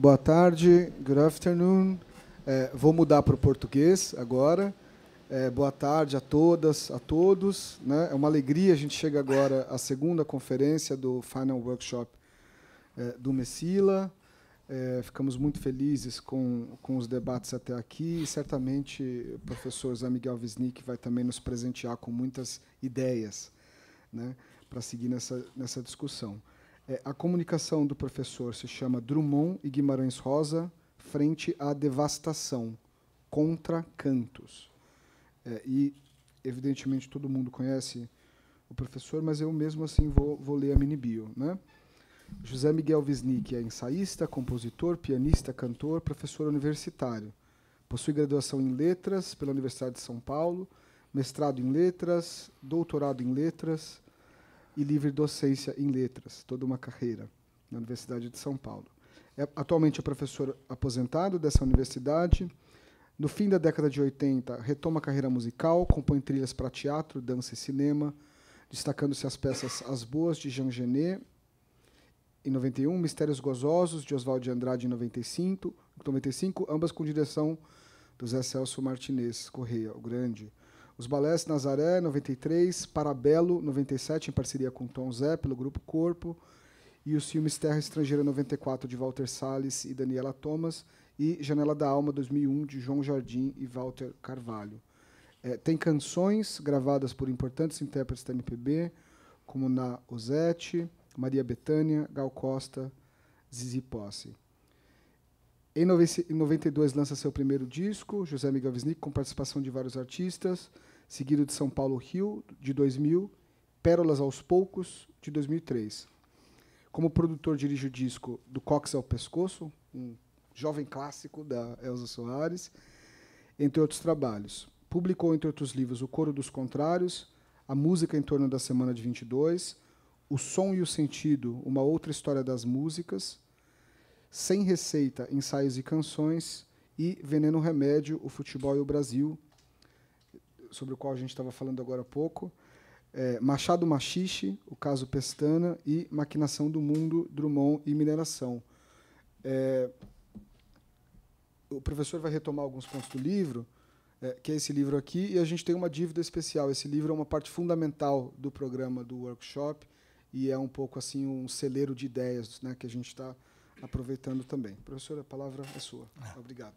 Boa tarde, good afternoon. É, vou mudar para o português agora. É, boa tarde a todas, a todos. Né? É uma alegria, a gente chega agora à segunda conferência do Final Workshop é, do Messila. É, ficamos muito felizes com, com os debates até aqui e certamente o professor Zé Miguel Wisnik vai também nos presentear com muitas ideias né, para seguir nessa, nessa discussão. É, a comunicação do professor se chama Drummond e Guimarães Rosa frente à devastação contra cantos. É, e, evidentemente, todo mundo conhece o professor, mas eu mesmo assim vou, vou ler a bio, Né? José Miguel Wisnik é ensaísta, compositor, pianista, cantor, professor universitário. Possui graduação em letras pela Universidade de São Paulo, mestrado em letras, doutorado em letras, e livre docência em letras, toda uma carreira na Universidade de São Paulo. É, atualmente é professor aposentado dessa universidade. No fim da década de 80, retoma a carreira musical, compõe trilhas para teatro, dança e cinema, destacando-se as peças As Boas, de Jean Genet, em 91, Mistérios Gozosos, de Oswald de Andrade, em 95, 95, ambas com direção do Zé Celso Martinez Correia, o grande os balés Nazaré, 93, Parabelo, 97, em parceria com Tom Zé, pelo Grupo Corpo, e os filmes Terra Estrangeira, 94, de Walter Salles e Daniela Thomas, e Janela da Alma, 2001, de João Jardim e Walter Carvalho. É, tem canções gravadas por importantes intérpretes da MPB, como Na Ozete, Maria Bethânia, Gal Costa, Zizi Posse. Em 92 lança seu primeiro disco, José Miguel Wisnik, com participação de vários artistas seguido de São Paulo Rio, de 2000, Pérolas aos Poucos, de 2003. Como produtor, dirige o disco Do Cox ao Pescoço, um jovem clássico da Elza Soares, entre outros trabalhos. Publicou, entre outros livros, O Coro dos Contrários, A Música em Torno da Semana de 22, O Som e o Sentido, Uma Outra História das Músicas, Sem Receita, Ensaios e Canções, e Veneno Remédio, O Futebol e o Brasil, sobre o qual a gente estava falando agora há pouco, é, Machado Machixe, o caso Pestana e Maquinação do Mundo, Drummond e Mineração. É, o professor vai retomar alguns pontos do livro, é, que é esse livro aqui, e a gente tem uma dívida especial. Esse livro é uma parte fundamental do programa do workshop e é um pouco assim um celeiro de ideias né, que a gente está aproveitando também. Professor, a palavra é sua. É. Obrigado.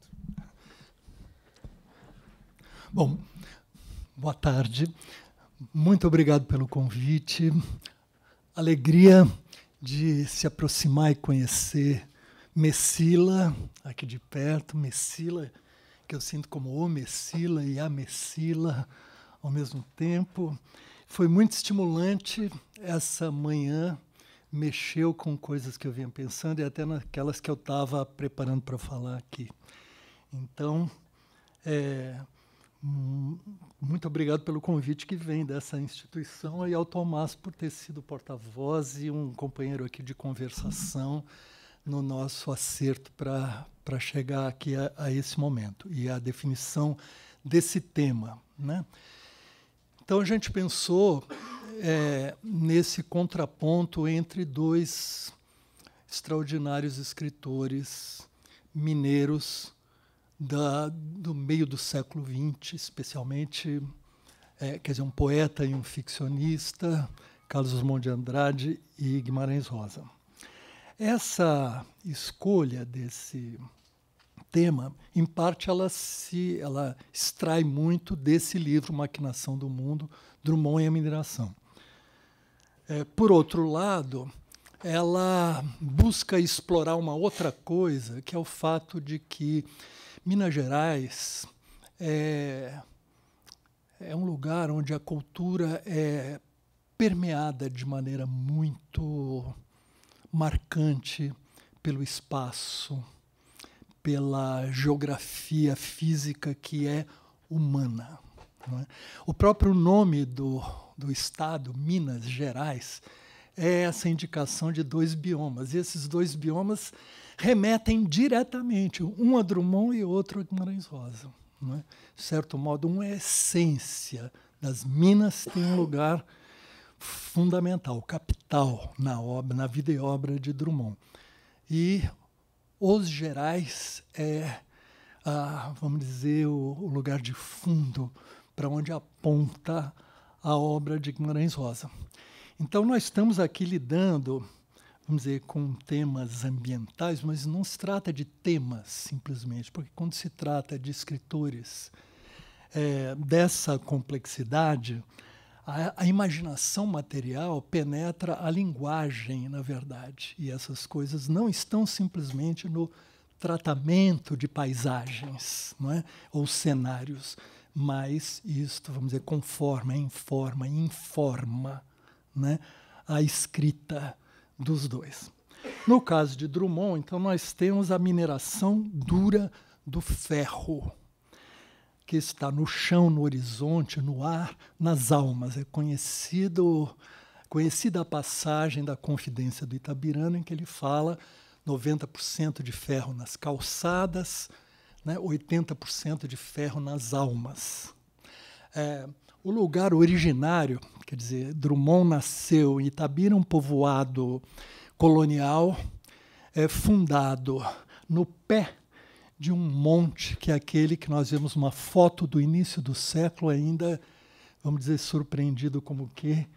Bom, Boa tarde. Muito obrigado pelo convite. Alegria de se aproximar e conhecer Messila, aqui de perto, Messila, que eu sinto como o Messila e a Messila ao mesmo tempo. Foi muito estimulante essa manhã, mexeu com coisas que eu vinha pensando e até naquelas que eu estava preparando para falar aqui. Então, é, muito obrigado pelo convite que vem dessa instituição e ao Tomás por ter sido porta-voz e um companheiro aqui de conversação no nosso acerto para chegar aqui a, a, esse momento e a definição desse tema. Né? Então, a gente pensou é, nesse contraponto entre dois extraordinários escritores mineiros da, do meio do século XX, especialmente, é, quer dizer, um poeta e um ficcionista, Carlos Drummond de Andrade e Guimarães Rosa. Essa escolha desse tema, em parte, ela se ela extrai muito desse livro Maquinação do Mundo, Drummond e a Mineração. É, por outro lado, ela busca explorar uma outra coisa, que é o fato de que Minas Gerais é, é um lugar onde a cultura é permeada de maneira muito marcante pelo espaço, pela geografia física que é humana. É? O próprio nome do, do estado, Minas Gerais, é essa indicação de dois biomas. E esses dois biomas remetem diretamente, um a Drummond e outro a Guimarães Rosa. Não é? De certo modo, um é a essência das Minas tem um lugar fundamental, capital na obra, na vida e obra de Drummond. E os Gerais é, a, vamos dizer, o, o lugar de fundo para onde aponta a obra de Guimarães Rosa. Então, nós estamos aqui lidando vamos dizer, com temas ambientais, mas não se trata de temas simplesmente, porque quando se trata de escritores é, dessa complexidade, a, a, imaginação material penetra a linguagem, na verdade, e essas coisas não estão simplesmente no tratamento de paisagens não é? ou cenários, mas isto, vamos dizer, conforma, informa, informa né? a escrita dos dois. No caso de Drummond, então, nós temos a mineração dura do ferro, que está no chão, no horizonte, no ar, nas almas. É conhecido, conhecida a passagem da Confidência do Itabirano, em que ele fala 90% de ferro nas calçadas, né, 80% de ferro nas almas. É, o lugar originário, quer dizer, Drummond nasceu em Itabira, um povoado colonial é, fundado no pé de um monte, que é aquele que nós vemos uma foto do início do século, ainda, vamos dizer, surpreendido como que,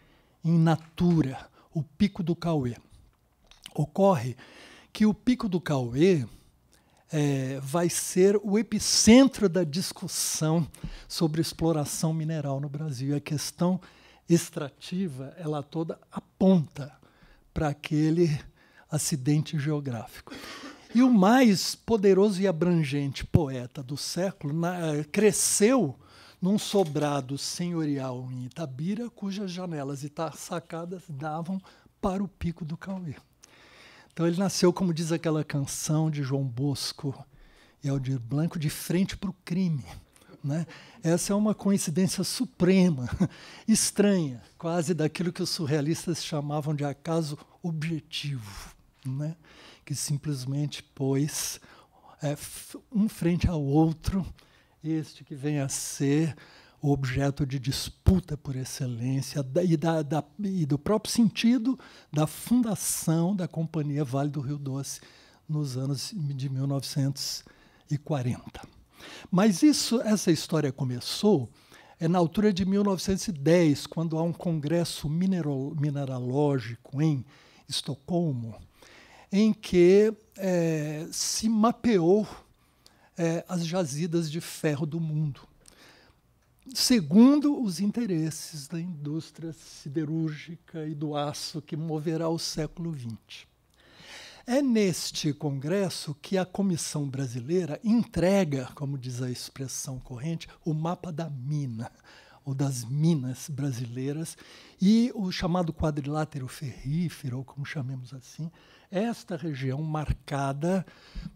em natura, o Pico do Cauê. Ocorre que o Pico do Cauê é, vai ser o epicentro da discussão sobre exploração mineral no Brasil. E a questão extrativa, ela toda aponta para aquele acidente geográfico. E o mais poderoso e abrangente poeta do século na, é, cresceu num sobrado senhorial em Itabira, cujas janelas e sacadas davam para o Pico do Cauê. Então ele nasceu, como diz aquela canção de João Bosco é e Aldir Blanco, de frente para o crime. Né? Essa é uma coincidência suprema, estranha, quase daquilo que os surrealistas chamavam de acaso objetivo, né? que simplesmente pôs é, um frente ao outro este que vem a ser objeto de disputa por excelência e, da, da, e, do próprio sentido da fundação da Companhia Vale do Rio Doce nos anos de 1940. Mas isso, essa história começou é na altura de 1910, quando há um congresso mineralógico em Estocolmo, em que é, se mapeou é, as jazidas de ferro do mundo segundo os interesses da indústria siderúrgica e do aço que moverá o século XX. É neste congresso que a Comissão Brasileira entrega, como diz a expressão corrente, o mapa da mina, ou das minas brasileiras, e o chamado quadrilátero ferrífero, ou como chamemos assim, esta região marcada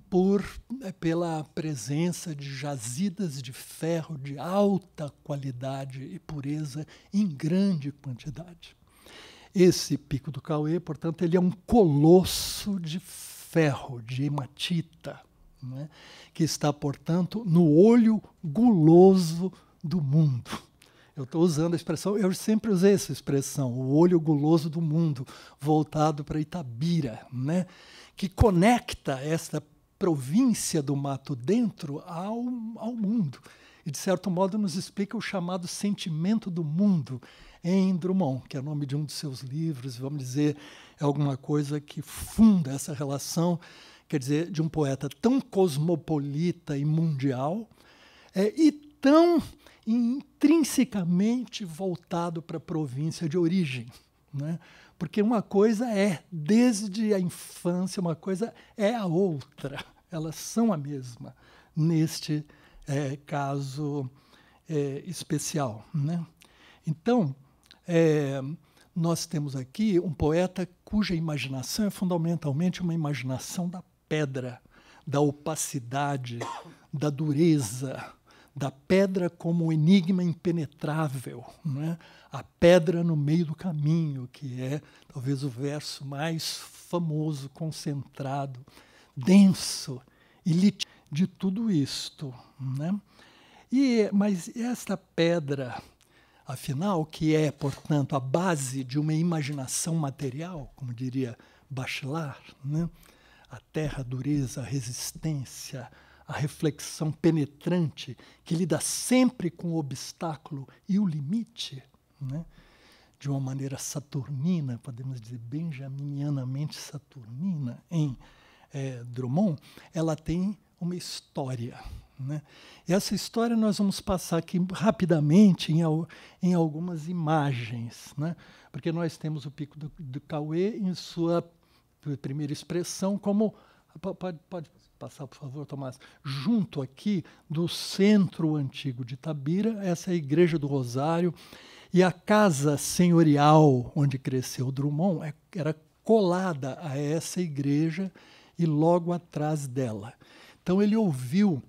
por, eh, pela presença de jazidas de ferro de alta qualidade e pureza em grande quantidade. Esse Pico do Cauê, portanto, ele é um colosso de ferro, de hematita, né? que está, portanto, no olho guloso do mundo. Eu estou usando a expressão, eu sempre usei essa expressão, o olho guloso do mundo, voltado para Itabira, né? que conecta esta província do mato dentro ao, ao mundo. E, de certo modo, nos explica o chamado sentimento do mundo em Drummond, que é o nome de um dos seus livros, vamos dizer, é alguma coisa que funda essa relação, quer dizer, de um poeta tão cosmopolita e mundial, é, e tão intrinsecamente voltado para a província de origem. Né? Porque uma coisa é, desde a infância, uma coisa é a outra. Elas são a mesma, neste é, caso é, especial. Né? Então, é, nós temos aqui um poeta cuja imaginação é fundamentalmente uma imaginação da pedra, da opacidade, da dureza, da pedra como um enigma impenetrável, né? a pedra no meio do caminho, que é talvez o verso mais famoso, concentrado, denso e de tudo isto. Né? E, mas esta pedra, afinal, que é, portanto, a base de uma imaginação material, como diria Bachelard, né? a terra, a dureza, a resistência, a reflexão penetrante que lida sempre com o obstáculo e o limite, né? de uma maneira saturnina, podemos dizer benjaminianamente saturnina, em é, Drummond, ela tem uma história. Né? E essa história nós vamos passar aqui rapidamente em, em algumas imagens, né? porque nós temos o Pico do, do Cauê em sua primeira expressão como. Pode, pode passar, por favor, Tomás, junto aqui do centro antigo de Tabira, essa é a Igreja do Rosário, e a casa senhorial onde cresceu Drummond é, era colada a essa igreja e logo atrás dela. Então ele ouviu,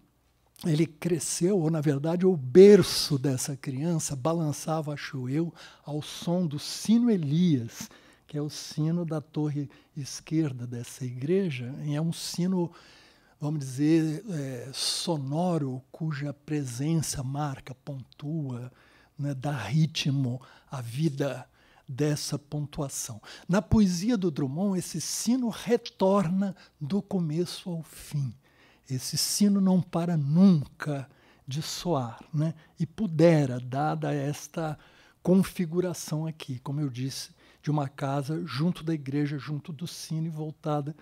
ele cresceu, ou na verdade o berço dessa criança balançava, acho eu, ao som do sino Elias, que é o sino da torre esquerda dessa igreja, e é um sino vamos dizer, é, sonoro, cuja presença marca, pontua, né, dá ritmo à vida dessa pontuação. Na poesia do Drummond, esse sino retorna do começo ao fim. Esse sino não para nunca de soar, né? E pudera, dada esta configuração aqui, como eu disse, de uma casa junto da igreja, junto do sino e voltada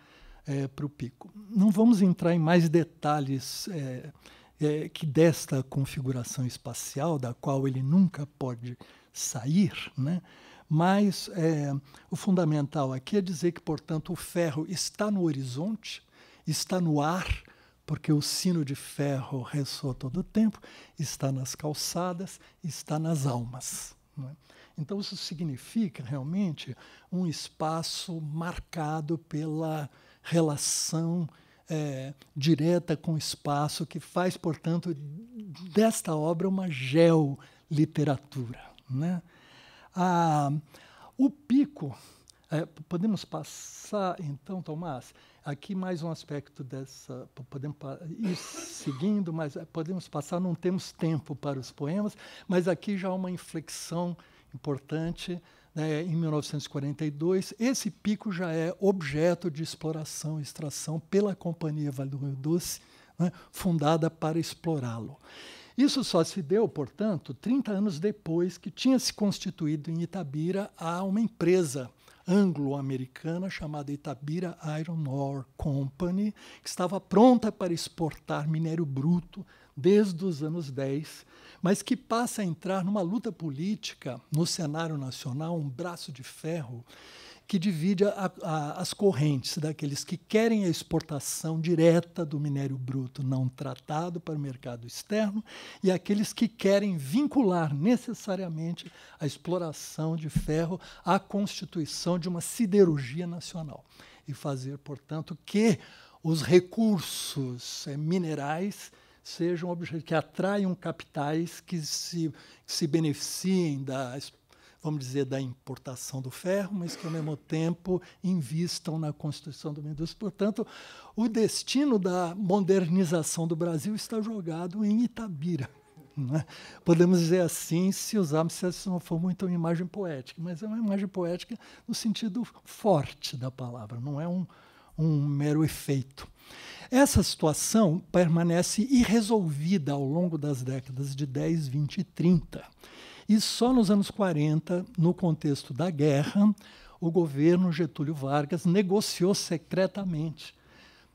é, para o pico. Não vamos entrar em mais detalhes é, é, que desta configuração espacial, da qual ele nunca pode sair, né? mas é, o fundamental aqui é dizer que, portanto, o ferro está no horizonte, está no ar, porque o sino de ferro ressoa todo o tempo, está nas calçadas, está nas almas. Né? Então, isso significa realmente um espaço marcado pela relação é, direta com o espaço, que faz, portanto, desta obra uma geoliteratura. Né? Ah, o pico, é, podemos passar então, Tomás, aqui mais um aspecto dessa. Podemos ir seguindo, mas é, podemos passar, não temos tempo para os poemas, mas aqui já há uma inflexão importante né, em 1942. Esse pico já é objeto de exploração e extração pela Companhia Vale do Rio Doce, né, fundada para explorá-lo. Isso só se deu, portanto, 30 anos depois que tinha se constituído em Itabira a uma empresa anglo-americana chamada Itabira Iron Ore Company, que estava pronta para exportar minério bruto desde os anos 10 mas que passa a entrar numa luta política no cenário nacional, um braço de ferro que divide a, a, as correntes daqueles que querem a exportação direta do minério bruto não tratado para o mercado externo e aqueles que querem vincular necessariamente a exploração de ferro à constituição de uma siderurgia nacional e fazer, portanto, que os recursos eh, minerais sejam que atraiam capitais que se, que se beneficiem da vamos dizer da importação do ferro, mas que ao mesmo tempo invistam na constituição do indústria. Portanto, o destino da modernização do Brasil está jogado em Itabira. Né? Podemos dizer assim, se usarmos, se não for muito uma imagem poética, mas é uma imagem poética no sentido forte da palavra, não é um, um mero efeito. Essa situação permanece irresolvida ao longo das décadas de 10, 20 e 30. E só nos anos 40, no contexto da guerra, o governo Getúlio Vargas negociou secretamente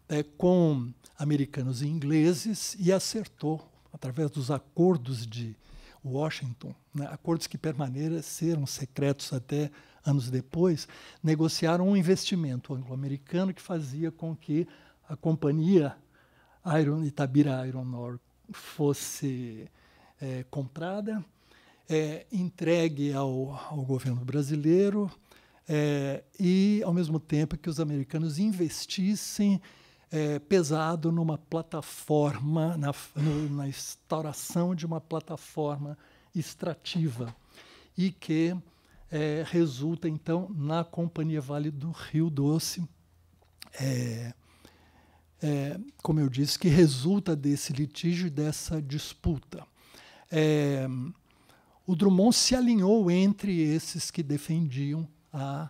é, com americanos e ingleses e acertou, através dos acordos de Washington, né, acordos que permaneceram secretos até anos depois, negociaram um investimento anglo-americano que fazia com que a companhia Iron Itabira Iron Ore fosse é, comprada, é, entregue ao, ao, governo brasileiro é, e, ao mesmo tempo, que os americanos investissem é, pesado numa plataforma, na, no, na instauração de uma plataforma extrativa e que é, resulta, então, na Companhia Vale do Rio Doce, é, é, como eu disse, que resulta desse litígio e dessa disputa. É, o Drummond se alinhou entre esses que defendiam a,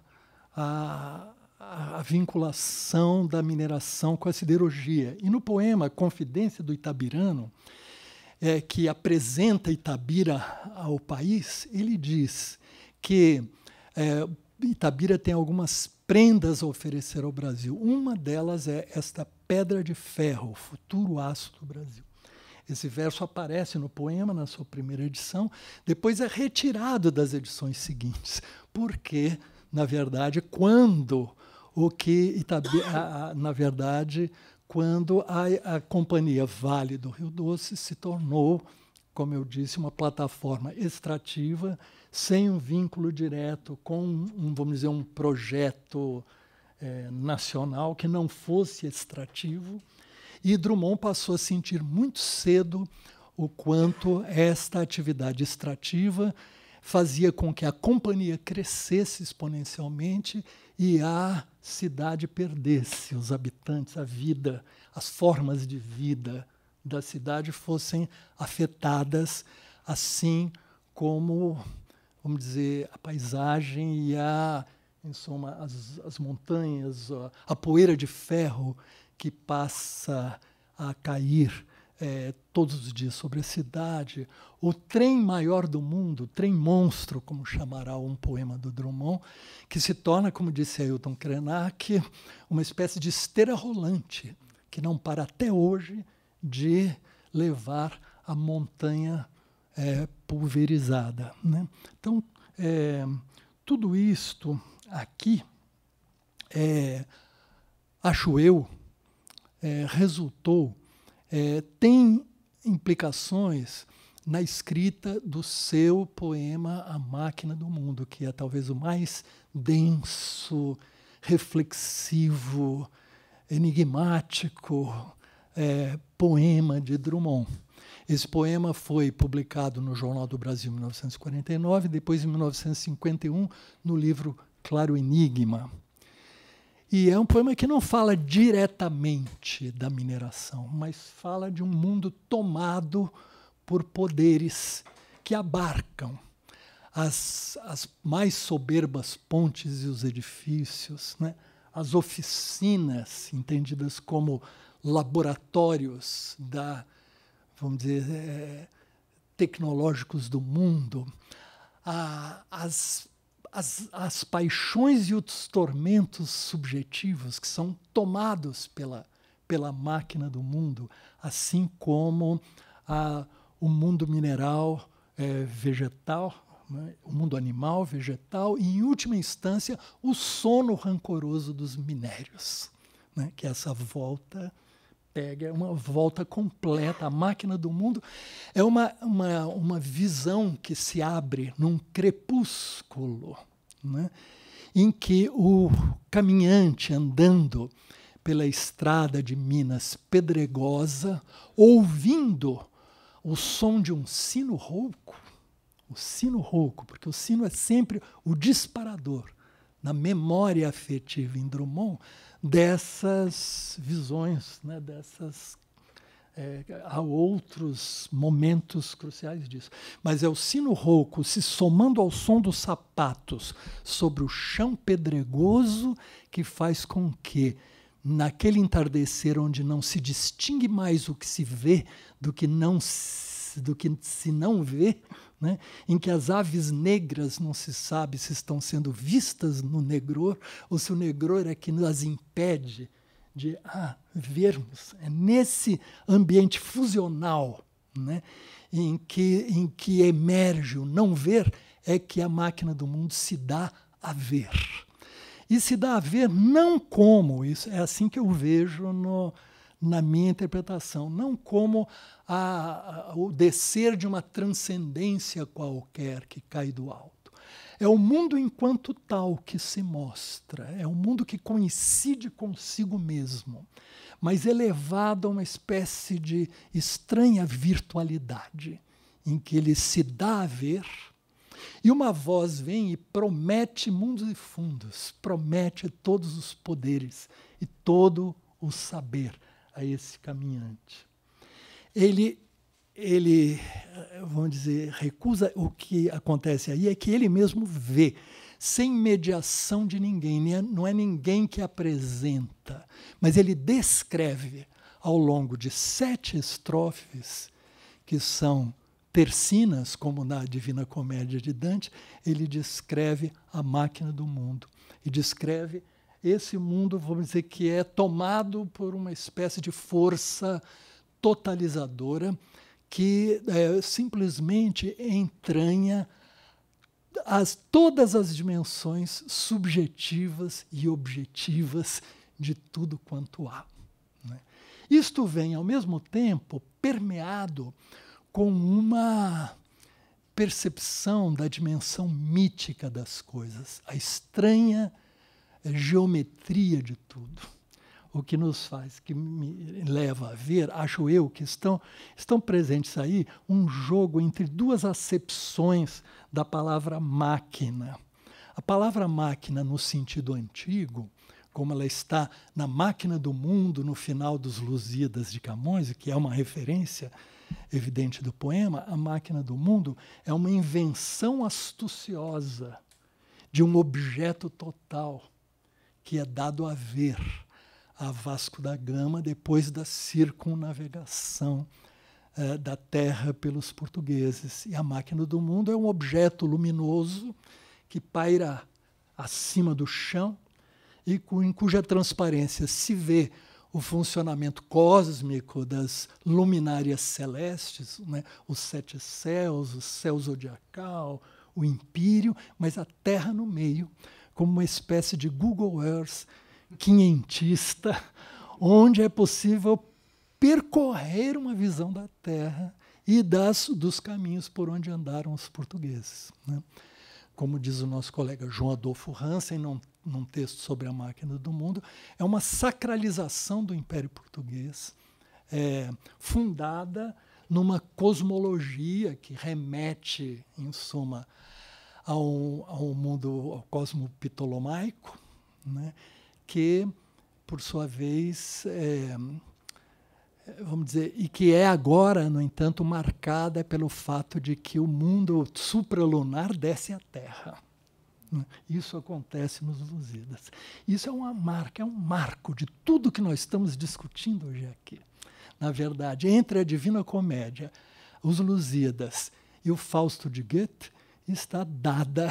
a, a vinculação da mineração com a siderurgia. E no poema Confidência do Itabirano, é, que apresenta Itabira ao país, ele diz que é, Itabira tem algumas prendas a oferecer ao Brasil. Uma delas é esta pedra de ferro, o futuro aço do Brasil. Esse verso aparece no poema, na sua primeira edição, depois é retirado das edições seguintes, porque, na verdade, quando o que Itabe, a, a, na verdade, quando a, a Companhia Vale do Rio Doce se tornou, como eu disse, uma plataforma extrativa, sem um vínculo direto com, um, vamos dizer, um projeto é, nacional que não fosse extrativo. E Drummond passou a sentir muito cedo o quanto esta atividade extrativa fazia com que a companhia crescesse exponencialmente e a cidade perdesse os habitantes, a vida, as formas de vida da cidade fossem afetadas, assim como, vamos dizer, a paisagem e a em suma, as, as montanhas, a, a poeira de ferro que passa a cair é, todos os dias sobre a cidade, o trem maior do mundo, o trem monstro, como chamará um poema do Drummond, que se torna, como disse Ailton Krenak, uma espécie de esteira rolante, que não para até hoje de levar a montanha é, pulverizada. Né? Então, é, tudo isto aqui, é, acho eu, é, resultou, é, tem implicações na escrita do seu poema A Máquina do Mundo, que é talvez o mais denso, reflexivo, enigmático é, poema de Drummond. Esse poema foi publicado no Jornal do Brasil em 1949, depois em 1951 no livro claro enigma. E é um poema que não fala diretamente da mineração, mas fala de um mundo tomado por poderes que abarcam as, as mais soberbas pontes e os edifícios, né? as oficinas, entendidas como laboratórios da, vamos dizer, é, tecnológicos do mundo, a, ah, as as, as paixões e os tormentos subjetivos que são tomados pela, pela máquina do mundo, assim como a, o mundo mineral, é, vegetal, né? o mundo animal, vegetal, e, em última instância, o sono rancoroso dos minérios, né? que é essa volta pega, é uma volta completa. A máquina do mundo é uma, uma, uma visão que se abre num crepúsculo, né? em que o caminhante andando pela estrada de Minas pedregosa, ouvindo o som de um sino rouco, o sino rouco, porque o sino é sempre o disparador. Na memória afetiva em Drummond, dessas visões, né, dessas é, há outros momentos cruciais disso. Mas é o sino rouco se somando ao som dos sapatos sobre o chão pedregoso que faz com que, naquele entardecer onde não se distingue mais o que se vê do que não se, do que se não vê, né? em que as aves negras não se sabe se estão sendo vistas no negror ou se o negror é que as impede de ah, vermos. É nesse ambiente fusional né? em, que, em que emerge o não ver é que a máquina do mundo se dá a ver. E se dá a ver não como, isso é assim que eu vejo no, na minha interpretação, não como a, a, o descer de uma transcendência qualquer que cai do alto. É o mundo enquanto tal que se mostra, é um mundo que coincide consigo mesmo, mas elevado a uma espécie de estranha virtualidade, em que ele se dá a ver. E uma voz vem e promete mundos e fundos, promete todos os poderes e todo o saber a esse caminhante. Ele, ele, vamos dizer, recusa o que acontece aí, é que ele mesmo vê, sem mediação de ninguém, é, não é ninguém que apresenta, mas ele descreve ao longo de sete estrofes, que são tercinas, como na Divina Comédia de Dante, ele descreve a máquina do mundo e descreve esse mundo, vamos dizer, que é tomado por uma espécie de força totalizadora que é, simplesmente entranha as, todas as dimensões subjetivas e objetivas de tudo quanto há. Né? Isto vem, ao mesmo tempo, permeado com uma percepção da dimensão mítica das coisas, a estranha geometria de tudo. O que nos faz, que me leva a ver, acho eu, que estão, estão presentes aí um jogo entre duas acepções da palavra máquina. A palavra máquina, no sentido antigo, como ela está na máquina do mundo no final dos Lusíadas de Camões, que é uma referência evidente do poema, a máquina do mundo é uma invenção astuciosa de um objeto total que é dado a ver a Vasco da Gama depois da circunnavegação eh, da Terra pelos portugueses. E a máquina do mundo é um objeto luminoso que paira acima do chão e cu em cuja transparência se vê o funcionamento cósmico das luminárias celestes, né? os sete céus, o céu zodiacal, o império, mas a Terra no meio como uma espécie de Google Earth quinhentista, onde é possível percorrer uma visão da Terra e das, dos caminhos por onde andaram os portugueses. Né? Como diz o nosso colega João Adolfo Hansen, num, num texto sobre a máquina do mundo, é uma sacralização do Império Português, é, fundada numa cosmologia que remete, em suma, ao, mundo, ao cosmo ptolomaico, né, que, por sua vez, é, vamos dizer, e que é agora, no entanto, marcada pelo fato de que o mundo supralunar desce à Terra. Né. Isso acontece nos Lusíadas. Isso é uma marca, é um marco de tudo que nós estamos discutindo hoje aqui. Na verdade, entre a Divina Comédia, os Lusíadas e o Fausto de Goethe, está dada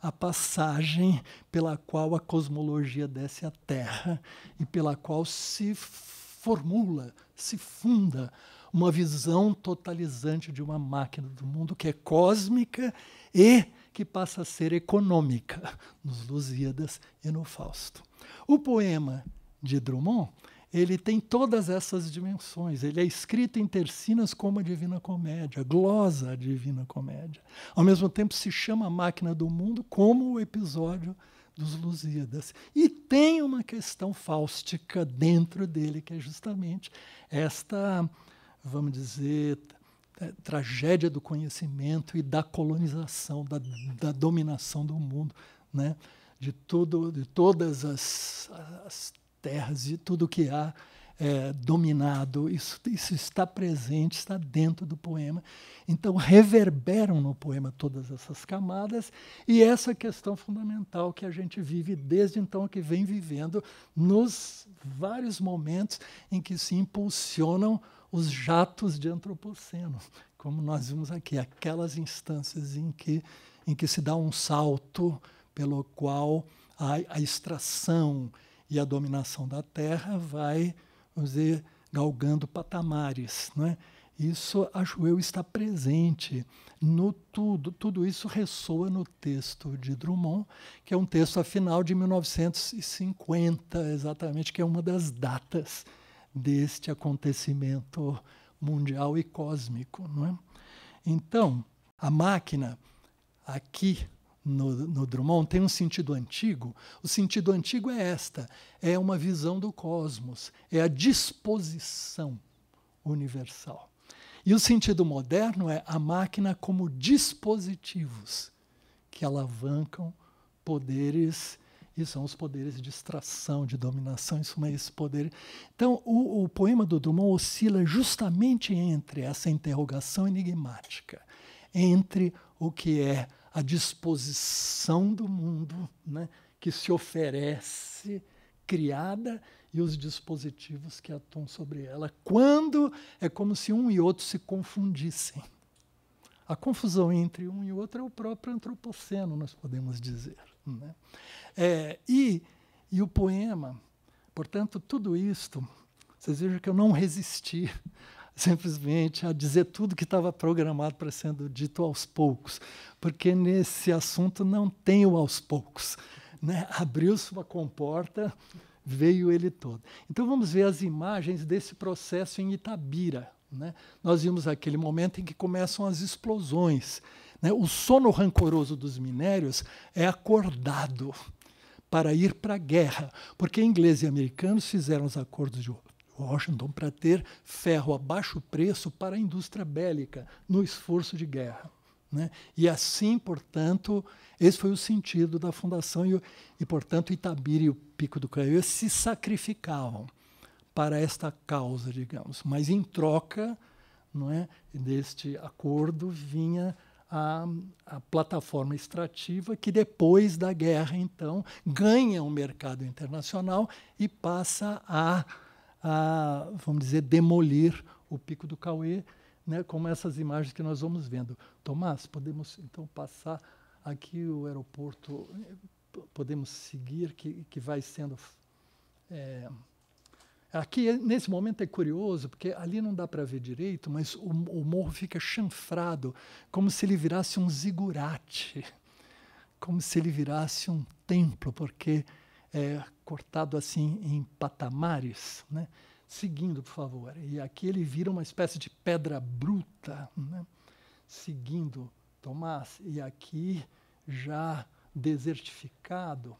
a passagem pela qual a cosmologia desce à Terra e pela qual se formula, se funda uma visão totalizante de uma máquina do mundo que é cósmica e que passa a ser econômica nos Lusíadas e no Fausto. O poema de Drummond ele tem todas essas dimensões. Ele é escrito em tercinas como a Divina Comédia, glosa a Divina Comédia. Ao mesmo tempo, se chama a Máquina do Mundo como o episódio dos Lusíadas. E tem uma questão fáustica dentro dele, que é justamente esta, vamos dizer, eh, tragédia do conhecimento e da colonização, da, da dominação do mundo, né? de, tudo, de todas as, as terras e tudo que há é, dominado, isso, isso está presente, está dentro do poema. Então, reverberam no poema todas essas camadas e essa é questão fundamental que a gente vive desde então, que vem vivendo nos vários momentos em que se impulsionam os jatos de antropoceno, como nós vimos aqui, aquelas instâncias em que, em que se dá um salto pelo qual a, a extração, e a dominação da terra vai, vamos dizer, galgando patamares. Né? Isso, acho eu, está presente no tudo. Tudo isso ressoa no texto de Drummond, que é um texto, afinal, de 1950, exatamente, que é uma das datas deste acontecimento mundial e cósmico. Não é? Então, a máquina, aqui, no, no, Drummond tem um sentido antigo. O sentido antigo é esta: é uma visão do cosmos, é a disposição universal. E o sentido moderno é a máquina como dispositivos que alavancam poderes e são os poderes de extração, de dominação, isso é esse poder. Então, o, o poema do Drummond oscila justamente entre essa interrogação enigmática, entre o que é a disposição do mundo né, que se oferece, criada, e os dispositivos que atuam sobre ela. Quando é como se um e outro se confundissem. A confusão entre um e outro é o próprio antropoceno, nós podemos dizer. Né? É, e, e o poema, portanto, tudo isto, vocês vejam que eu não resisti simplesmente a dizer tudo que estava programado para sendo dito aos poucos, porque nesse assunto não tem o aos poucos. Né? Abriu-se uma comporta, veio ele todo. Então vamos ver as imagens desse processo em Itabira. Né? Nós vimos aquele momento em que começam as explosões. Né? O sono rancoroso dos minérios é acordado para ir para a guerra, porque ingleses e americanos fizeram os acordos de Washington para ter ferro a baixo preço para a indústria bélica no esforço de guerra. Né? E assim, portanto, esse foi o sentido da fundação. E, e portanto, Itabira e o Pico do Canhoeiro se sacrificavam para esta causa, digamos. Mas, em troca não é, deste acordo, vinha a, a, plataforma extrativa, que depois da guerra, então, ganha um mercado internacional e passa a a, vamos dizer, demolir o Pico do Cauê, né, como essas imagens que nós vamos vendo. Tomás, podemos então passar aqui o aeroporto, podemos seguir, que, que vai sendo. É, Aqui, nesse momento, é curioso, porque ali não dá para ver direito, mas o, o, morro fica chanfrado, como se ele virasse um zigurate, como se ele virasse um templo, porque é, cortado assim em patamares, né? seguindo, por favor. E aqui ele vira uma espécie de pedra bruta, né? seguindo Tomás. E aqui já desertificado.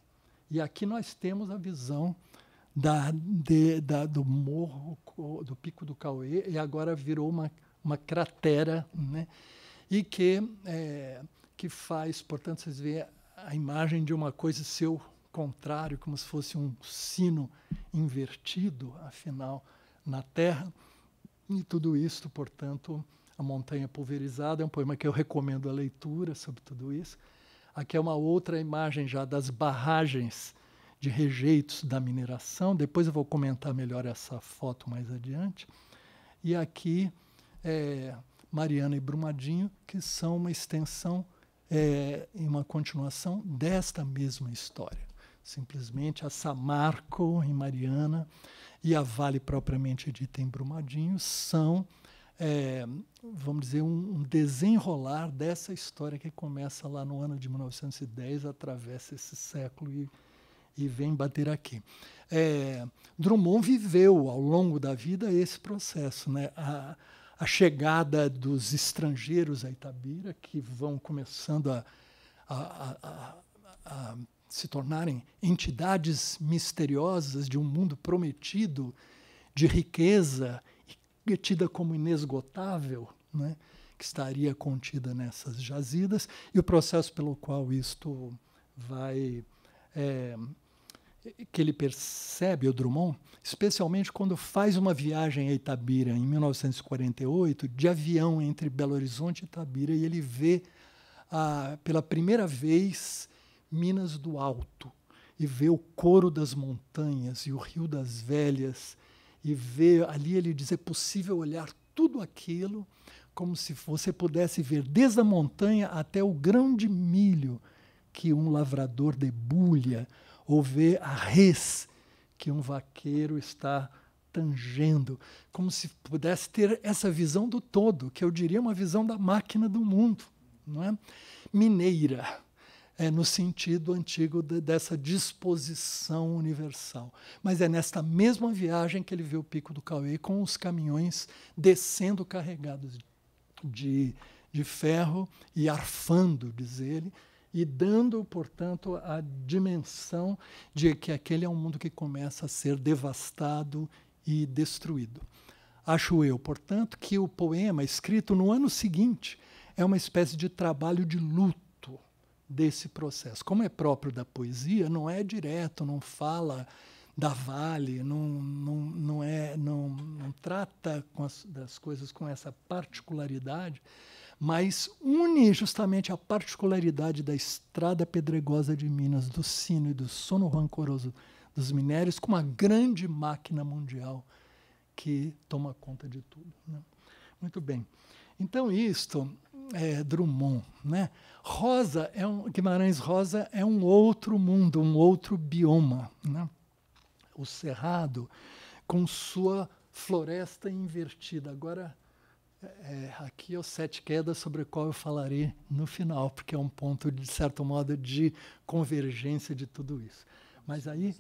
E aqui nós temos a visão da, de, da, do morro, do pico do Cauê, e agora virou uma, uma cratera, né? e que, é, que faz, portanto, vocês veem a imagem de uma coisa seu contrário, como se fosse um sino invertido, afinal, na Terra. E tudo isso, portanto, A Montanha Pulverizada é um poema que eu recomendo a leitura sobre tudo isso. Aqui é uma outra imagem já das barragens de rejeitos da mineração. Depois eu vou comentar melhor essa foto mais adiante. E aqui é, Mariana e Brumadinho, que são uma extensão é, e uma continuação desta mesma história simplesmente, a Samarco, em Mariana, e a Vale propriamente dita em Brumadinho, são, é, vamos dizer, um, desenrolar dessa história que começa lá no ano de 1910, atravessa esse século e, e vem bater aqui. É, Drummond viveu ao longo da vida esse processo, né? A, a chegada dos estrangeiros a Itabira, que vão começando a, a, a, a se tornarem entidades misteriosas de um mundo prometido, de riqueza, tida como inesgotável, né, que estaria contida nessas jazidas, e o processo pelo qual isto vai. É, que ele percebe, o Drummond, especialmente quando faz uma viagem a Itabira, em 1948, de avião entre Belo Horizonte e Itabira, e ele vê a ah, pela primeira vez Minas do Alto e vê o coro das montanhas e o rio das velhas e vê ali ele diz é possível olhar tudo aquilo como se você pudesse ver desde a montanha até o grão de milho que um lavrador debulha ou ver a res que um vaqueiro está tangendo, como se pudesse ter essa visão do todo, que eu diria uma visão da máquina do mundo, não é? Mineira, é no sentido antigo de, dessa disposição universal. Mas é nesta mesma viagem que ele vê o Pico do Cauê com os caminhões descendo carregados de, de ferro e arfando, diz ele, e dando, portanto, a dimensão de que aquele é um mundo que começa a ser devastado e destruído. Acho eu, portanto, que o poema, escrito no ano seguinte, é uma espécie de trabalho de luto desse processo. Como é próprio da poesia, não é direto, não fala da Vale, não, não, não, é, não, não trata as, das coisas com essa particularidade, mas une justamente a particularidade da estrada pedregosa de Minas, do sino e do sono rancoroso dos minérios com uma grande máquina mundial que toma conta de tudo. Né? Muito bem. Então, isto é, Drummond. Né? Rosa é um, Guimarães Rosa é um outro mundo, um outro bioma. Né? O Cerrado, com sua floresta invertida. Agora, é, aqui é o Sete Quedas, sobre o qual eu falarei no final, porque é um ponto, de certo modo, de convergência de tudo isso. Mas aí,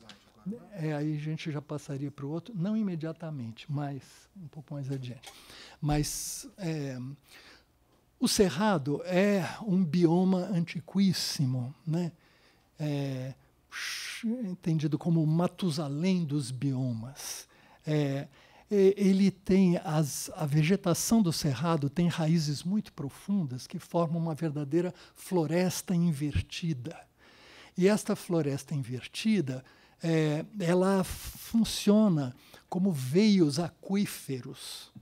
é, aí a gente já passaria para o outro, não imediatamente, mas um pouco mais adiante. Mas. É, o Cerrado é um bioma antiquíssimo, né? É, entendido como Matusalém dos biomas. É, ele tem as, a vegetação do cerrado tem raízes muito profundas que formam uma verdadeira floresta invertida. E esta floresta invertida, é, ela funciona como veios aquíferos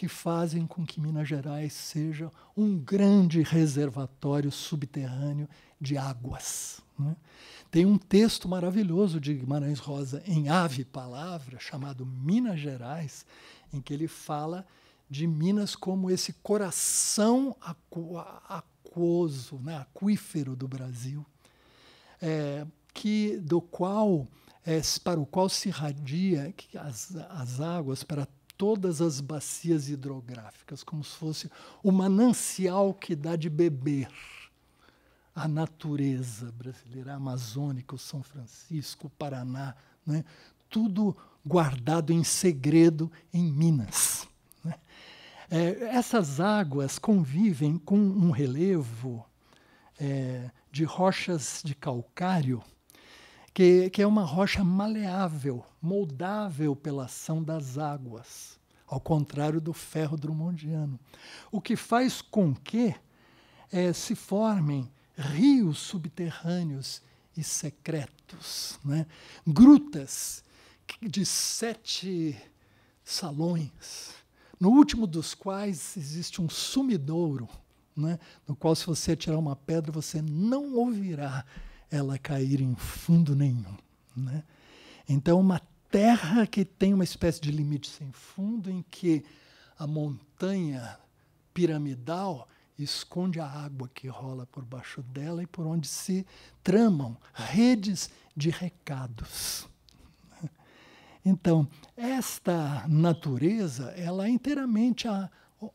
que fazem com que Minas Gerais seja um grande reservatório subterrâneo de águas. Né? Tem um texto maravilhoso de Guimarães Rosa em Ave Palavra, chamado Minas Gerais, em que ele fala de Minas como esse coração aquoso, né? aquífero do Brasil, é, que do qual é, para o qual se irradia as, as águas para todas as bacias hidrográficas, como se fosse o manancial que dá de beber a natureza brasileira, a amazônica, o São Francisco, o Paraná, né? tudo guardado em segredo em Minas. Né? É, essas águas convivem com um relevo é, de rochas de calcário que, que é uma rocha maleável, moldável pela ação das águas, ao contrário do ferro drumondiano. O que faz com que é, se formem rios subterrâneos e secretos, né? grutas de sete salões, no último dos quais existe um sumidouro, né? no qual, se você tirar uma pedra, você não ouvirá ela cair em fundo nenhum. Né? Então, uma terra que tem uma espécie de limite sem fundo, em que a montanha piramidal esconde a água que rola por baixo dela e por onde se tramam redes de recados. Né? Então, esta natureza, ela é inteiramente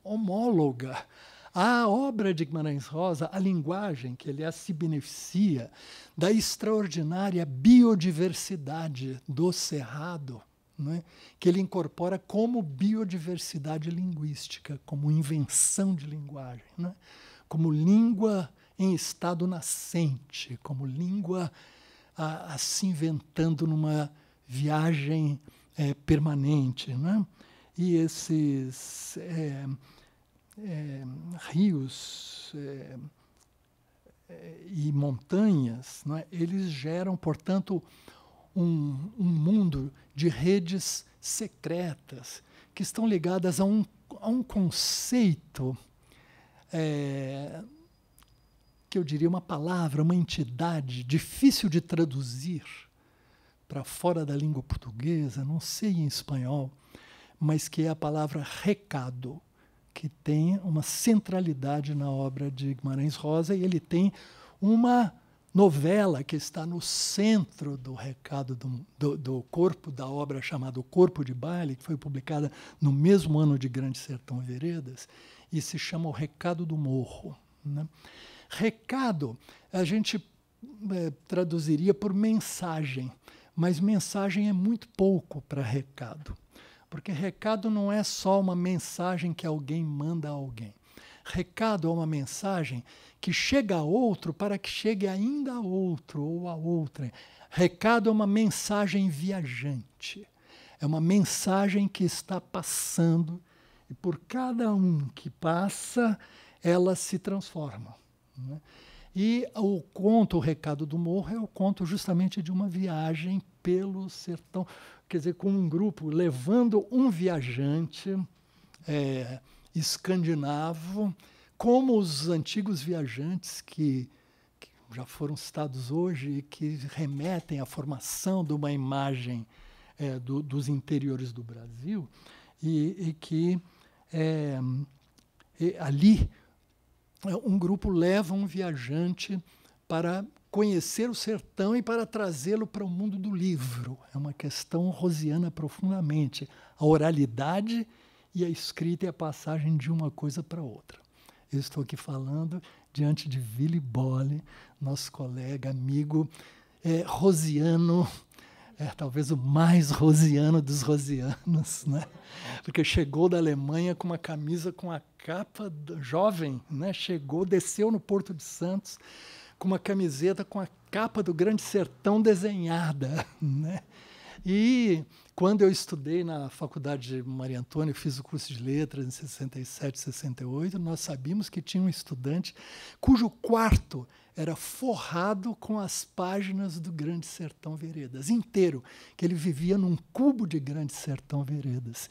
homóloga a obra de Guimarães Rosa, a linguagem que ele se beneficia da extraordinária biodiversidade do Cerrado, né, que ele incorpora como biodiversidade linguística, como invenção de linguagem, né, como língua em estado nascente, como língua a, a se inventando numa viagem eh, é, permanente. Né? E esses. É, é, rios é, e montanhas, é? eles geram, portanto, um, um, mundo de redes secretas que estão ligadas a um, a um conceito, é, que eu diria uma palavra, uma entidade difícil de traduzir para fora da língua portuguesa, não sei em espanhol, mas que é a palavra recado que tem uma centralidade na obra de Guimarães Rosa e ele tem uma novela que está no centro do recado do, do, do corpo da obra chamada O Corpo de Baile, que foi publicada no mesmo ano de Grande Sertão Veredas, e se chama O Recado do Morro. Né? Recado, a gente é, traduziria por mensagem, mas mensagem é muito pouco para recado. Porque recado não é só uma mensagem que alguém manda a alguém. Recado é uma mensagem que chega a outro para que chegue ainda a outro ou a outra. Recado é uma mensagem viajante. É uma mensagem que está passando e por cada um que passa, ela se transforma. Né? E o conto, o recado do morro, é o conto justamente de uma viagem pelo sertão quer dizer, com um grupo levando um viajante é, escandinavo, como os antigos viajantes que, que, já foram citados hoje e que remetem à formação de uma imagem é, do, dos interiores do Brasil, e, e que é, e ali é, um grupo leva um viajante para conhecer o sertão e para trazê-lo para o mundo do livro. É uma questão rosiana profundamente. A oralidade e a escrita e é a passagem de uma coisa para outra. Eu estou aqui falando diante de Willy Bolle, nosso colega, amigo é, rosiano, é, talvez o mais rosiano dos rosianos, né? Porque chegou da Alemanha com uma camisa com a capa jovem, né? Chegou, desceu no Porto de Santos com uma camiseta com a capa do Grande Sertão desenhada. Né? E quando eu estudei na faculdade de Maria Antônia, fiz o curso de letras em 67, 68, nós sabíamos que tinha um estudante cujo quarto era forrado com as páginas do Grande Sertão Veredas, inteiro, que ele vivia num cubo de Grande Sertão Veredas.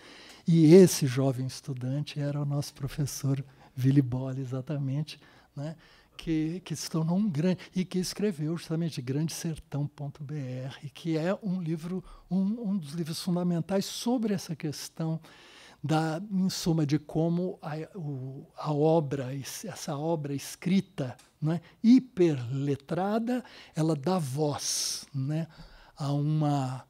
E esse jovem estudante era o nosso professor Willy Boll, exatamente, né? que, que se tornou um grande e que escreveu justamente grandesertão.br, que é um livro, um, um dos livros fundamentais sobre essa questão da, em suma, de como a, o, a obra, essa obra escrita, né, hiperletrada, ela dá voz né, a uma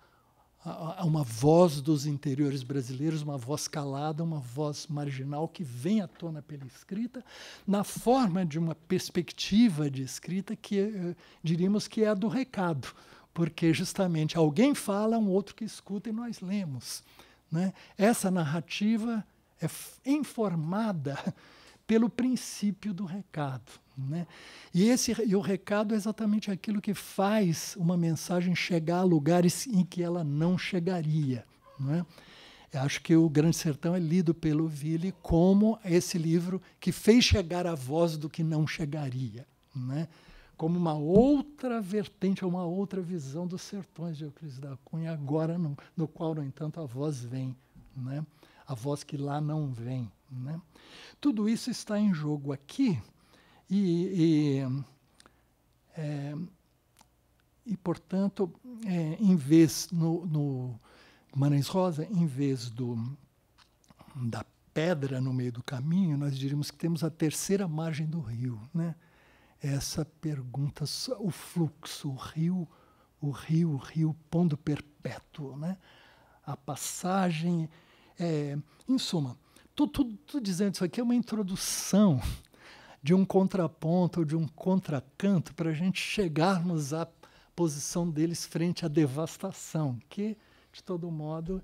a uma voz dos interiores brasileiros, uma voz calada, uma voz marginal que vem à tona pela escrita, na forma de uma perspectiva de escrita que eh, diríamos que é a do recado, porque justamente alguém fala, um outro que escuta e nós lemos. Né? Essa narrativa é informada pelo princípio do recado. Né? E, esse, e o recado é exatamente aquilo que faz uma mensagem chegar a lugares em que ela não chegaria. Né? acho que o Grande Sertão é lido pelo Ville como esse livro que fez chegar a voz do que não chegaria, né? como uma outra vertente, uma outra visão dos sertões de Euclides da Cunha, agora no, no qual, no entanto, a voz vem. Né? a voz que lá não vem. Né? Tudo isso está em jogo aqui e, e, é, e portanto, é, em vez no, no Rosa, em vez do, da pedra no meio do caminho, nós diríamos que temos a terceira margem do rio, né? Essa pergunta, o fluxo, o rio, o rio, o rio pondo perpétuo, né? A passagem é, em suma, tudo, tudo, tudo dizendo isso aqui é uma introdução de um contraponto ou de um contracanto para a gente chegarmos à posição deles frente à devastação, que, de todo modo,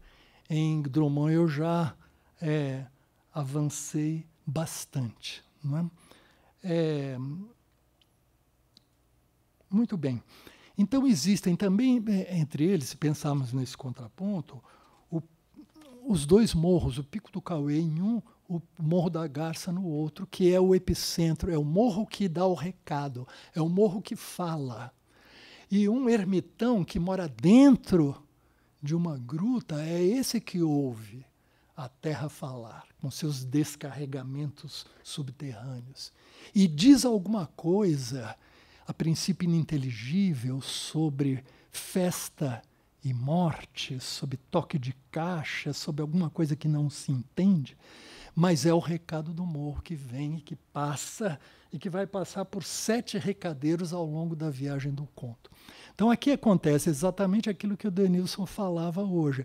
em Drummond eu já é, avancei bastante. Não é? é muito bem. Então, existem também, é, entre eles, se pensarmos nesse contraponto, os dois morros, o Pico do Cauê em um, o Morro da Garça no outro, que é o epicentro, é o morro que dá o recado, é o morro que fala. E um ermitão que mora dentro de uma gruta é esse que ouve a terra falar, com seus descarregamentos subterrâneos. E diz alguma coisa, a princípio ininteligível, sobre festa e morte, sob toque de caixa, sob alguma coisa que não se entende, mas é o recado do morro que vem e que passa e que vai passar por sete recadeiros ao longo da viagem do conto. Então aqui acontece exatamente aquilo que o Denilson falava hoje.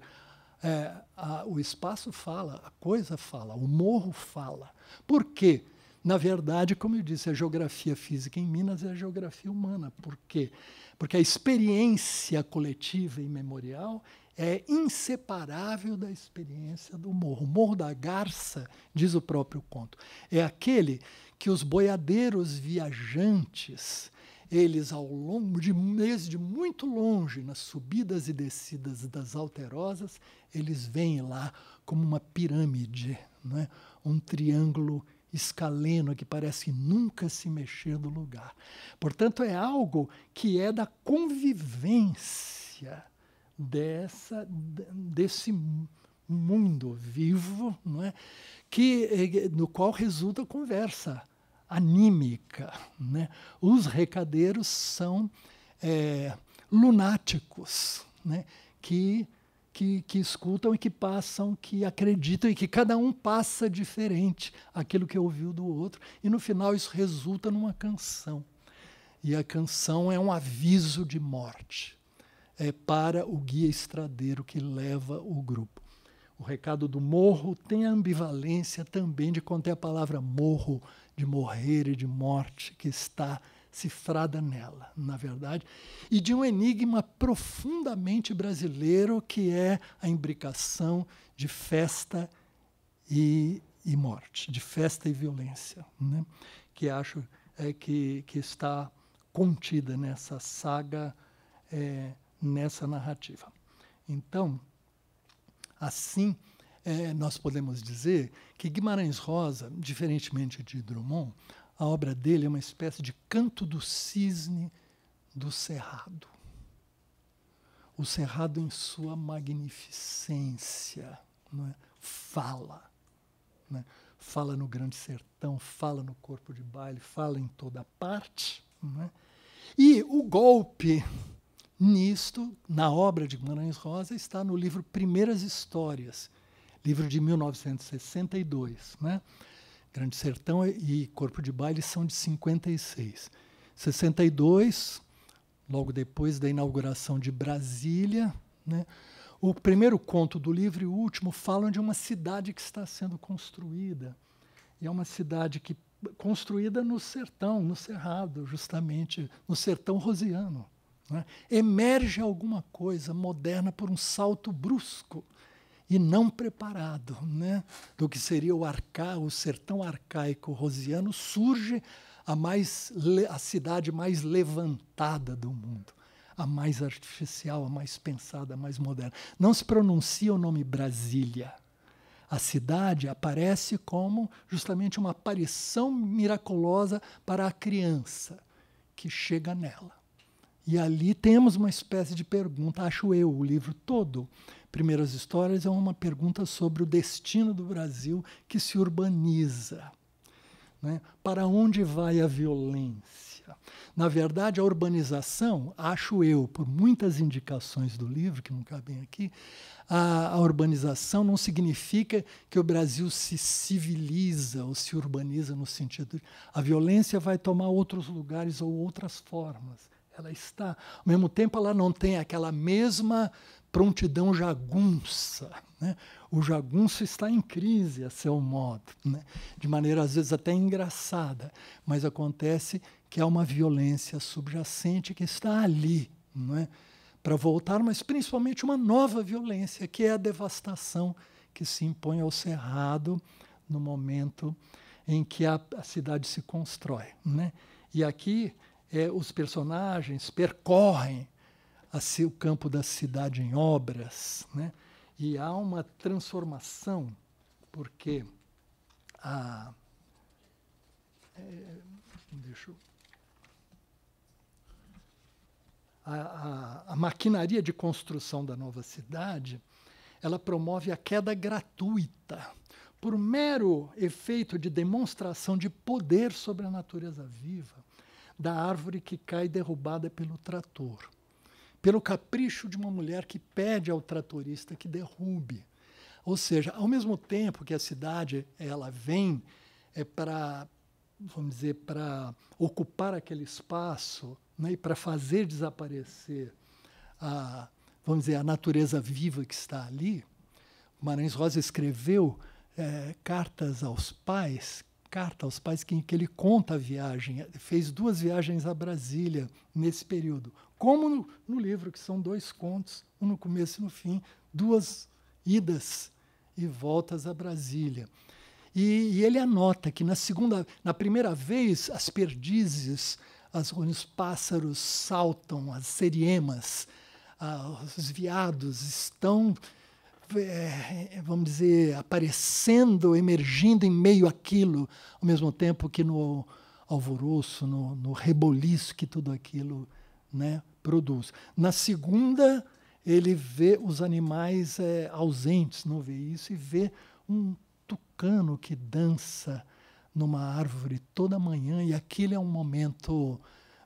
É, a, o espaço fala, a coisa fala, o morro fala. Por quê? Na verdade, como eu disse, a geografia física em Minas é a geografia humana. Por quê? Porque porque a experiência coletiva e memorial é inseparável da experiência do morro. O Morro da Garça, diz o próprio conto, é aquele que os boiadeiros viajantes, eles ao longo de desde muito longe, nas subidas e descidas das alterosas, eles veem lá como uma pirâmide, né? um triângulo escaleno que parece nunca se mexer do lugar. Portanto, é algo que é da convivência dessa desse mundo vivo, não é? Que eh, no qual resulta a conversa anímica, né? Os recadeiros são é, lunáticos, né? Que que, que escutam e que passam, que acreditam e que cada um passa diferente aquilo que ouviu do outro. E no final isso resulta numa canção. E a canção é um aviso de morte é, para o guia estradeiro que leva o grupo. O recado do morro tem a ambivalência também de conter é a palavra morro, de morrer e de morte, que está cifrada nela, na verdade, e de um enigma profundamente brasileiro que é a imbricação de festa e, e morte, de festa e violência, né? que acho é, que, que está contida nessa saga, é, nessa narrativa. Então, assim, é, nós podemos dizer que Guimarães Rosa, diferentemente de Drummond, a obra dele é uma espécie de canto do cisne do cerrado. O cerrado, em sua magnificência, não é? fala. Não é? Fala no Grande Sertão, fala no corpo de baile, fala em toda parte. É? E o golpe nisto, na obra de Guimarães Rosa, está no livro Primeiras Histórias, livro de 1962. Grande Sertão e Corpo de Baile são de 56. 62, logo depois da inauguração de Brasília, né? O primeiro conto do livro e o último falam de uma cidade que está sendo construída. E é uma cidade que construída no sertão, no cerrado, justamente, no sertão rosiano. Né? Emerge alguma coisa moderna por um salto brusco e não preparado né, do que seria o arca, o sertão arcaico rosiano, surge a, mais, a cidade mais levantada do mundo, a mais artificial, a mais pensada, a mais moderna. Não se pronuncia o nome Brasília. A cidade aparece como justamente uma aparição miraculosa para a criança que chega nela. E ali temos uma espécie de pergunta, acho eu, o livro todo Primeiras Histórias é uma pergunta sobre o destino do Brasil que se urbaniza. Né? Para onde vai a violência? Na verdade, a urbanização, acho eu, por muitas indicações do livro, que não cabem aqui, a, a urbanização não significa que o Brasil se civiliza ou se urbaniza no sentido. De, a violência vai tomar outros lugares ou outras formas ela está. Ao mesmo tempo, ela não tem aquela mesma prontidão jagunça. Né? O jagunço está em crise, a seu modo, né? de maneira às vezes até engraçada, mas acontece que há uma violência subjacente que está ali, é? para voltar, mas principalmente uma nova violência, que é a devastação que se impõe ao cerrado no momento em que a, a cidade se constrói. Né? E aqui é, os personagens percorrem a ser o campo da cidade em obras, né? E há uma transformação, porque a. É, deixa eu, a, a, a maquinaria de construção da nova cidade ela promove a queda gratuita por mero efeito de demonstração de poder sobre a natureza viva da árvore que cai derrubada pelo trator pelo capricho de uma mulher que pede ao tratorista que derrube. Ou seja, ao mesmo tempo que a cidade ela vem é para vamos dizer para ocupar aquele espaço né, e para fazer desaparecer a vamos dizer a natureza viva que está ali. Marães Rosa escreveu é, cartas aos pais carta aos pais que, que ele conta a viagem. Fez duas viagens a Brasília nesse período como no, no livro, que são dois contos, um no começo e no fim, duas idas e voltas a Brasília. E, e, ele anota que na segunda, na primeira vez, as perdizes, as, os pássaros saltam, as seriemas, ah, os viados estão, é, vamos dizer, aparecendo, emergindo em meio àquilo, ao mesmo tempo que no alvoroço, no, no reboliço que tudo aquilo né, produz. Na segunda, ele vê os animais é, ausentes, não vê isso, e vê um tucano que dança numa árvore toda manhã, e aquele é um momento,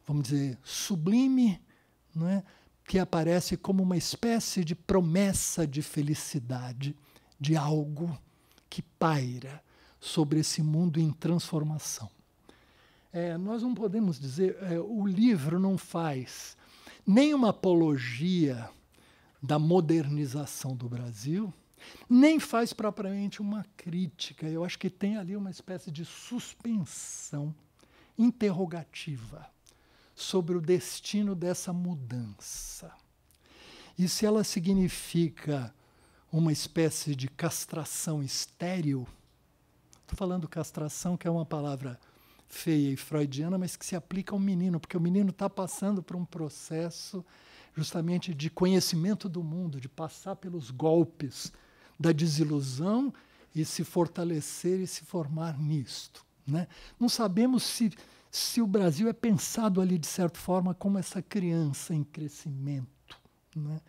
vamos dizer, sublime, né, que aparece como uma espécie de promessa de felicidade, de algo que paira sobre esse mundo em transformação. É, nós não podemos dizer, é, o livro não faz nem uma apologia da modernização do Brasil, nem faz propriamente uma crítica. Eu acho que tem ali uma espécie de suspensão interrogativa sobre o destino dessa mudança. E se ela significa uma espécie de castração estéril, estou falando castração, que é uma palavra feia e freudiana, mas que se aplica ao menino, porque o menino está passando por um processo justamente de conhecimento do mundo, de passar pelos golpes da desilusão e se fortalecer e se formar nisto. Né? Não sabemos se, se o Brasil é pensado ali, de certa forma, como essa criança em crescimento, né?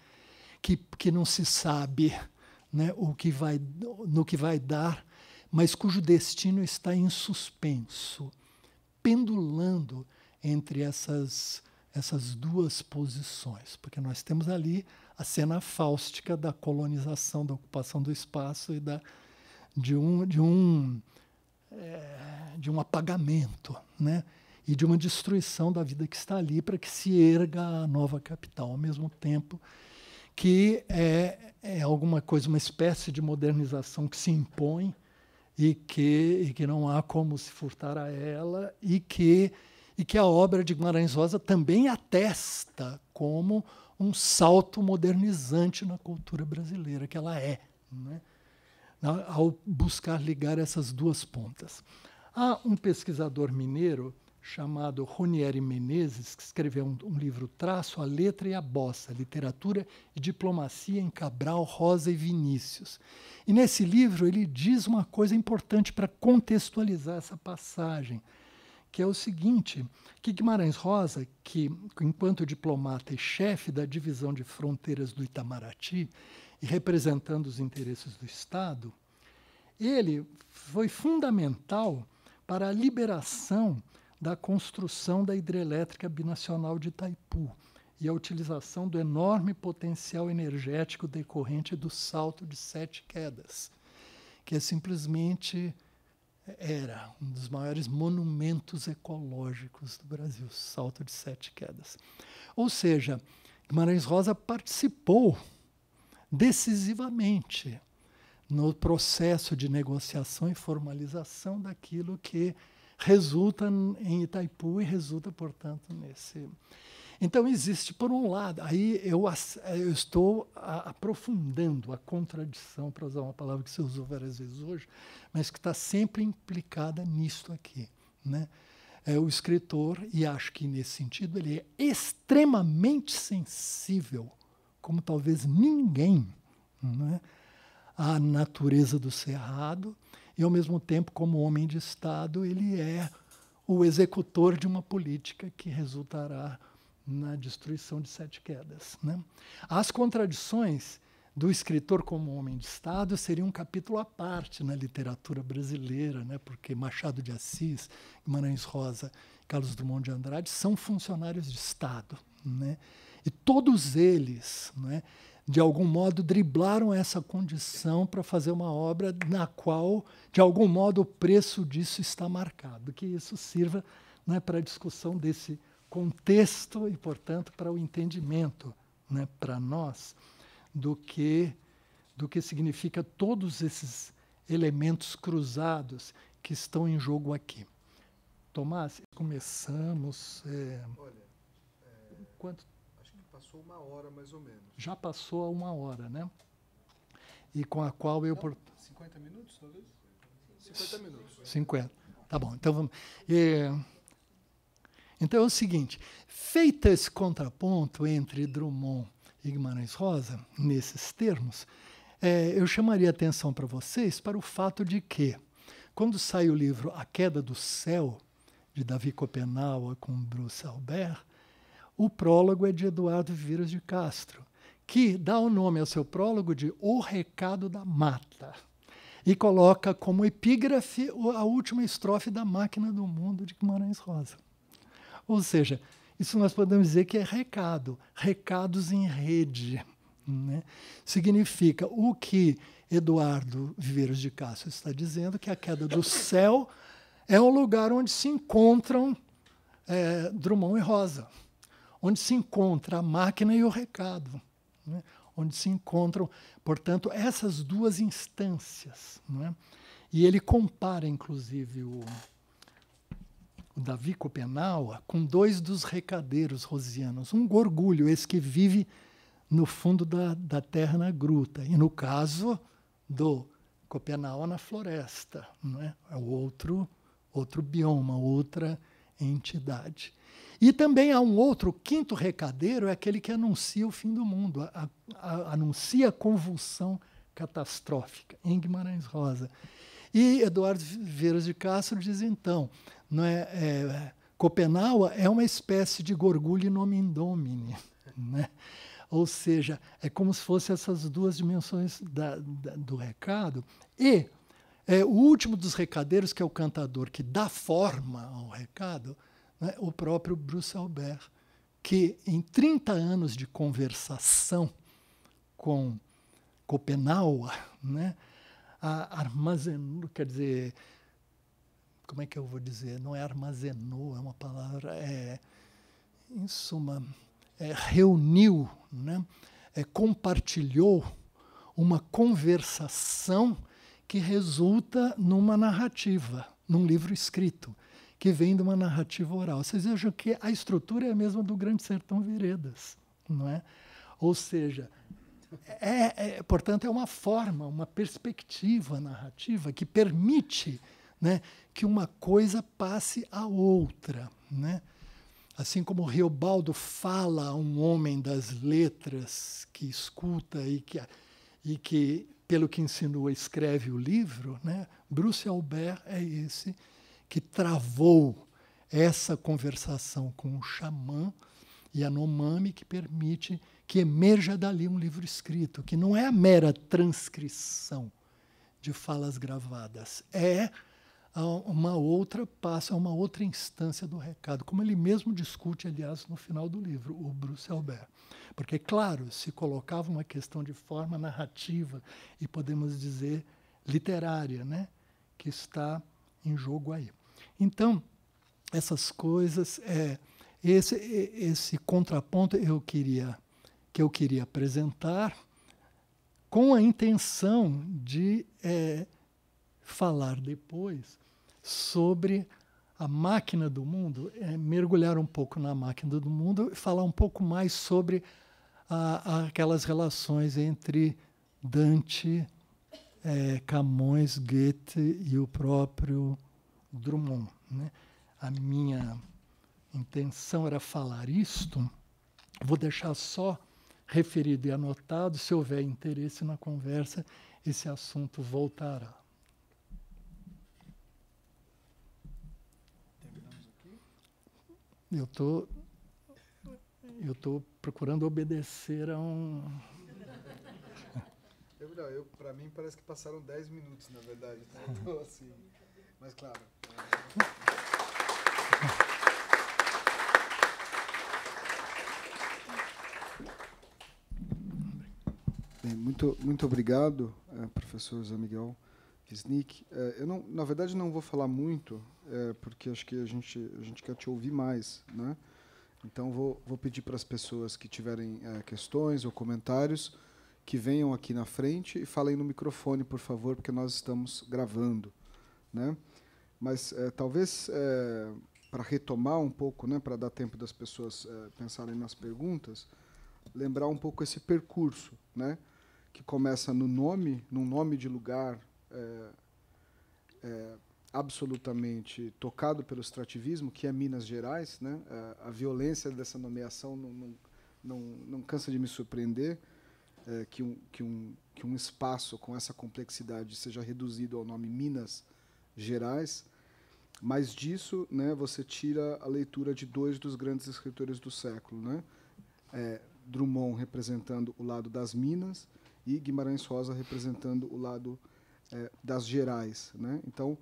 que, que não se sabe né? o que vai, no que vai dar, mas cujo destino está em suspenso pendulando entre essas, essas duas posições, porque nós temos ali a cena fáustica da colonização, da ocupação do espaço e da, de, um, de, um, é, de um apagamento, né? e de uma destruição da vida que está ali para que se erga a nova capital, ao mesmo tempo que é, é alguma coisa, uma espécie de modernização que se impõe e que, e que não há como se furtar a ela e que, e que a obra de Guimarães Rosa também atesta como um salto modernizante na cultura brasileira, que ela é, né? ao buscar ligar essas duas pontas. Há um pesquisador mineiro chamado Ronieri Menezes, que escreveu um, um, livro Traço, a Letra e a Bossa, Literatura e Diplomacia em Cabral, Rosa e Vinícius. E nesse livro ele diz uma coisa importante para contextualizar essa passagem, que é o seguinte, que Guimarães Rosa, que enquanto diplomata e chefe da divisão de fronteiras do Itamaraty e representando os interesses do Estado, ele foi fundamental para a liberação da construção da hidrelétrica binacional de Itaipu e a utilização do enorme potencial energético decorrente do salto de sete quedas, que é simplesmente era um dos maiores monumentos ecológicos do Brasil, o Salto de Sete Quedas. Ou seja, Guimarães Rosa participou decisivamente no processo de negociação e formalização daquilo que resulta em Itaipu e resulta, portanto, nesse. Então, existe, por um lado, aí eu, eu estou a, aprofundando a contradição, para usar uma palavra que se usou várias vezes hoje, mas que está sempre implicada nisto aqui. Né? É, o escritor, e acho que nesse sentido ele é extremamente sensível, como talvez ninguém, né? à natureza do cerrado e, ao mesmo tempo, como homem de Estado, ele é o executor de uma política que resultará na destruição de sete quedas. Né? As contradições do escritor como homem de Estado seria um capítulo à parte na literatura brasileira, né? porque Machado de Assis, Guimarães Rosa, Carlos Drummond de Andrade são funcionários de Estado. Né? E todos eles né, de algum modo, driblaram essa condição para fazer uma obra na qual, de algum modo, o preço disso está marcado. Que isso sirva né, para a discussão desse contexto e, portanto, para o entendimento né, para nós do que, do que significa todos esses elementos cruzados que estão em jogo aqui. Tomás, começamos. É, Olha, é... Quanto passou uma hora, mais ou menos. Já passou uma hora, né? E com a qual eu... Não, por... 50 minutos, talvez? 50 minutos. 50. Tá bom, então vamos... Então é o seguinte, feita esse contraponto entre Drummond e Guimarães Rosa, nesses termos, é, eu chamaria atenção para vocês para o fato de que, quando sai o livro A Queda do Céu, de Davi Copenau com Bruce Albert, o prólogo é de Eduardo Viras de Castro, que dá o nome ao seu prólogo de O Recado da Mata e coloca como epígrafe a última estrofe da Máquina do Mundo de Guimarães Rosa. Ou seja, isso nós podemos dizer que é recado, recados em rede. Né? Significa o que Eduardo Viveiros de Castro está dizendo, que a queda do céu é o lugar onde se encontram é, Drummond e Rosa onde se encontra a máquina e o recado, né? onde se encontram, portanto, essas duas instâncias. Né? E ele compara, inclusive, o, o Davi Copenaua com dois dos recadeiros rosianos, um gorgulho, esse que vive no fundo da, da terra na gruta, e no caso do Copenaua na floresta, né? é outro, outro bioma, outra entidade. E também há um outro quinto recadeiro, é aquele que anuncia o fim do mundo, a, a, a, anuncia a convulsão catastrófica, em Guimarães Rosa. E Eduardo Vieira de Castro diz então, não é, é Copenhague é uma espécie de gorgulho nomen domine, né? ou seja, é como se fossem essas duas dimensões da, da, do recado. E é, o último dos recadeiros, que é o cantador que dá forma ao recado, né, o próprio Bruce Albert, que em 30 anos de conversação com Copenaua, né, armazenou, quer dizer, como é que eu vou dizer? Não é armazenou, é uma palavra, é, em suma, é, reuniu, né, é, compartilhou uma conversação que resulta numa narrativa, num livro escrito que vem de uma narrativa oral. Vocês vejam que a estrutura é a mesma do Grande Sertão Veredas, não é? Ou seja, é, é, portanto, é uma forma, uma perspectiva narrativa que permite né, que uma coisa passe a outra. Né? Assim como Riobaldo fala a um homem das letras que escuta e que, e que pelo que insinua, escreve o livro, né, Bruce Albert é esse que travou essa conversação com o xamã e a Nomami que permite que emerja dali um livro escrito, que não é a mera transcrição de falas gravadas, é uma outra passa, é uma outra instância do recado, como ele mesmo discute, aliás, no final do livro, o Bruce Albert. Porque, claro, se colocava uma questão de forma narrativa e podemos dizer literária, né, que está em jogo aí. Então, essas coisas, é, esse, esse contraponto eu queria que eu queria apresentar com a intenção de é, falar depois sobre a máquina do mundo, é, mergulhar um pouco na máquina do mundo e falar um pouco mais sobre a, a, aquelas relações entre Dante, é, Camões, Goethe e o próprio Drummond. Né? A minha intenção era falar isto, vou deixar só referido e anotado, se houver interesse na conversa, esse assunto voltará. Eu tô, eu tô procurando obedecer a um. Eu, eu para mim parece que passaram dez minutos, na verdade. Então, assim, mas claro muito, muito obrigado, eh, professor Zé Miguel Snick. Eh, eu, não, na verdade, não vou falar muito, eh, porque acho que a gente, a gente quer te ouvir mais, né? Então, vou, vou pedir para as pessoas que tiverem questões ou comentários que venham aqui na frente e falem no microfone, por favor, porque nós estamos gravando. Né? Mas é, talvez é, eh, para retomar um pouco, né, para dar tempo das pessoas é, pensarem nas perguntas, lembrar um pouco esse percurso, né, que começa no nome, num nome de lugar absolutamente tocado pelo extrativismo, que é Minas Gerais, né? a violência dessa nomeação não, não, não, não cansa de me surpreender é, que, um, que, um, que um espaço com essa complexidade seja reduzido ao nome Minas Gerais. Mas disso, né, você tira a leitura de dois dos grandes escritores do século, né? É, Drummond representando o lado das minas e Guimarães Rosa representando o lado é, das gerais, né? Então,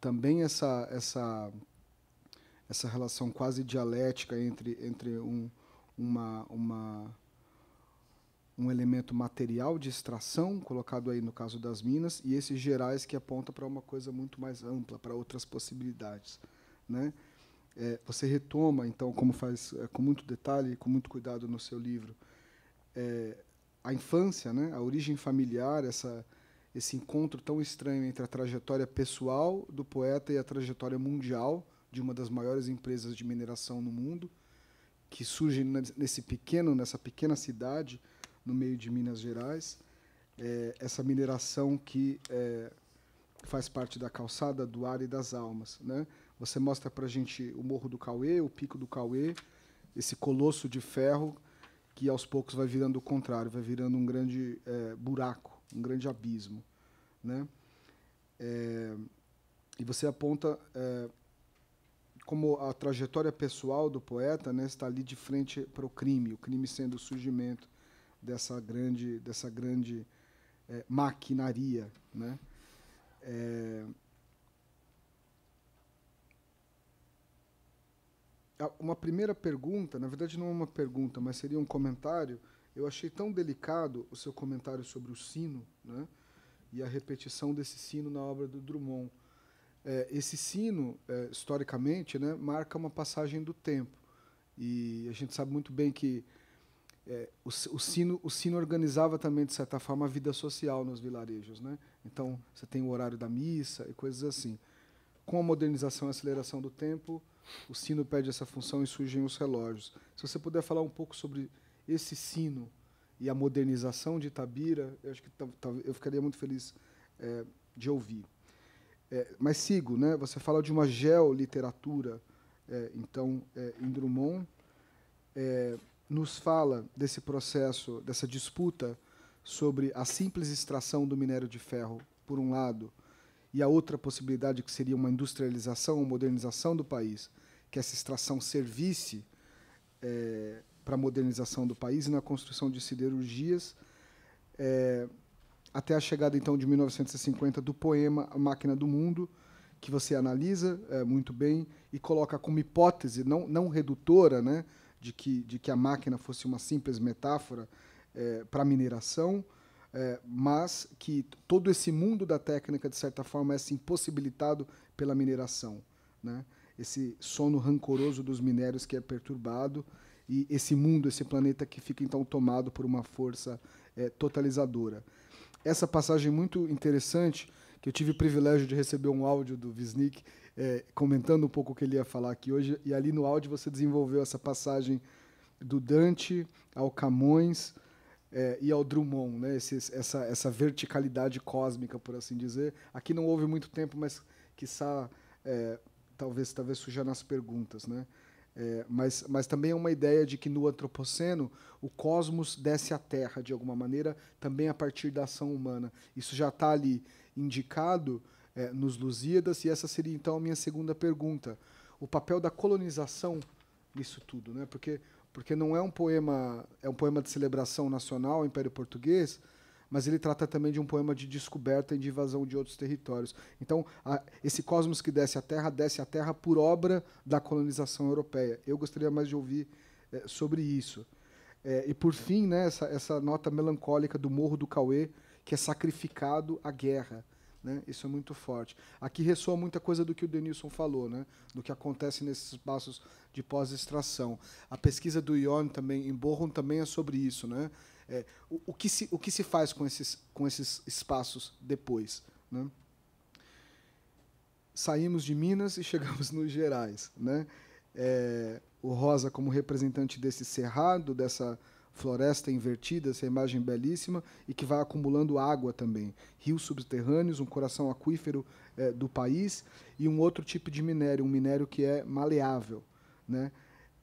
também essa essa essa relação quase dialética entre entre um, uma uma um elemento material de extração, colocado aí no caso das minas, e esses gerais que aponta para uma coisa muito mais ampla, para outras possibilidades. Né? É, você retoma, então, como faz é, com muito detalhe e com muito cuidado no seu livro, é, a infância, né? a origem familiar, essa, esse encontro tão estranho entre a trajetória pessoal do poeta e a trajetória mundial de uma das maiores empresas de mineração no mundo, que surge nesse pequeno, nessa pequena cidade, no meio de Minas Gerais. É, essa mineração que é, faz parte da calçada, do ar e das almas. Né? Você mostra para a gente o Morro do Cauê, o Pico do Cauê, esse colosso de ferro que aos poucos vai virando o contrário, vai virando um grande é, buraco, um grande abismo. Né? É, e você aponta é, como a trajetória pessoal do poeta né, está ali de frente para o crime, o crime sendo o surgimento dessa grande, dessa grande é, maquinaria. Né? É... Uma primeira pergunta, na verdade não é uma pergunta, mas seria um comentário. Eu achei tão delicado o seu comentário sobre o sino né? e a repetição desse sino na obra do Drummond. É, esse sino, historicamente, né, marca uma passagem do tempo. E a gente sabe muito bem que é, o, o, sino, o sino organizava também, de certa forma, a vida social nos vilarejos. Né? Então, você tem o horário da missa e coisas assim. Com a modernização e aceleração do tempo, o sino perde essa função e surgem os relógios. Se você puder falar um pouco sobre esse sino e a modernização de Itabira, eu acho que eu ficaria muito feliz é, de ouvir. É, mas sigo, né? você fala de uma geoliteratura, é, então, é, em Drummond. É, nos fala desse processo, dessa disputa sobre a simples extração do minério de ferro, por um lado, e a outra possibilidade que seria uma industrialização, uma modernização do país, que essa extração servisse é, eh, para a modernização do país e na construção de siderurgias, é, até a chegada então de 1950 do poema A Máquina do Mundo, que você analisa é, muito bem e coloca como hipótese não não redutora, né, de que, de que a máquina fosse uma simples metáfora é, para a mineração, é, mas que todo esse mundo da técnica, de certa forma, é assim, impossibilitado pela mineração. Né? Esse sono rancoroso dos minérios que é perturbado e esse mundo, esse planeta que fica então tomado por uma força é, totalizadora. Essa passagem muito interessante, que eu tive o privilégio de receber um áudio do Visnik é, comentando um pouco o que ele ia falar aqui hoje, e ali no áudio você desenvolveu essa passagem do Dante ao Camões é, e ao Drummond, né? Esse, essa, essa verticalidade cósmica, por assim dizer. Aqui não houve muito tempo, mas quiçá, é, talvez, talvez suja nas perguntas. Né? É, mas, mas também é uma ideia de que no antropoceno o cosmos desce à Terra de alguma maneira, também a partir da ação humana. Isso já está ali indicado é, nos Lusíadas, e essa seria então a minha segunda pergunta. O papel da colonização nisso tudo, né? Porque porque não é um poema, é um poema de celebração nacional Império Português, mas ele trata também de um poema de descoberta e de invasão de outros territórios. Então, a, esse cosmos que desce à Terra, desce à Terra por obra da colonização europeia. Eu gostaria mais de ouvir é, sobre isso. É, e, por fim, né, essa, essa nota melancólica do Morro do Cauê, que é sacrificado à guerra. Né? Isso é muito forte. Aqui ressoa muita coisa do que o Denilson falou, né? do que acontece nesses espaços de pós-extração. A pesquisa do Ion também, em Borrom, também é sobre isso. Né? É, o, o, que se, o que se faz com esses, com esses espaços depois? Né? Saímos de Minas e chegamos nos Gerais. Né? É, o Rosa, como representante desse cerrado, dessa floresta invertida, essa imagem belíssima, e que vai acumulando água também. Rios subterrâneos, um coração aquífero eh, do país, e um outro tipo de minério, um minério que é maleável. Né?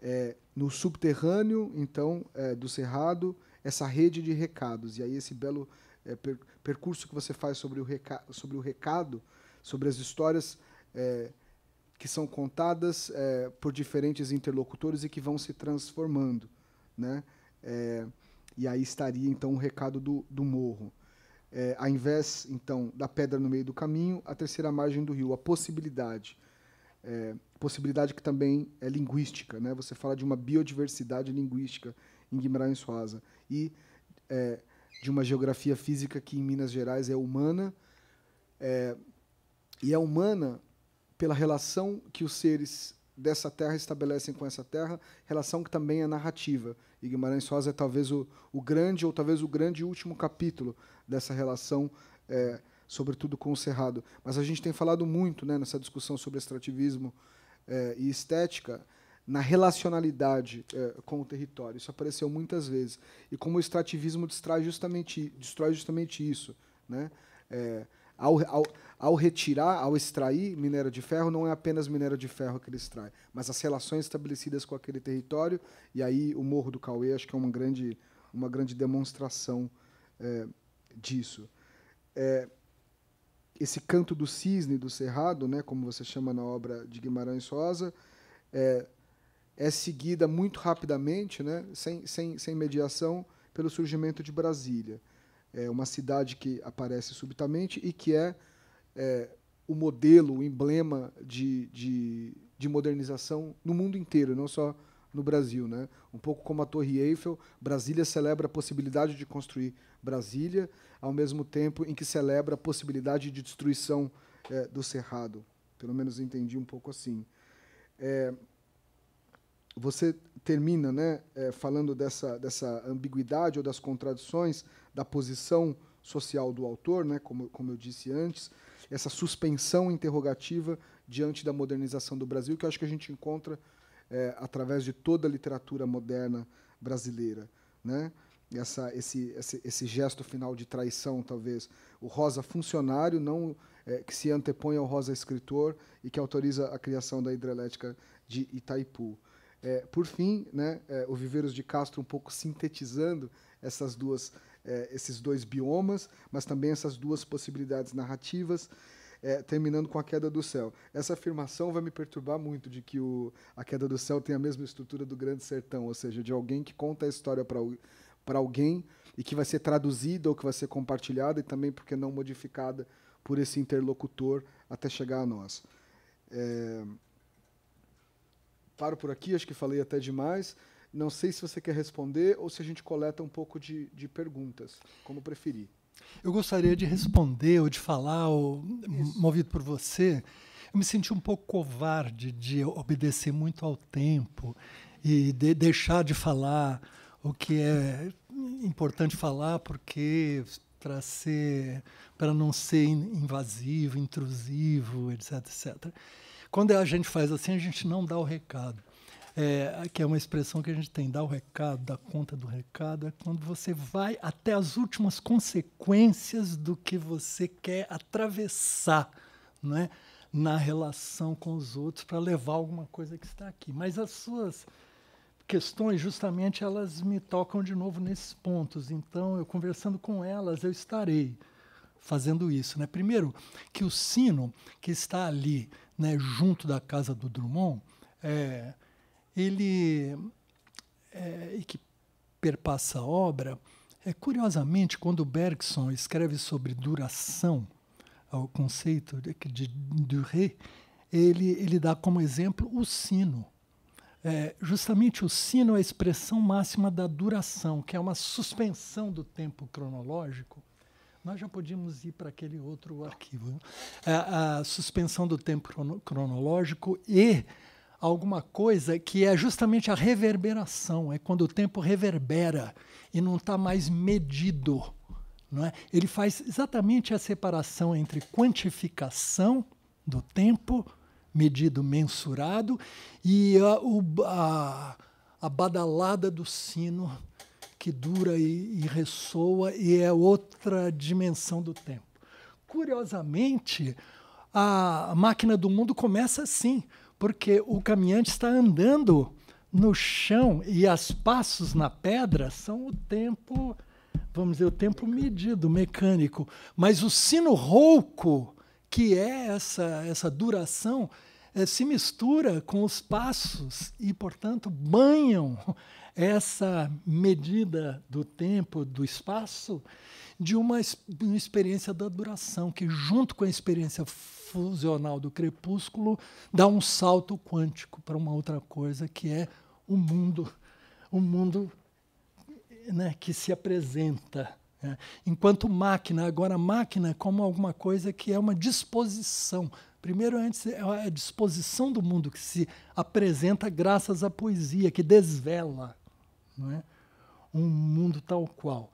É, no subterrâneo, então, é, do Cerrado, essa rede de recados. E aí esse belo é, per percurso que você faz sobre o, sobre o recado, sobre as histórias que são contadas por diferentes interlocutores e que vão se transformando. Né? É, e aí estaria então o recado do, do morro. É, ao invés então da pedra no meio do caminho, a terceira margem do rio, a possibilidade. É, possibilidade que também é linguística, né? Você fala de uma biodiversidade linguística em Guimarães Rosa e é, de uma geografia física que em Minas Gerais é humana é, e é humana pela relação que os seres dessa terra estabelecem com essa terra, relação que também é narrativa. E Guimarães Rosa é talvez o, o grande, ou talvez o grande último capítulo dessa relação, é, sobretudo com o Cerrado. Mas a gente tem falado muito né, nessa discussão sobre extrativismo é, e estética na relacionalidade é, com o território. Isso apareceu muitas vezes. E como o extrativismo destrói justamente, destrói justamente isso. Né? É, ao, ao, ao retirar, ao extrair minério de ferro, não é apenas minério de ferro que ele extrai, mas as relações estabelecidas com aquele território. E aí o Morro do Cauê acho que é uma grande, uma grande demonstração é, disso. É, esse canto do cisne do cerrado, né, como você chama na obra de Guimarães Rosa, é, é seguida muito rapidamente, né, sem, sem, sem mediação, pelo surgimento de Brasília. É uma cidade que aparece subitamente e que é é, o modelo, o emblema de, de, de, modernização no mundo inteiro, não só no Brasil. Né? Um pouco como a Torre Eiffel, Brasília celebra a possibilidade de construir Brasília, ao mesmo tempo em que celebra a possibilidade de destruição é, do Cerrado. Pelo menos entendi um pouco assim. É, você termina né, é, falando dessa, dessa ambiguidade ou das contradições da posição social do autor, né, como, como eu disse antes, essa suspensão interrogativa diante da modernização do Brasil, que eu acho que a gente encontra é, através de toda a literatura moderna brasileira. Né? Essa, esse, esse, esse gesto final de traição, talvez. O rosa funcionário, não é, que se antepõe ao rosa escritor e que autoriza a criação da hidrelétrica de Itaipu. É, por fim, né, é, o Viveiros de Castro, um pouco sintetizando essas duas é, esses dois biomas, mas também essas duas possibilidades narrativas. É, terminando com a queda do céu. Essa afirmação vai me perturbar muito de que o, a queda do céu tem a mesma estrutura do Grande Sertão, ou seja, de alguém que conta a história para alguém e que vai ser traduzida ou que vai ser compartilhada e também, porque não modificada, por esse interlocutor até chegar a nós. É, paro por aqui, acho que falei até demais. Não sei se você quer responder ou se a gente coleta um pouco de, de perguntas, como preferir. Eu gostaria de responder ou de falar, ou, movido por você. Eu me senti um pouco covarde de obedecer muito ao tempo e de deixar de falar o que é importante falar, porque para ser para não ser invasivo, intrusivo, etc, etc. Quando a gente faz assim, a gente não dá o recado é, que é uma expressão que a gente tem, dar o recado, dar conta do recado, é quando você vai até as últimas consequências do que você quer atravessar né, na relação com os outros para levar alguma coisa que está aqui. Mas as suas questões, justamente, elas me tocam de novo nesses pontos. Então, eu conversando com elas, eu estarei fazendo isso. Né? Primeiro, que o sino que está ali, né, junto da casa do Drummond, é, ele é, e que perpassa a obra, é curiosamente quando Bergson escreve sobre duração, é, o conceito de, de durée, ele, ele dá como exemplo o sino. É, justamente o sino é a expressão máxima da duração, que é uma suspensão do tempo cronológico. Nós já podíamos ir para aquele outro arquivo. A, né? é, a suspensão do tempo cronológico e alguma coisa que é justamente a reverberação, é quando o tempo reverbera e não está mais medido. Não é? Ele faz exatamente a separação entre quantificação do tempo, medido, mensurado, e a, o, a, a badalada do sino que dura e, e ressoa e é outra dimensão do tempo. Curiosamente, a máquina do mundo começa assim porque o caminhante está andando no chão e as passos na pedra são o tempo, vamos dizer, o tempo medido, mecânico. Mas o sino rouco, que é essa, essa duração, é, se mistura com os passos e, portanto, banham essa medida do tempo, do espaço, de uma, uma experiência da duração, que, junto com a experiência fusional do crepúsculo dá um salto quântico para uma outra coisa que é o mundo, o mundo né, que se apresenta. Né? Enquanto máquina, agora máquina é como alguma coisa que é uma disposição. Primeiro, antes, é a disposição do mundo que se apresenta graças à poesia, que desvela não é? um mundo tal qual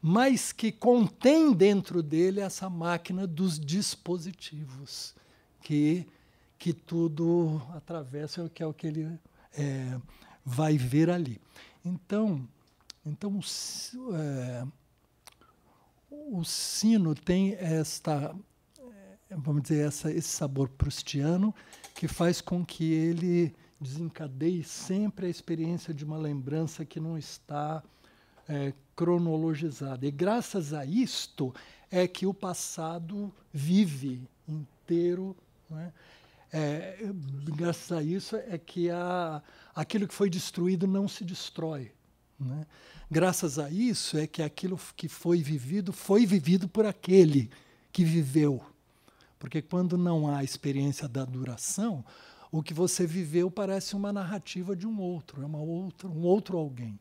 mas que contém dentro dele essa máquina dos dispositivos que, que tudo atravessa, que é o que ele é, vai ver ali. Então, então é, o sino tem esta é, vamos dizer essa, esse sabor prustiano que faz com que ele desencadeie sempre a experiência de uma lembrança que não está é, cronologizada. E graças a isto é que o passado vive inteiro. Né? É, graças a isso é que a, aquilo que foi destruído não se destrói. Né? Graças a isso é que aquilo que foi vivido foi vivido por aquele que viveu. Porque quando não há experiência da duração, o que você viveu parece uma narrativa de um outro, é uma outra, um outro alguém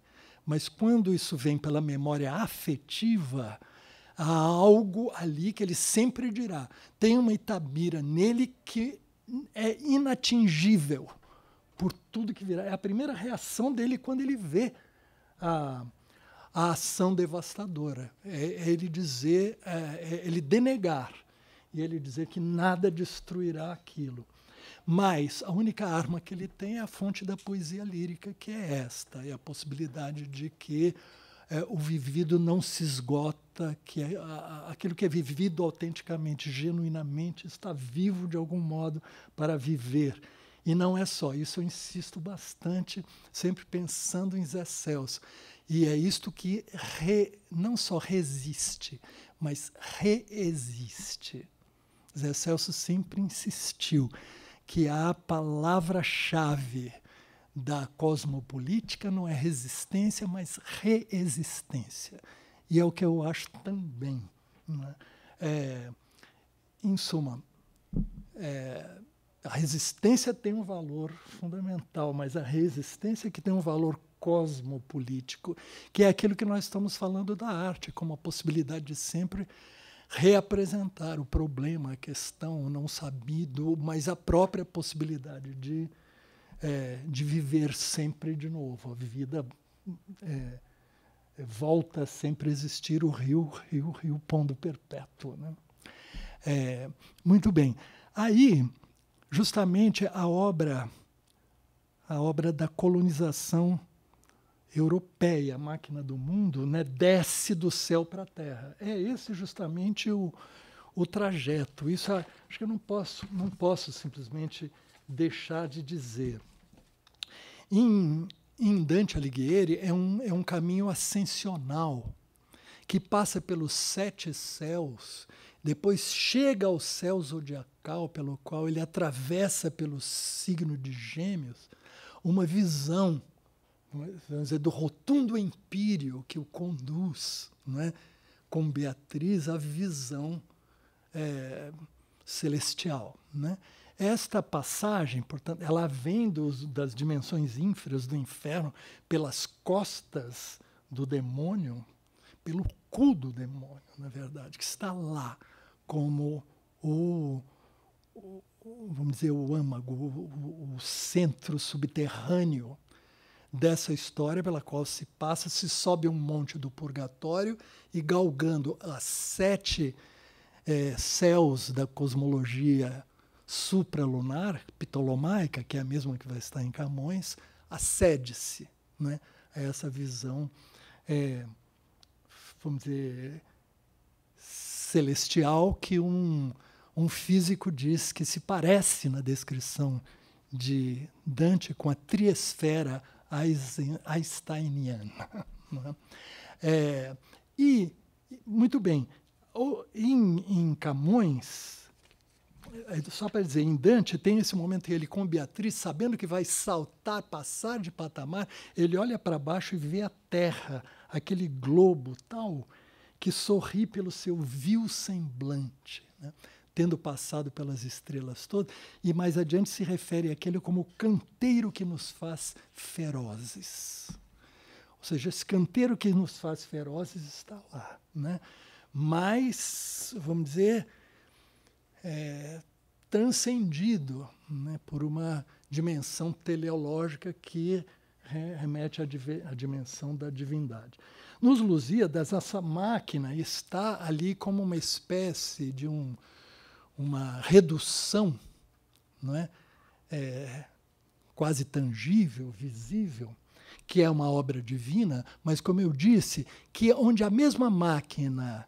mas quando isso vem pela memória afetiva, há algo ali que ele sempre dirá. Tem uma Itabira nele que é inatingível por tudo que virá. É a primeira reação dele quando ele vê a, a ação devastadora. É, é ele dizer, é, é ele denegar e ele dizer que nada destruirá aquilo. Mas a única arma que ele tem é a fonte da poesia lírica, que é esta, é a possibilidade de que é, o vivido não se esgota, que é, a, aquilo que é vivido autenticamente, genuinamente, está vivo de algum modo para viver. E não é só isso, eu insisto bastante, sempre pensando em Zé Celso. E é isto que re, não só resiste, mas reexiste. Zé Celso sempre insistiu que a palavra-chave da cosmopolítica não é resistência, mas reexistência. E é o que eu acho também. Né? É, em suma, é, a resistência tem um valor fundamental, mas a resistência é que tem um valor cosmopolítico, que é aquilo que nós estamos falando da arte, como a possibilidade de sempre reapresentar o problema, a questão, o não sabido, mas a própria possibilidade de, é, de viver sempre de novo. A vida é, é volta sempre a existir o rio, rio, rio pondo perpétuo. Né? É, muito bem. Aí, justamente a obra, a obra da colonização europeia, a máquina do mundo, né, desce do céu para a terra. É esse justamente o, o trajeto. Isso ah, acho que eu não posso, não posso simplesmente deixar de dizer. Em, em Dante Alighieri é um, é um caminho ascensional que passa pelos sete céus, depois chega ao céu zodiacal, pelo qual ele atravessa pelo signo de Gêmeos, uma visão é? vamos dizer, do rotundo empírio que o conduz né, com Beatriz à visão é, celestial. Né? Esta passagem, portanto, ela vem dos, das dimensões ínfras do inferno pelas costas do demônio, pelo cu do demônio, na verdade, que está lá como o, o vamos dizer, o âmago, o, o centro subterrâneo dessa história pela qual se passa, se sobe um monte do purgatório e galgando as sete é, céus da cosmologia supralunar, ptolomaica, que é a mesma que vai estar em Camões, acede-se né, a essa visão, é, vamos dizer, celestial que um, um físico diz que se parece na descrição de Dante com a triesfera einsteiniana. Né? É, e, muito bem, em, em Camões, é, só para dizer, em Dante tem esse momento que ele com Beatriz, sabendo que vai saltar, passar de patamar, ele olha para baixo e vê a terra, aquele globo tal, que sorri pelo seu vil semblante. Né? tendo passado pelas estrelas todas, e mais adiante se refere àquele como o canteiro que nos faz ferozes. Ou seja, esse canteiro que nos faz ferozes está lá. Né? Mas, vamos dizer, é, transcendido né, por uma dimensão teleológica que remete à, à, dimensão da divindade. Nos Lusíadas, essa máquina está ali como uma espécie de um uma redução não é? é quase tangível, visível, que é uma obra divina, mas como eu disse, que é onde a mesma máquina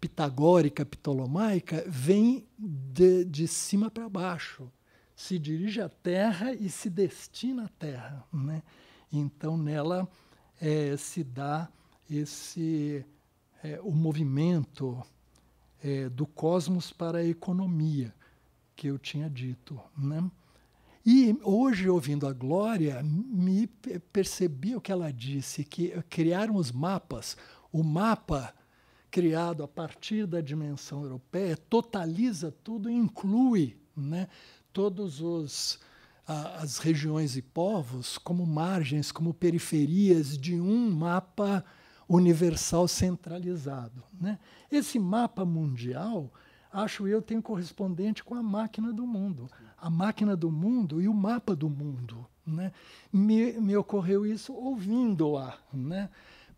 pitagórica, ptolomaica, vem de, de cima para baixo, se dirige à Terra e se destina à Terra. Né? Então, nela é, se dá esse é, o movimento é, do cosmos para a economia, que eu tinha dito. Né? E hoje, ouvindo a Glória, me percebi o que ela disse, que criaram os mapas. O mapa criado a partir da dimensão europeia totaliza tudo e inclui né, todos os as regiões e povos como margens, como periferias de um mapa universal centralizado. Né? Esse mapa mundial, acho eu, tem correspondente com a máquina do mundo. A máquina do mundo e o mapa do mundo. Né? Me, me ocorreu isso ouvindo-a, né?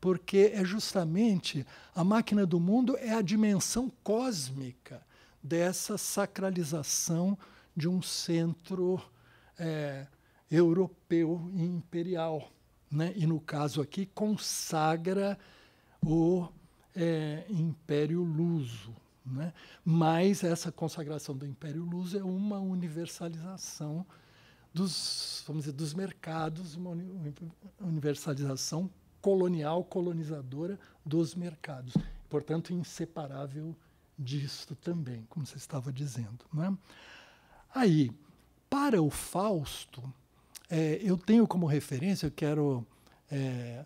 porque é justamente a máquina do mundo é a dimensão cósmica dessa sacralização de um centro é, europeu e imperial né? e, no caso aqui, consagra o é, Império Luso. Né? Mas essa consagração do Império Luso é uma universalização dos, vamos dizer, dos mercados, uma universalização colonial, colonizadora dos mercados. Portanto, inseparável disto também, como você estava dizendo. Né? Aí, para o Fausto, é, eu tenho como referência, eu quero é,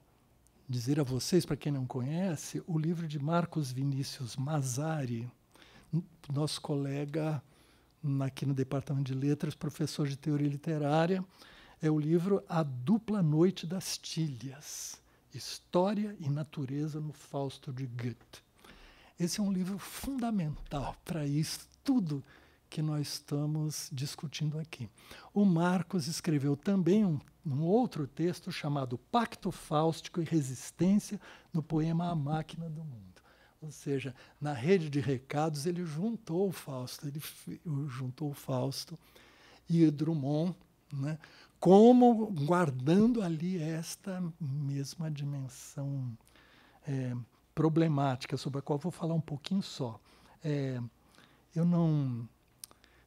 dizer a vocês, para quem não conhece, o livro de Marcos Vinícius Mazari, nosso colega aqui no Departamento de Letras, professor de Teoria Literária, é o livro A Dupla Noite das Tilhas, História e Natureza no Fausto de Goethe. Esse é um livro fundamental para isso tudo que nós estamos discutindo aqui. O Marcos escreveu também um, um outro texto chamado Pacto Fáustico e Resistência no poema A Máquina do Mundo. Ou seja, na rede de recados ele juntou o Fausto, ele juntou o Fausto e o Drummond, né, como guardando ali esta mesma dimensão é, problemática, sobre a qual vou falar um pouquinho só. É, eu não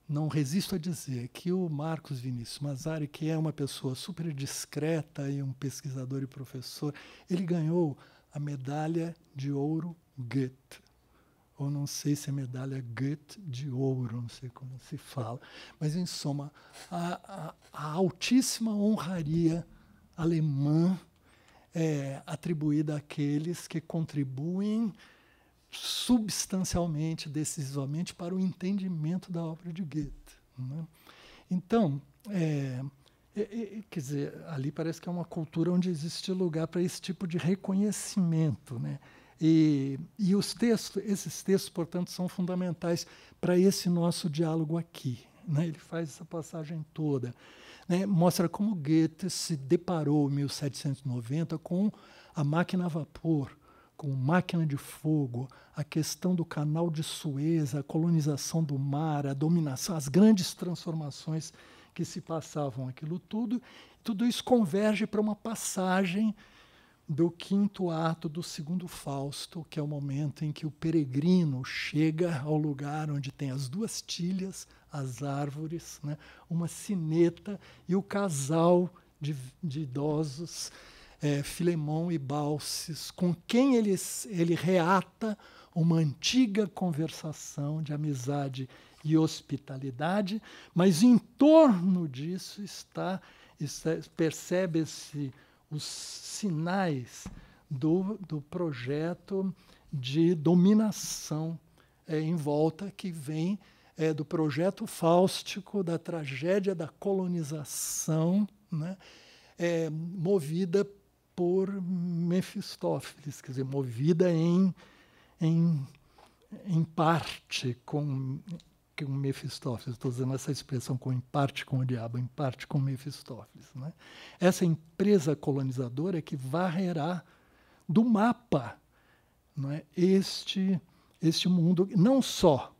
não resisto a dizer que o Marcos Vinícius Mazari, que é uma pessoa super discreta e um pesquisador e professor, ele ganhou a medalha de ouro Goethe. Ou não sei se é medalha Goethe de ouro, não sei como se fala. Mas, em soma, a, a, a altíssima honraria alemã é atribuída àqueles que contribuem substancialmente, decisivamente para o entendimento da obra de Goethe. Né? Então, é, é, é, quer dizer, ali parece que é uma cultura onde existe lugar para esse tipo de reconhecimento, né? E, e os textos, esses textos, portanto, são fundamentais para esse nosso diálogo aqui. Né? Ele faz essa passagem toda. Né? Mostra como Goethe se deparou em 1790 com a máquina a vapor, com máquina de fogo, a questão do canal de Suez, a colonização do mar, a dominação, as grandes transformações que se passavam, aquilo tudo, tudo isso converge para uma passagem do quinto ato do segundo Fausto, que é o momento em que o peregrino chega ao lugar onde tem as duas tilhas, as árvores, né, uma sineta e o casal de, de idosos é, Filemão e Balses, com quem ele, ele reata uma antiga conversação de amizade e hospitalidade, mas em torno disso está, está percebe-se os sinais do, do projeto de dominação é, em volta que vem é, do projeto fáustico da tragédia da colonização, né, é, movida por Mefistófeles, quer dizer, movida em, em, em parte com, com Mefistófeles. Estou usando essa expressão com em parte com o diabo, em parte com Mefistófeles. Né? Essa empresa colonizadora é que varrerá do mapa não é, este, este mundo, não só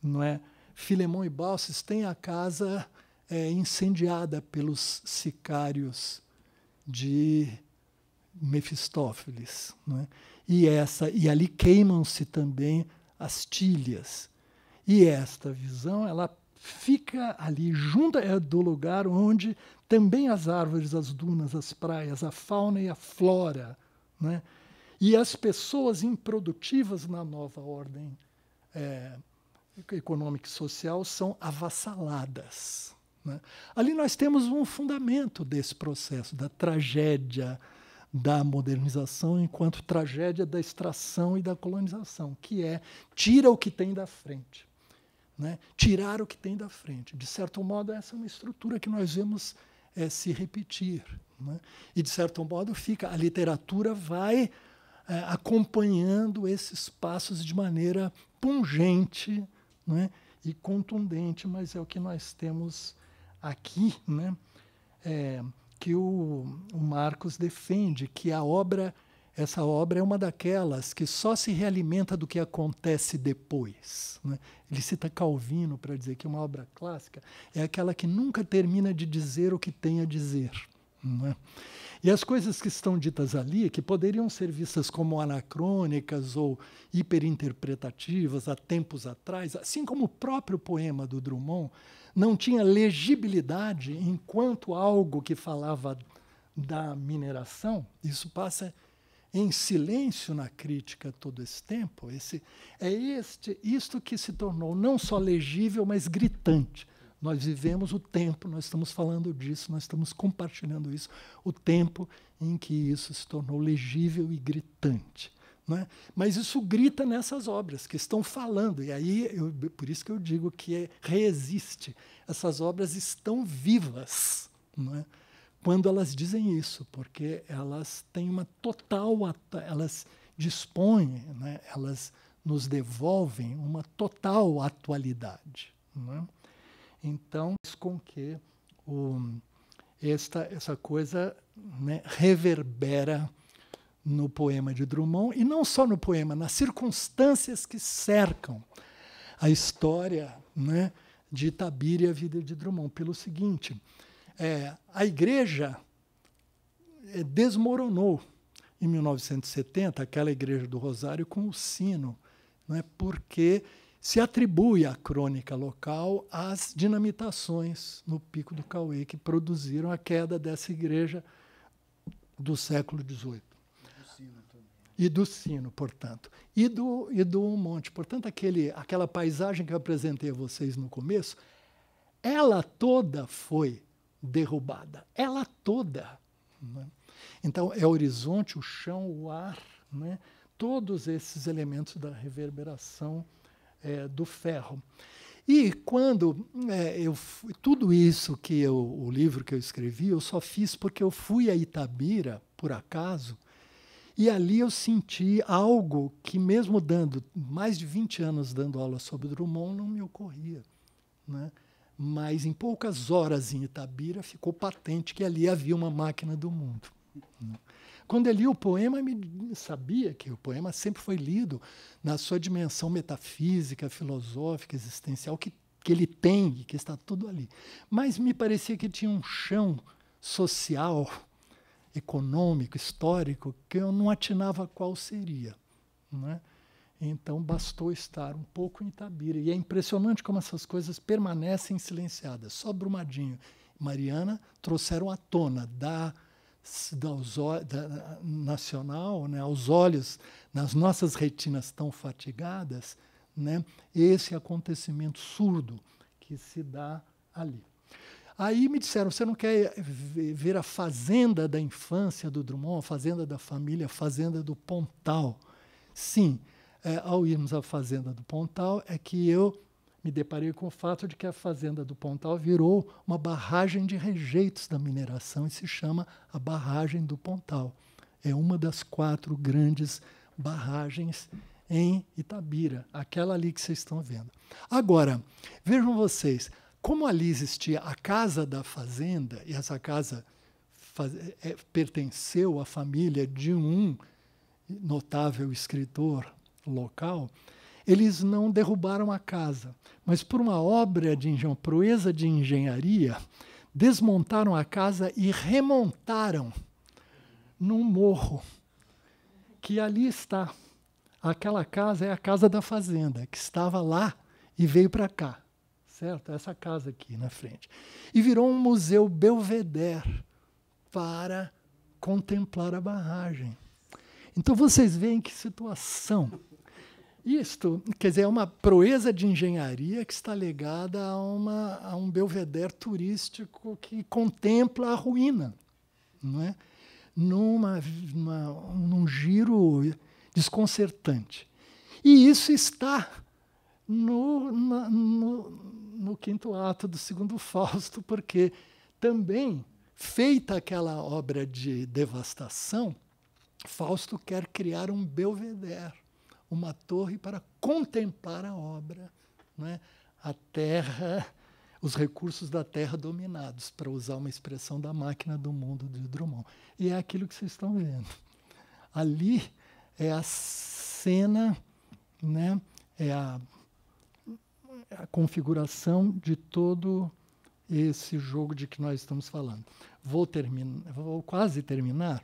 não é, Filemão e Balsas têm a casa é, incendiada pelos sicários de Mefistófeles. Né? E, essa, e ali queimam-se também as tilhas. E esta visão, ela fica ali, junto é do lugar onde também as árvores, as dunas, as praias, a fauna e a flora, né? e as pessoas improdutivas na nova ordem é, econômica e social são avassaladas. Né? Ali nós temos um fundamento desse processo, da tragédia da modernização enquanto tragédia da extração e da colonização, que é tira o que tem da frente. Né? Tirar o que tem da frente. De certo modo, essa é uma estrutura que nós vemos é, se repetir. Né? E, de certo modo, fica a literatura vai é, acompanhando esses passos de maneira pungente né? e contundente, mas é o que nós temos aqui. Né? É, que o, o Marcos defende, que a obra, essa obra é uma daquelas que só se realimenta do que acontece depois. Né? Ele cita Calvino para dizer que uma obra clássica é aquela que nunca termina de dizer o que tem a dizer. Não é? E as coisas que estão ditas ali, é que poderiam ser vistas como anacrônicas ou hiperinterpretativas há tempos atrás, assim como o próprio poema do Drummond, não tinha legibilidade enquanto algo que falava da mineração, isso passa em silêncio na crítica todo esse tempo. Esse, é este, isto que se tornou não só legível, mas gritante. Nós vivemos o tempo, nós estamos falando disso, nós estamos compartilhando isso, o tempo em que isso se tornou legível e gritante. É? Mas isso grita nessas obras que estão falando, e aí eu, por isso que eu digo que é, reexiste. Essas obras estão vivas é? quando elas dizem isso, porque elas têm uma total. Elas dispõem, né? elas nos devolvem uma total atualidade. Não é? Então, com que o, esta, essa coisa né, reverbera no poema de Drummond, e não só no poema, nas circunstâncias que cercam a história né, de Itabira e a vida de Drummond. Pelo seguinte, é, a igreja é, desmoronou em 1970, aquela igreja do Rosário, com o sino, né, porque se atribui à crônica local as dinamitações no Pico do Cauê que produziram a queda dessa igreja do século XVIII. E do sino, portanto. E do, e do monte. Portanto, aquele, aquela paisagem que eu apresentei a vocês no começo, ela toda foi derrubada. Ela toda. Né? Então, é o horizonte, o chão, o ar, né? todos esses elementos da reverberação é, do ferro. E quando é, eu tudo isso que eu, o livro que eu escrevi, eu só fiz porque eu fui a Itabira por acaso, e ali eu senti algo que mesmo dando mais de 20 anos dando aula sobre Drummond não me ocorria, né? Mas em poucas horas em Itabira ficou patente que ali havia uma máquina do mundo. Né? Quando eu li o poema, me sabia que o poema sempre foi lido na sua dimensão metafísica, filosófica, existencial, que, que ele tem e que está tudo ali. Mas me parecia que tinha um chão social, econômico, histórico, que eu não atinava qual seria. Né? Então bastou estar um pouco em Itabira. E é impressionante como essas coisas permanecem silenciadas. Só Brumadinho e Mariana trouxeram à tona da da, nacional, né, aos olhos, nas nossas retinas tão fatigadas, né, esse acontecimento surdo que se dá ali. Aí me disseram: você não quer ver a fazenda da infância do Drummond, a fazenda da família, a fazenda do Pontal? Sim, é, ao irmos à fazenda do Pontal, é que eu me deparei com o fato de que a fazenda do Pontal virou uma barragem de rejeitos da mineração e se chama a Barragem do Pontal. É uma das quatro grandes barragens em Itabira, aquela ali que vocês estão vendo. Agora, vejam vocês, como ali existia a casa da fazenda, e essa casa faz, é, pertenceu à família de um notável escritor local, eles não derrubaram a casa, mas por uma obra de proeza de engenharia, desmontaram a casa e remontaram num morro que ali está. Aquela casa é a casa da fazenda, que estava lá e veio para cá, certo? Essa casa aqui na frente. E virou um museu Belvedere para contemplar a barragem. Então vocês veem que situação isto, quer dizer, é uma proeza de engenharia que está legada a, uma, a um belvedere turístico que contempla a ruína, não é? Numa, numa, num giro desconcertante. E isso está no, na, no, no quinto ato do segundo Fausto, porque também, feita aquela obra de devastação, Fausto quer criar um belvedere uma torre para contemplar a obra, né? a terra, os recursos da terra dominados, para usar uma expressão da máquina do mundo de Drummond. E é aquilo que vocês estão vendo. Ali é a cena, né? é a, a configuração de todo esse jogo de que nós estamos falando. Vou, terminar, vou quase terminar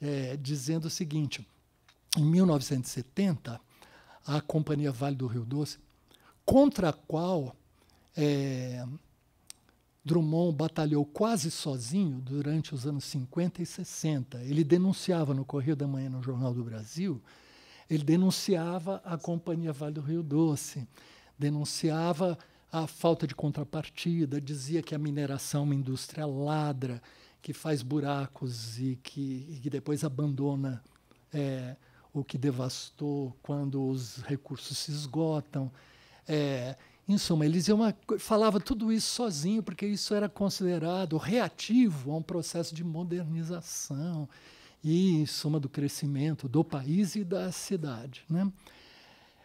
é, dizendo o seguinte: em 1970, a Companhia Vale do Rio Doce, contra a qual é, Drummond batalhou quase sozinho durante os anos 50 e 60. Ele denunciava no Correio da Manhã, no Jornal do Brasil, ele denunciava a Companhia Vale do Rio Doce, denunciava a falta de contrapartida, dizia que a mineração é uma indústria ladra, que faz buracos e que, e que depois abandona é, o que devastou, quando os recursos se esgotam. É, em suma, uma falava tudo isso sozinho, porque isso era considerado reativo a um processo de modernização e, em suma, do crescimento do país e da cidade. Né?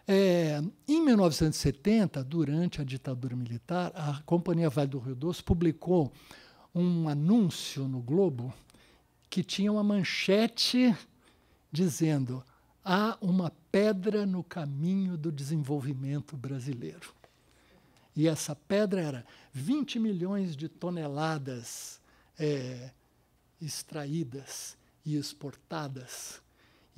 É, em 1970, durante a ditadura militar, a Companhia Vale do Rio Doce publicou um anúncio no Globo que tinha uma manchete dizendo há uma pedra no caminho do desenvolvimento brasileiro. E essa pedra era 20 milhões de toneladas é, extraídas e exportadas.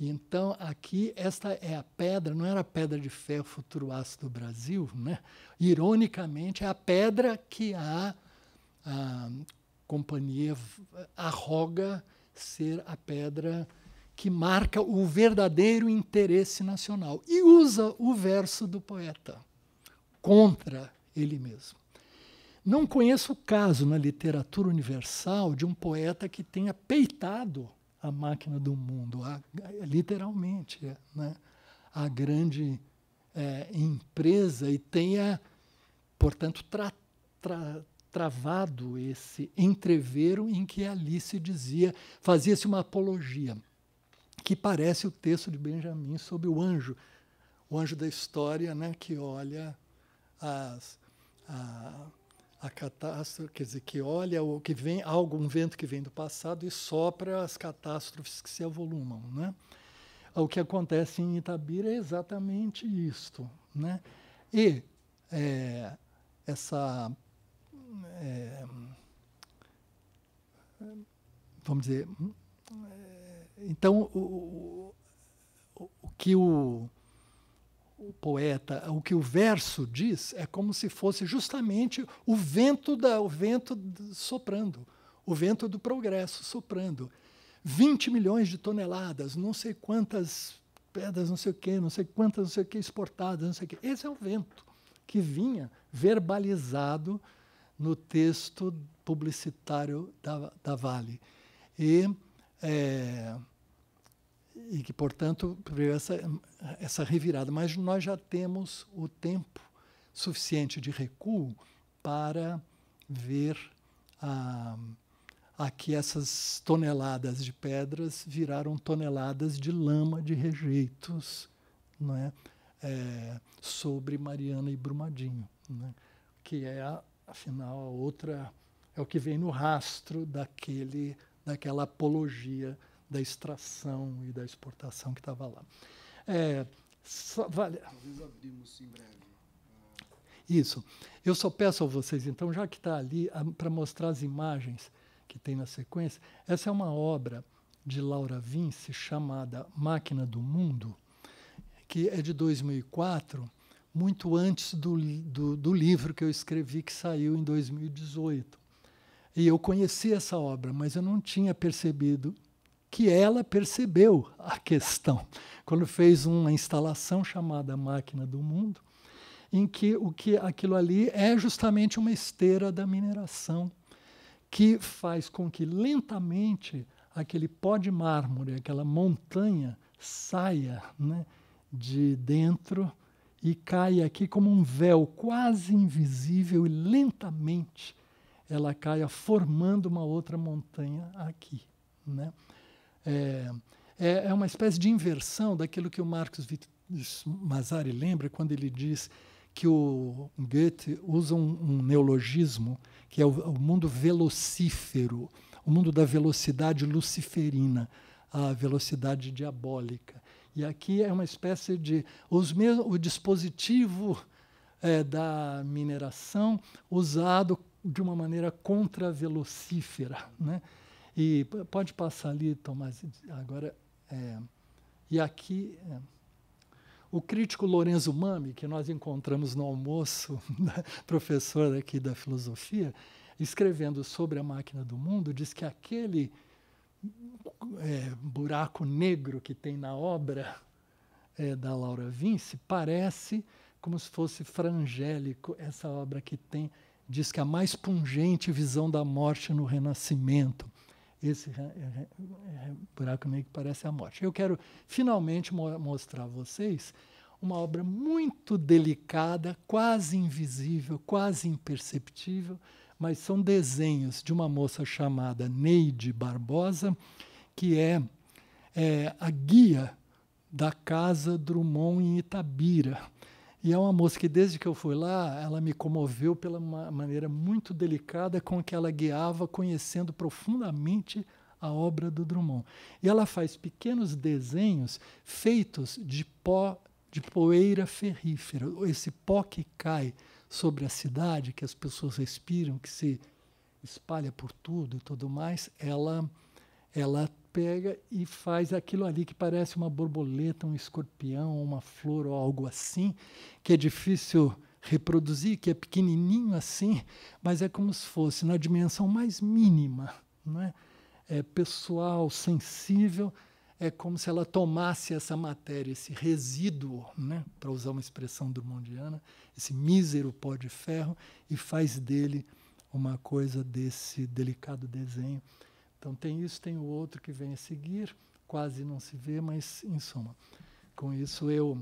E então, aqui, esta é a pedra, não era a pedra de ferro futuro aço do Brasil, né? ironicamente, é a pedra que a, a companhia arroga ser a pedra que marca o verdadeiro interesse nacional. E usa o verso do poeta contra ele mesmo. Não conheço caso na literatura universal de um poeta que tenha peitado a máquina do mundo, a, literalmente, né? a grande é, empresa, e tenha, portanto, tra, tra, travado esse entrevero em que Alice dizia, fazia-se uma apologia que parece o texto de Benjamin sobre o anjo, o anjo da história, né, que olha as, a, a catástrofe, quer dizer, que olha o que vem, algo, um vento que vem do passado e sopra as catástrofes que se avolumam, né? O que acontece em Itabira é exatamente isto, né? E é, essa é, vamos dizer então, o, o, o que o, o, poeta, o que o verso diz, é como se fosse justamente o vento, da, o vento soprando, o vento do progresso soprando. 20 milhões de toneladas, não sei quantas pedras, não sei o quê, não sei quantas, não sei o quê, exportadas, não sei o quê. Esse é o vento que vinha verbalizado no texto publicitário da, da Vale. E é, e que, portanto, essa, essa revirada. Mas nós já temos o tempo suficiente de recuo para ver a, a que essas toneladas de pedras viraram toneladas de lama de rejeitos não é? é sobre Mariana e Brumadinho, é? que é, afinal, a outra. É o que vem no rastro daquele daquela apologia da extração e da exportação que estava lá. É, só, vale... Talvez abrimos em breve. Né? Isso. Eu só peço a vocês, então, já que está ali, para mostrar as imagens que tem na sequência, essa é uma obra de Laura Vince chamada Máquina do Mundo, que é de 2004, muito antes do, do, do livro que eu escrevi, que saiu em 2018. E eu conheci essa obra, mas eu não tinha percebido que ela percebeu a questão quando fez uma instalação chamada Máquina do Mundo, em que o que aquilo ali é justamente uma esteira da mineração que faz com que lentamente aquele pó de mármore, aquela montanha saia, né, de dentro e caia aqui como um véu quase invisível e lentamente ela caia formando uma outra montanha aqui. Né? É, é, é uma espécie de inversão daquilo que o Marcos Mazzari lembra quando ele diz que o Goethe usa um, um neologismo que é o, o, mundo velocífero, o mundo da velocidade luciferina, a velocidade diabólica. E aqui é uma espécie de os mesmo, o dispositivo é, da mineração usado de uma maneira contravelocífera. Né? E pode passar ali, Tomás, agora. É, e aqui, é, o crítico Lorenzo Mami, que nós encontramos no almoço, professor aqui da filosofia, escrevendo sobre a máquina do mundo, diz que aquele é, buraco negro que tem na obra é, da Laura Vince parece como se fosse frangélico essa obra que tem diz que a mais pungente visão da morte no Renascimento. Esse buraco meio que parece a morte. Eu quero finalmente mo mostrar a vocês uma obra muito delicada, quase invisível, quase imperceptível, mas são desenhos de uma moça chamada Neide Barbosa, que é, é a guia da Casa Drummond em Itabira e é uma moça que, desde que eu fui lá, ela me comoveu pela maneira muito delicada com que ela guiava, conhecendo profundamente a obra do Drummond. E ela faz pequenos desenhos feitos de pó, de poeira ferrífera, esse pó que cai sobre a cidade, que as pessoas respiram, que se espalha por tudo e tudo mais, ela ela pega e faz aquilo ali que parece uma borboleta, um escorpião, uma flor ou algo assim, que é difícil reproduzir, que é pequenininho assim, mas é como se fosse na dimensão mais mínima, né? é? pessoal, sensível, é como se ela tomasse essa matéria, esse resíduo, né? para usar uma expressão drumondiana, esse mísero pó de ferro, e faz dele uma coisa desse delicado desenho então tem isso, tem o outro que vem a seguir, quase não se vê, mas em suma. Com isso eu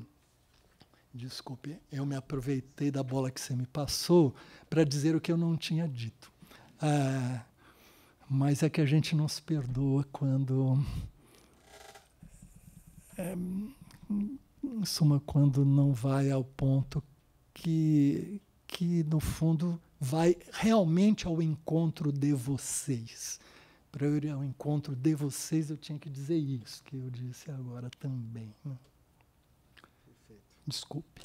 desculpe, eu me aproveitei da bola que você me passou para dizer o que eu não tinha dito. Ah, mas é que a gente não se perdoa quando. É, em suma, quando não vai ao ponto que, que, no fundo, vai realmente ao encontro de vocês. Para eu ir ao encontro de vocês, eu tinha que dizer isso que eu disse agora também. Né? Desculpe.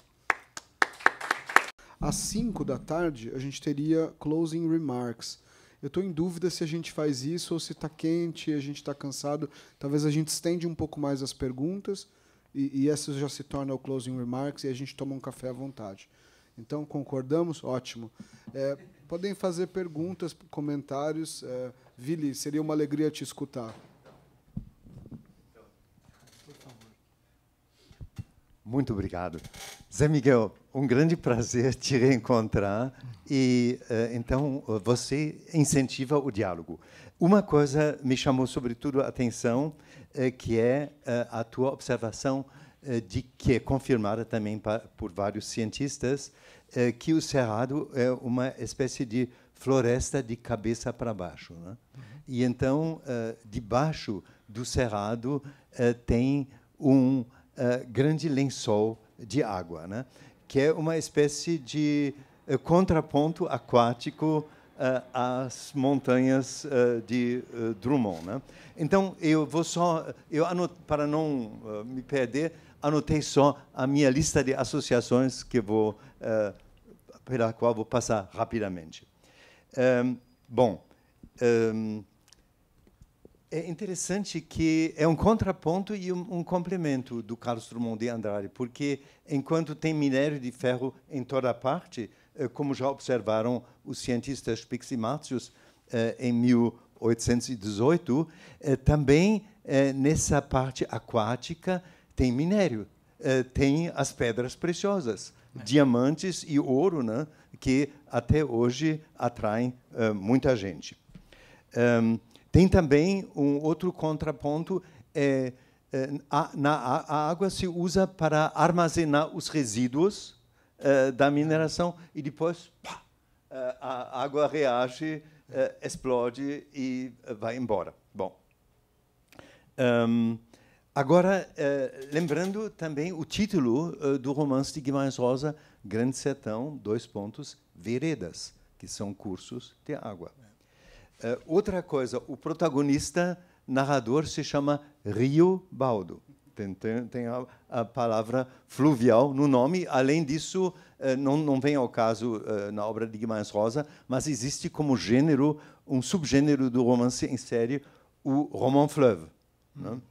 Às 5 da tarde, a gente teria closing remarks. Eu estou em dúvida se a gente faz isso ou se está quente, a gente está cansado. Talvez a gente estende um pouco mais as perguntas e, e essas já se torna o closing remarks e a gente toma um café à vontade. Então, concordamos? Ótimo. É, podem fazer perguntas, comentários. É, Vili, seria uma alegria te escutar. Muito obrigado. Zé Miguel, um grande prazer te reencontrar. E eh, então você incentiva o diálogo. Uma coisa me chamou sobretudo a atenção, eh, que é eh, a tua observação de que é confirmada também por vários cientistas que o cerrado é uma espécie de floresta de cabeça para baixo. Né? Uhum. E então, uh, debaixo do cerrado, uh, tem um uh, grande lençol de água, né? que é uma espécie de contraponto aquático às montanhas de Drummond. Né? Então, eu vou só, eu para não me perder, anotei só a minha lista de associações que vou, pela qual vou passar rapidamente. Um, bom, um, é interessante que é um contraponto e um, um, complemento do Carlos Drummond de Andrade, porque enquanto tem minério de ferro em toda a parte, eh, como já observaram os cientistas Piximátios eh, em 1818, eh, também nessa parte aquática tem minério, tem as pedras preciosas. É. diamantes e ouro, né, que até hoje atraem uh, muita gente. Um, tem também um outro contraponto é, é a, na, a, a, água se usa para armazenar os resíduos uh, da mineração e depois pá, eh, a água reage, uh, explode e vai embora. Bom. Um, Agora, eh, lembrando também o título eh, do romance de Guimarães Rosa, Grande Setão, dois pontos, Veredas, que são cursos de água. Eh, outra coisa, o protagonista, narrador, se chama Rio Baldo. Tem, tem, tem a, a, palavra fluvial no nome. Além disso, eh, não, não vem ao caso eh, na obra de Guimarães Rosa, mas existe como gênero, um subgênero do romance em série, o roman fleuve. Hum. Né?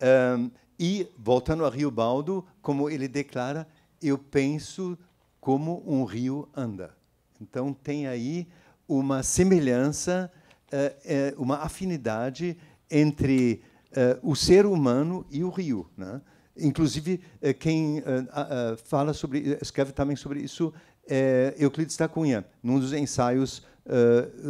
Um, e, voltando a Rio Baldo, como ele declara, eu penso como um rio anda. Então, tem aí uma semelhança, eh, eh, uma afinidade entre eh, o ser humano e o rio. Né? Inclusive, quem fala sobre, escreve também sobre isso é Euclides da Cunha, num dos ensaios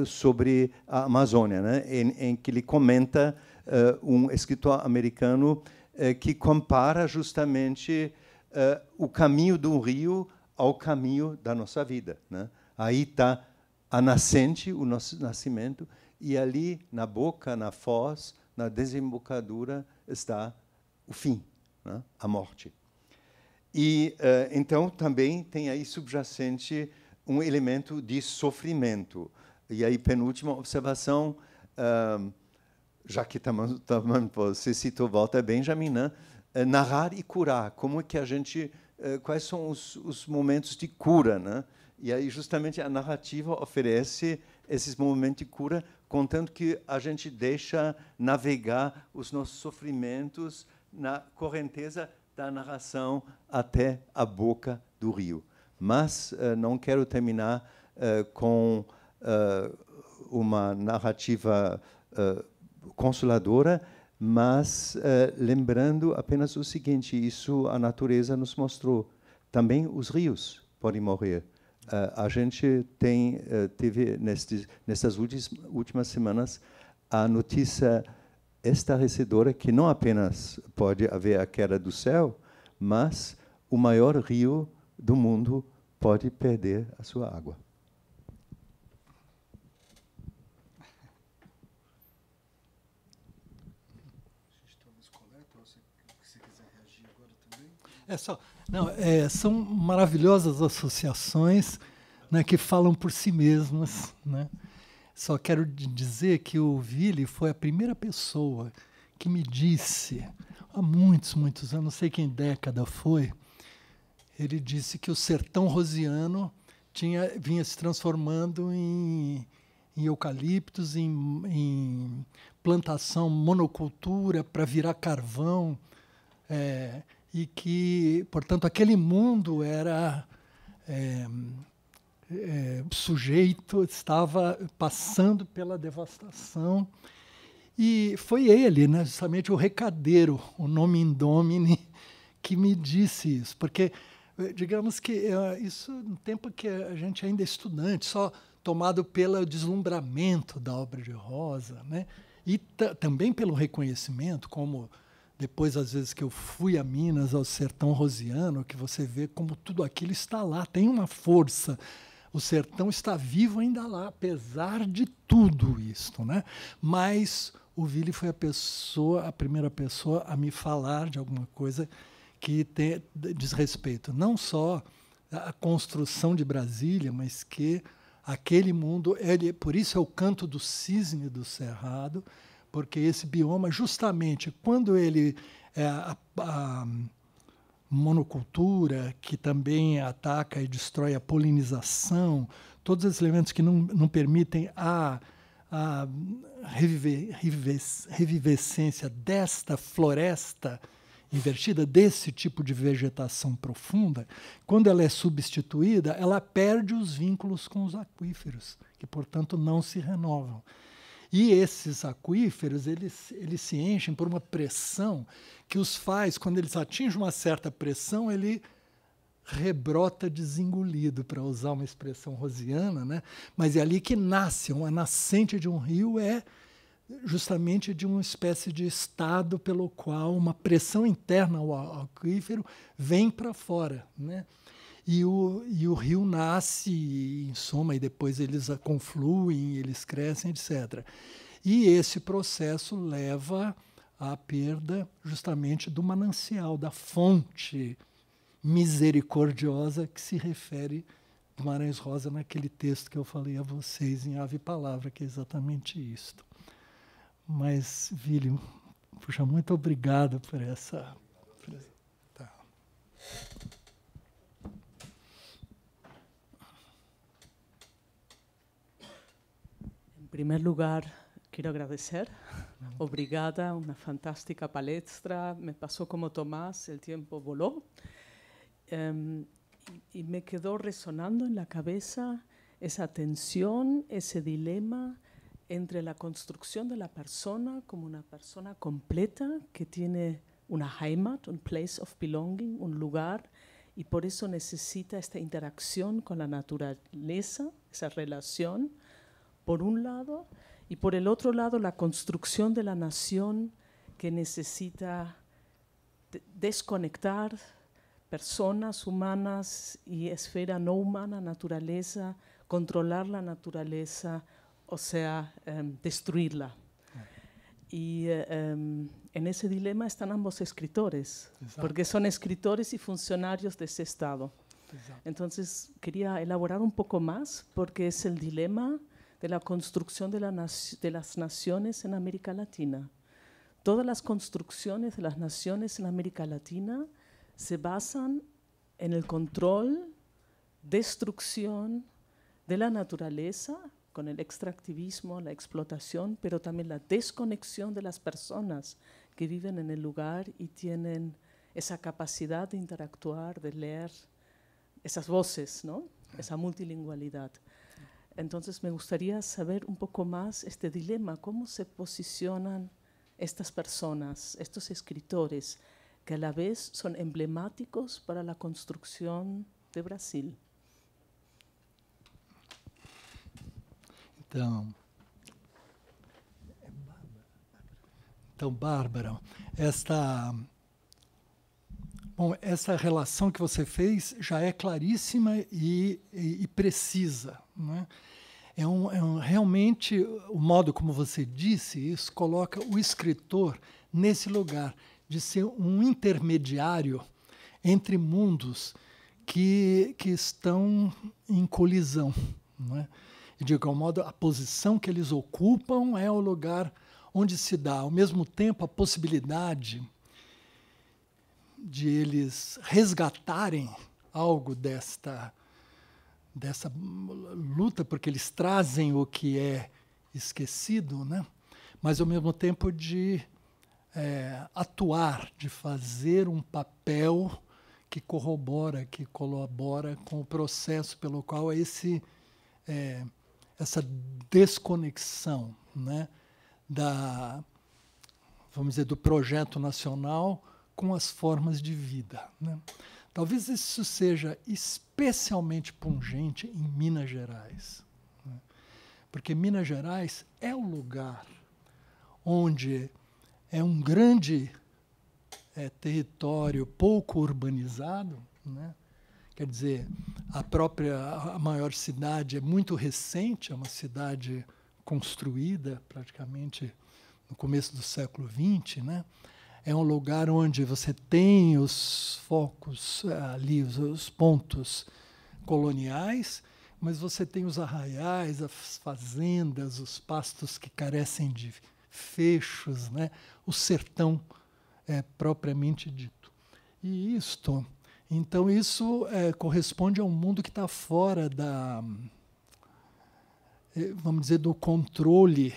sobre a Amazônia, né? em, em que ele comenta eh, um escritor americano eh, que compara justamente eh, o caminho do rio ao caminho da nossa vida. Né? Aí está a nascente, o nosso nascimento, e ali na boca, na foz, na desembocadura está o fim, né? a morte. E então também tem aí subjacente um elemento de sofrimento. E aí penúltima observação já que também, tá também tá você citou Walter Benjamin, né? É, narrar e curar, como é que a gente, é, quais são os, os momentos de cura, né? E aí justamente a narrativa oferece esses momentos de cura, contando que a gente deixa navegar os nossos sofrimentos na correnteza da narração até a boca do rio. Mas uh, não quero terminar uh, com uh, uma narrativa consoladora, mas eh, lembrando apenas o seguinte: isso a natureza nos mostrou. Também os rios podem morrer. Uh, a gente tem uh, teve nestes, nestas últimas semanas a notícia estarrecedora que não apenas pode haver a queda do céu, mas o maior rio do mundo pode perder a sua água. É só, não, é, são maravilhosas associações né, que falam por si mesmas. Né? Só quero dizer que o Vili foi a primeira pessoa que me disse, há muitos, muitos anos, não sei quem década foi, ele disse que o sertão rosiano tinha, vinha se transformando em, em eucaliptos, em, em plantação monocultura para virar carvão. É, e que, portanto, aquele mundo era é, é, sujeito, estava passando pela devastação. E foi ele, né, justamente o recadeiro, o nome indomine, que me disse isso. Porque, digamos que é, isso no é tempo que a gente ainda é estudante, só tomado pelo deslumbramento da obra de Rosa, né? e também pelo reconhecimento como depois às vezes que eu fui a Minas, ao sertão rosiano, que você vê como tudo aquilo está lá, tem uma força. O sertão está vivo ainda lá, apesar de tudo isto, né? Mas o Vili foi a pessoa, a primeira pessoa a me falar de alguma coisa que tem diz respeito não só à construção de Brasília, mas que aquele mundo, ele, por isso é o canto do cisne do cerrado, porque esse bioma, justamente quando ele. É, a, a, monocultura, que também ataca e destrói a polinização, todos esses elementos que não, não permitem a, a revive, revivescência desta floresta invertida, desse tipo de vegetação profunda, quando ela é substituída, ela perde os vínculos com os aquíferos, que, portanto, não se renovam. E esses aquíferos, eles, eles se enchem por uma pressão que os faz, quando eles atingem uma certa pressão, ele rebrota desengolido, para usar uma expressão rosiana, né? mas é ali que nasce, a nascente de um rio é justamente de uma espécie de estado pelo qual uma pressão interna ao aquífero vem para fora. Né? E o, e o rio nasce em soma e depois eles confluem, eles crescem, etc. E esse processo leva à perda justamente do manancial, da fonte misericordiosa que se refere Guimarães Rosa naquele texto que eu falei a vocês em Ave Palavra, que é exatamente isto. Mas, Vílio, puxa, muito obrigado por essa. Por essa... Tá. En primer lugar, quiero agradecer. Obrigada, una fantástica palestra. Me pasó como Tomás, el tiempo voló. Em, y, y me quedó resonando en la cabeza esa tensión, ese dilema entre la construcción de la persona como una persona completa que tiene una Heimat, un place of belonging, un lugar, y por eso necesita esta interacción con la naturaleza, esa relación por un lado, y por el otro lado la construcción de la nación que necesita desconectar personas humanas y esfera no humana, naturaleza, controlar la naturaleza, o sea, em, destruirla. Y eh, em, en ese dilema están ambos escritores, porque son escritores y funcionarios de ese Estado. Entonces quería elaborar un poco más, porque es el dilema de la construcción de, las naciones en América Latina. Todas las construcciones de las naciones en América Latina se basan en el control, destrucción de la naturaleza con el extractivismo, la explotación, pero también la desconexión de las personas que viven en el lugar y tienen esa capacidad de interactuar, de leer esas voces, ¿no? esa multilingualidad. Entonces me gustaría saber un poco más este dilema, cómo se posicionan estas personas, estos escritores, que a la vez son emblemáticos para la construcción de Brasil. Entonces... Bárbara, esta Bom, essa relação que você fez já é claríssima e, e, e precisa. Né? É, um, é um, realmente o modo como você disse isso coloca o escritor nesse lugar de ser um intermediário entre mundos que, que estão em colisão. Né? E, de algum modo, a posição que eles ocupam é o lugar onde se dá, ao mesmo tempo, a possibilidade de eles resgatarem algo desta dessa luta, porque eles trazem o que é esquecido, né? mas ao mesmo tempo de é, atuar, de fazer um papel que corrobora, que colabora com o processo pelo qual esse, é, essa desconexão né, da, vamos dizer, do projeto nacional com as formas de vida. Né? Talvez isso seja especialmente pungente em Minas Gerais, né? porque Minas Gerais é o lugar onde é um grande é, território pouco urbanizado, né? quer dizer, a própria a maior cidade é muito recente, é uma cidade construída praticamente no começo do século XX, né? é um lugar onde você tem os focos eh, ali, os, pontos coloniais, mas você tem os arraiais, as fazendas, os pastos que carecem de fechos, né? o sertão é, propriamente dito. E isto, então, isso é, corresponde a um mundo que está fora da, eh, vamos dizer, do controle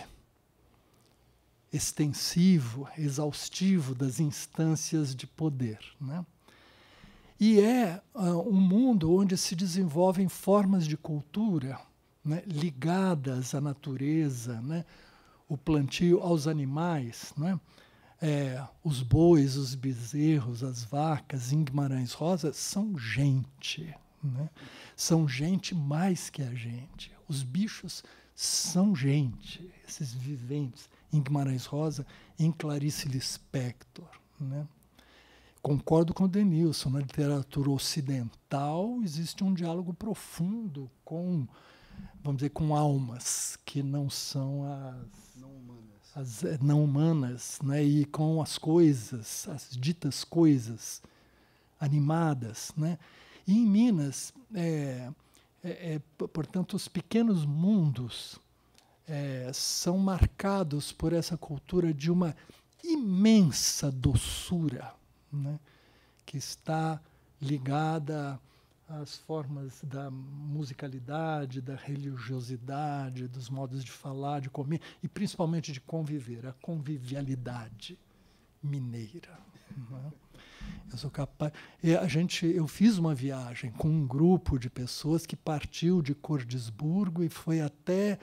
extensivo, exaustivo das instâncias de poder. Né? E é uh, um mundo onde se desenvolvem formas de cultura né, ligadas à natureza, né, o plantio aos animais, né, é, os bois, os bezerros, as vacas, em Guimarães Rosa, são gente. Né? São gente mais que a gente. Os bichos são gente, esses viventes em Guimarães Rosa, em Clarice Lispector. Né? Concordo com o Denilson, na literatura ocidental existe um diálogo profundo com, vamos dizer, com almas que não são as não humanas, as, eh, não humanas né? e com as coisas, as ditas coisas animadas. Né? E em Minas, é, é, é, portanto, os pequenos mundos é, são marcados por essa cultura de uma imensa doçura, né, que está ligada às formas da musicalidade, da religiosidade, dos modos de falar, de comer e principalmente de conviver, a convivialidade mineira. Né? Eu sou capaz. E a gente, eu fiz uma viagem com um grupo de pessoas que partiu de Cordisburgo e foi até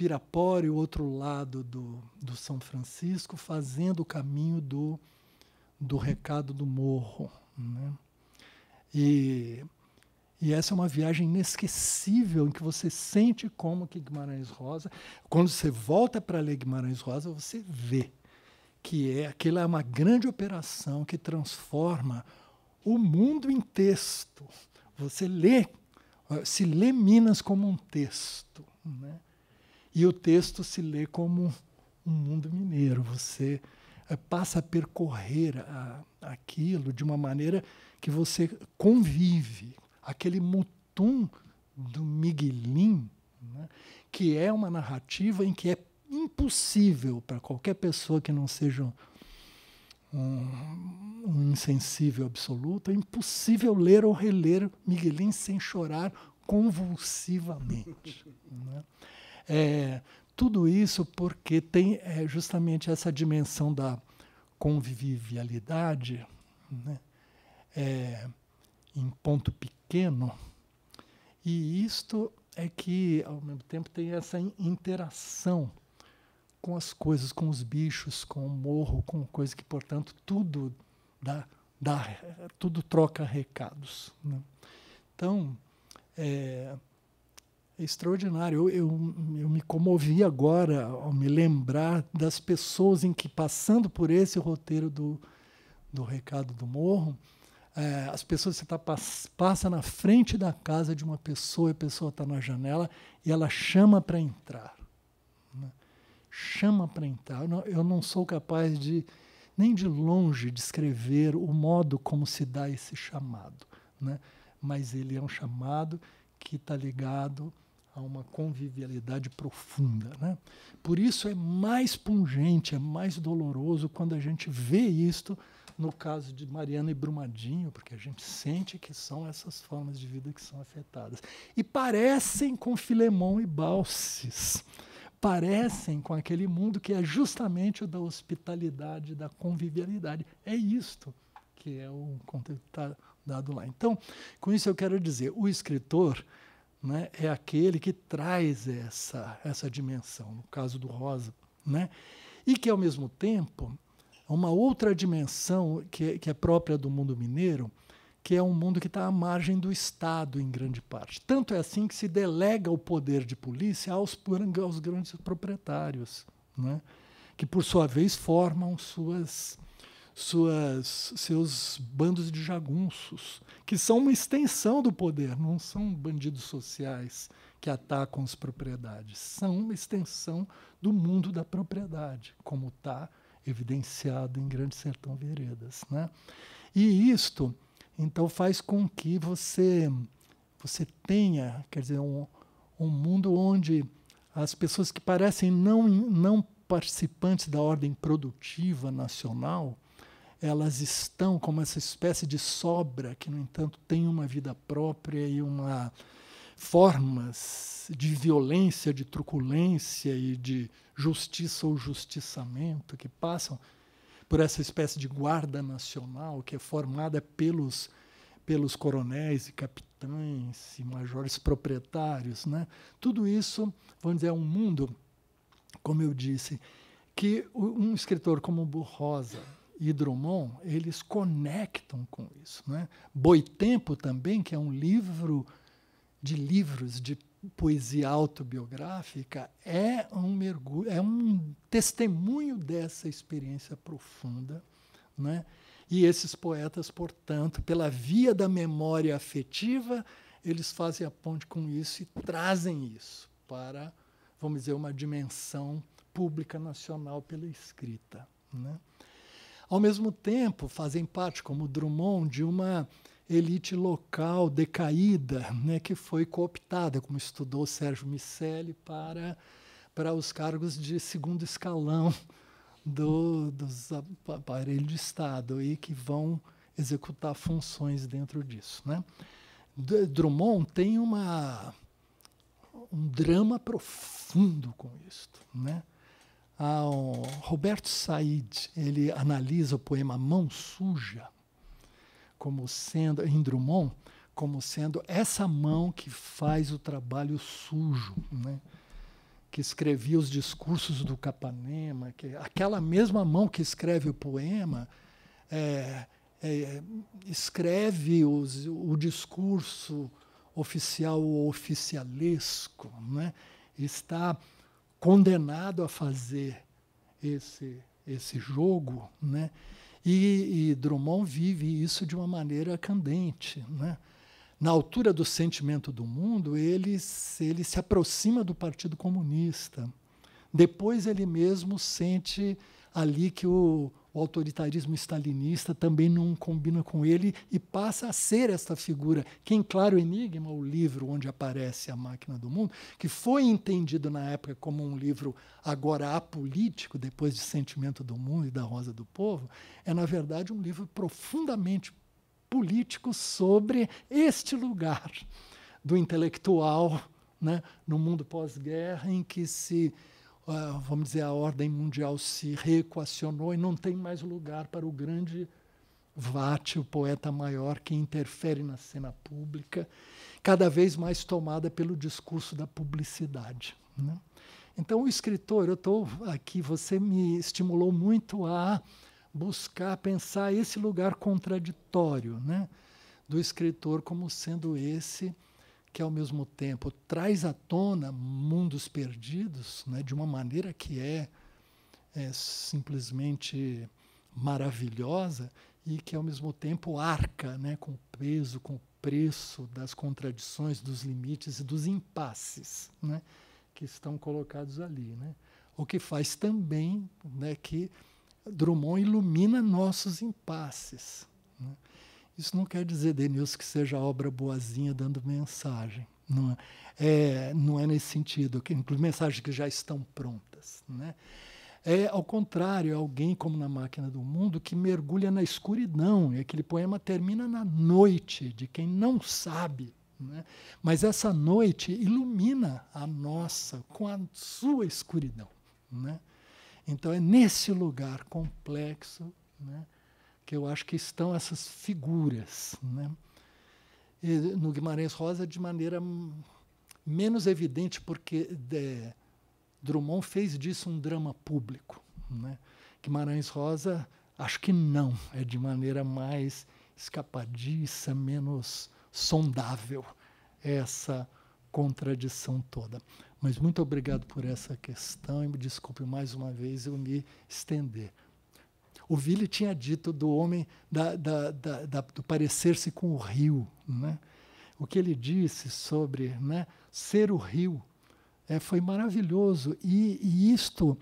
Pirapora e o outro lado do, do São Francisco, fazendo o caminho do, do recado do morro. Né? E, e essa é uma viagem inesquecível em que você sente como que Guimarães Rosa, quando você volta para ler Guimarães Rosa, você vê que é aquela é uma grande operação que transforma o mundo em texto. Você lê, se lê Minas como um texto, né? E o texto se lê como um mundo mineiro. Você eh, passa a percorrer a, aquilo de uma maneira que você convive. Aquele mutum do Miguelin, né, que é uma narrativa em que é impossível para qualquer pessoa que não seja um, um, insensível absoluto, é impossível ler ou reler Miguelin sem chorar convulsivamente. né? É, tudo isso porque tem é, justamente essa dimensão da convivialidade né? é, em ponto pequeno, e isto é que, ao mesmo tempo, tem essa interação com as coisas, com os bichos, com o morro, com coisas que, portanto, tudo dá, dá tudo troca recados. Né? Então, é, é extraordinário. Eu, eu, eu, me comovi agora ao me lembrar das pessoas em que, passando por esse roteiro do, do Recado do Morro, é, as pessoas, você tá, passa na frente da casa de uma pessoa, e a pessoa está na janela e ela chama para entrar. Né? Chama para entrar. Eu não, eu não sou capaz de, nem de longe, descrever o modo como se dá esse chamado. Né? Mas ele é um chamado que está ligado a uma convivialidade profunda. Né? Por isso é mais pungente, é mais doloroso quando a gente vê isto no caso de Mariana e Brumadinho, porque a gente sente que são essas formas de vida que são afetadas. E parecem com Filemão e Balses. Parecem com aquele mundo que é justamente o da hospitalidade, da convivialidade. É isto que é o conteúdo que está dado lá. Então, com isso eu quero dizer, o escritor, né, é aquele que traz essa, essa dimensão, no caso do rosa. Né? E que, ao mesmo tempo, uma outra dimensão que, é, que é própria do mundo mineiro, que é um mundo que está à margem do Estado, em grande parte. Tanto é assim que se delega o poder de polícia aos, aos grandes proprietários, né? que, por sua vez, formam suas suas, seus bandos de jagunços, que são uma extensão do poder, não são bandidos sociais que atacam as propriedades, são uma extensão do mundo da propriedade, como está evidenciado em Grande Sertão Veredas. Né? E isto, então, faz com que você, você tenha, quer dizer, um, um mundo onde as pessoas que parecem não, não participantes da ordem produtiva nacional, elas estão como essa espécie de sobra que, no entanto, tem uma vida própria e uma formas de violência, de truculência e de justiça ou justiçamento que passam por essa espécie de guarda nacional que é formada pelos pelos coronéis e capitães e majores proprietários, né? Tudo isso, vamos dizer, é um mundo, como eu disse, que um escritor como Burrosa e eles conectam com isso. Né? Boitempo também, que é um livro de livros de poesia autobiográfica, é um mergulho, é um testemunho dessa experiência profunda, né? E esses poetas, portanto, pela via da memória afetiva, eles fazem a ponte com isso e trazem isso para, vamos dizer, uma dimensão pública nacional pela escrita, né? Ao mesmo tempo, fazem parte, como Drummond, de uma elite local decaída, né, que foi cooptada, como estudou Sérgio Micelli, para, para os cargos de segundo escalão do, dos aparelhos de Estado e que vão executar funções dentro disso. Né? Drummond tem uma, um drama profundo com isto. Né? ao Roberto Said, ele analisa o poema Mão Suja como sendo em Drummond, como sendo essa mão que faz o trabalho sujo, né? que escrevia os discursos do Capanema, que aquela mesma mão que escreve o poema é, é, escreve os, o discurso oficial ou oficialesco, né? está condenado a fazer esse, esse jogo, né? E, e, Drummond vive isso de uma maneira candente. Né? Na altura do sentimento do mundo, ele, ele se aproxima do Partido Comunista. Depois ele mesmo sente ali que o, o autoritarismo stalinista também não combina com ele e passa a ser esta figura, que em Claro Enigma, o livro onde aparece a máquina do mundo, que foi entendido na época como um livro agora apolítico, depois de Sentimento do Mundo e da Rosa do Povo, é na verdade um livro profundamente político sobre este lugar do intelectual né, no mundo pós-guerra em que se vamos dizer, a ordem mundial se reequacionou e não tem mais lugar para o grande Vate, o poeta maior que interfere na cena pública, cada vez mais tomada pelo discurso da publicidade. Né? Então, o escritor, eu estou aqui, você me estimulou muito a buscar pensar esse lugar contraditório né, do escritor como sendo esse que ao mesmo tempo traz à tona mundos perdidos, né, de uma maneira que é, é simplesmente maravilhosa e que ao mesmo tempo arca, né, com o peso, com o preço das contradições, dos limites e dos impasses, né, que estão colocados ali, né? O que faz também, né, que Drummond ilumina nossos impasses. Né? Isso não quer dizer, Denilson, que seja obra boazinha dando mensagem. Não é, é não é nesse sentido, que mensagens que já estão prontas. Né? É, ao contrário, é alguém como na Máquina do Mundo que mergulha na escuridão, e aquele poema termina na noite de quem não sabe. Né? Mas essa noite ilumina a nossa com a sua escuridão. Né? Então é nesse lugar complexo. Né? que eu acho que estão essas figuras. Né? E no Guimarães Rosa, de maneira menos evidente, porque de, é, Drummond fez disso um drama público. Né? Guimarães Rosa, acho que não, é de maneira mais escapadiça, menos sondável essa contradição toda. Mas muito obrigado por essa questão e me desculpe mais uma vez eu me estender. O Ville tinha dito do homem da, da, da, do parecer-se com o rio. Né? O que ele disse sobre né, ser o rio é, foi maravilhoso. E, e isto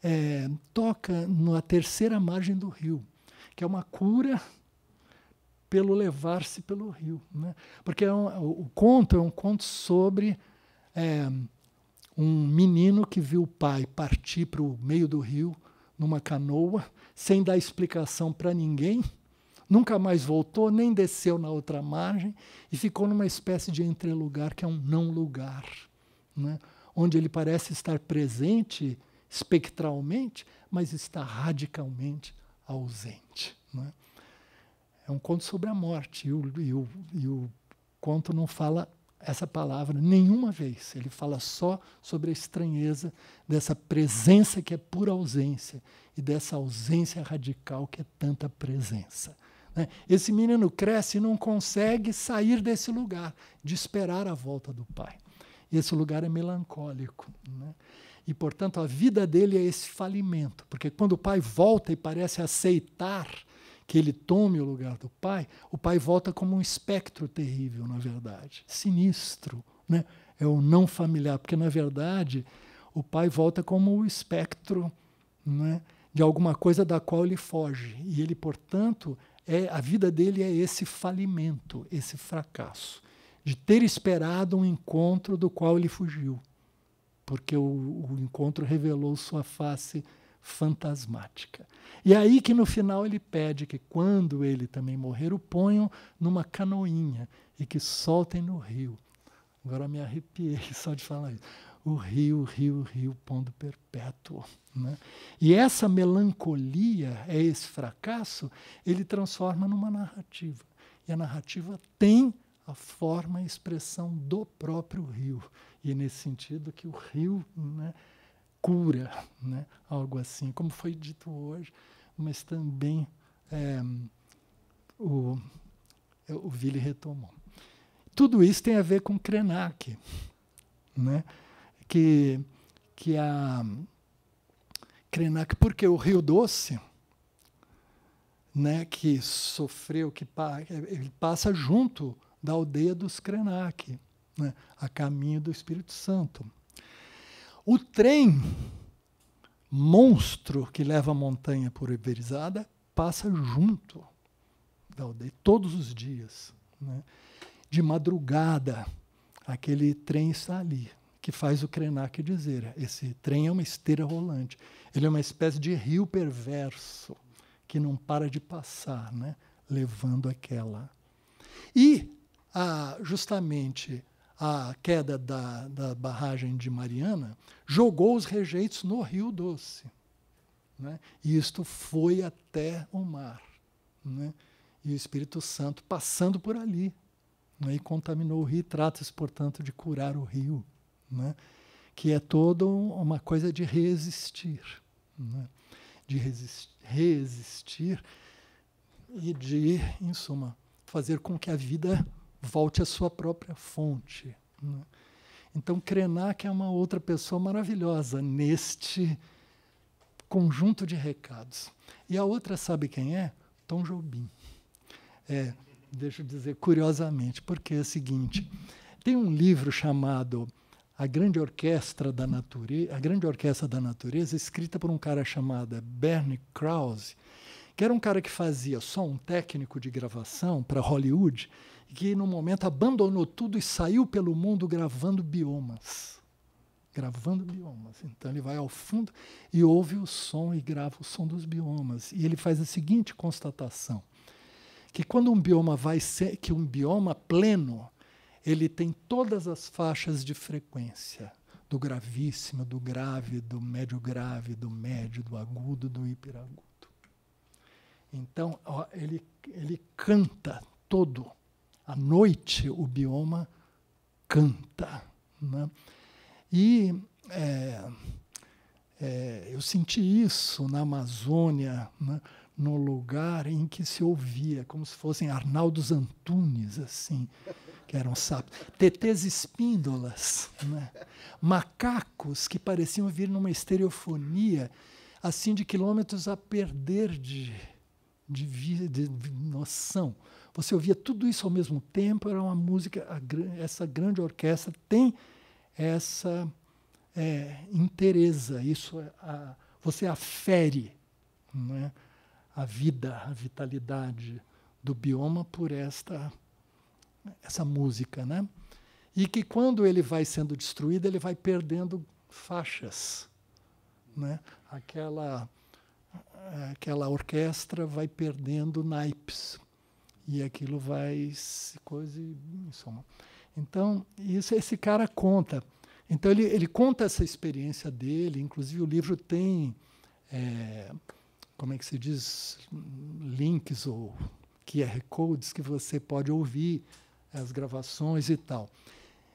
é, toca na terceira margem do rio, que é uma cura pelo levar-se pelo rio. Né? Porque é um, o conto é um conto sobre é, um menino que viu o pai partir para o meio do rio numa canoa, sem dar explicação para ninguém, nunca mais voltou, nem desceu na outra margem e ficou numa espécie de entrelugar que é um não lugar, né? onde ele parece estar presente espectralmente, mas está radicalmente ausente. Né? É um conto sobre a morte e o, e o, e o conto não fala essa palavra nenhuma vez. Ele fala só sobre a estranheza dessa presença que é pura ausência e dessa ausência radical que é tanta presença. Né? Esse menino cresce e não consegue sair desse lugar, de esperar a volta do pai. E esse lugar é melancólico. Né? E, portanto, a vida dele é esse falimento, porque quando o pai volta e parece aceitar que ele tome o lugar do pai, o pai volta como um espectro terrível, na verdade, sinistro, né? É o não familiar, porque na verdade o pai volta como o espectro, né? De alguma coisa da qual ele foge e ele, portanto, é a vida dele é esse falimento, esse fracasso de ter esperado um encontro do qual ele fugiu, porque o, o encontro revelou sua face fantasmática. E é aí que no final ele pede que quando ele também morrer, o ponham numa canoinha e que soltem no rio. Agora me arrepiei só de falar isso. O rio, rio, rio, pondo perpétuo. Né? E essa melancolia, é esse fracasso, ele transforma numa narrativa. E a narrativa tem a forma, a expressão do próprio rio. E é nesse sentido que o rio né, cura, né? algo assim, como foi dito hoje, mas também é, o, é, o Ville retomou. Tudo isso tem a ver com Krenak, né? que, que a Krenak, porque o Rio Doce, né, que sofreu, que pa, ele passa junto da aldeia dos Krenak, né, a caminho do Espírito Santo. O trem monstro que leva a montanha por Iberizada passa junto da aldeia todos os dias. Né? De madrugada, aquele trem está ali, que faz o Krenak dizer: esse trem é uma esteira rolante. Ele é uma espécie de rio perverso que não para de passar, né? levando aquela. E ah, justamente a queda da, da barragem de Mariana, jogou os rejeitos no Rio Doce. Né? E isto foi até o mar. Né? E o Espírito Santo passando por ali. Né? E contaminou o rio. Trata-se, portanto, de curar o rio, né? que é toda uma coisa de resistir. Né? De resistir, resistir e de, em suma, fazer com que a vida Volte à sua própria fonte. Né? Então, Krenak é uma outra pessoa maravilhosa neste conjunto de recados. E a outra, sabe quem é? Tom Jobim. É, deixa eu dizer curiosamente, porque é o seguinte: tem um livro chamado A Grande Orquestra da Natureza, A Grande Orquestra da Natureza, escrita por um cara chamado Bernie Krause, que era um cara que fazia só um técnico de gravação para Hollywood, que no momento abandonou tudo e saiu pelo mundo gravando biomas. Gravando biomas. Então ele vai ao fundo e ouve o som e grava o som dos biomas. E ele faz a seguinte constatação: que quando um bioma vai ser, que um bioma pleno, ele tem todas as faixas de frequência do gravíssimo, do grave, do médio grave, do médio, do agudo, do hiperagudo. Então, ó, ele, ele canta todo. À noite, o bioma canta. Né? E é, é, eu senti isso na Amazônia, né? no lugar em que se ouvia, como se fossem Arnaldos Antunes, assim, que eram sapos. Tetês espíndolas, né? macacos que pareciam vir numa estereofonia, assim, de quilômetros a perder de de, de, de noção. Você ouvia tudo isso ao mesmo tempo, era uma música, a, essa grande orquestra tem essa é, interesa, isso é a, você afere né, a vida, a vitalidade do bioma por esta essa música, né? E que quando ele vai sendo destruído, ele vai perdendo faixas, né? Aquela aquela orquestra vai perdendo naipes e aquilo vai se coisa e soma. Então isso esse cara conta. Então ele, ele conta essa experiência dele. Inclusive o livro tem é, como é que se diz links ou QR codes que você pode ouvir as gravações e tal.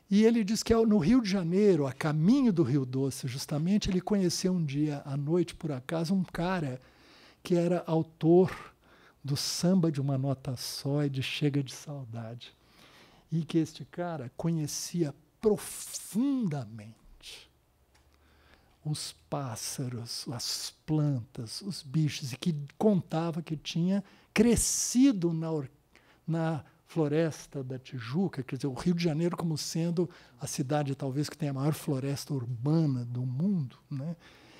E ele diz que é no Rio de Janeiro, a caminho do Rio Doce, justamente, ele conheceu um dia à noite, por acaso, um cara que era autor do samba de uma nota só e de Chega de Saudade. E que este cara conhecia profundamente os pássaros, as plantas, os bichos, e que contava que tinha crescido na, na floresta da Tijuca, quer dizer, o Rio de Janeiro como sendo a cidade talvez que tem a maior floresta urbana do mundo, né?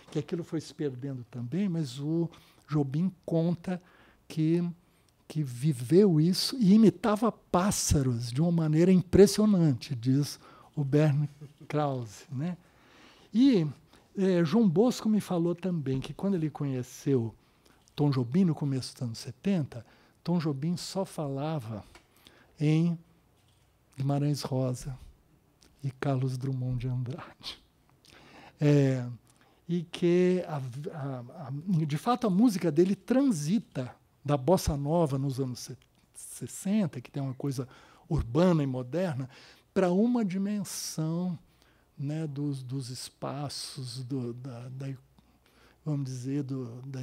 que aquilo foi se perdendo também, mas o Jobim conta que, que viveu isso e imitava pássaros de uma maneira impressionante, diz o Berne Krause. Né? E é, João Bosco me falou também que quando ele conheceu Tom Jobim no começo dos anos 70, Tom Jobim só falava em Guimarães Rosa e Carlos Drummond de Andrade. É, e que a, a, a, de fato a música dele transita da bossa nova nos anos 60, que tem uma coisa urbana e moderna, para uma dimensão né, dos, dos espaços, do, da, da, vamos dizer, do, da,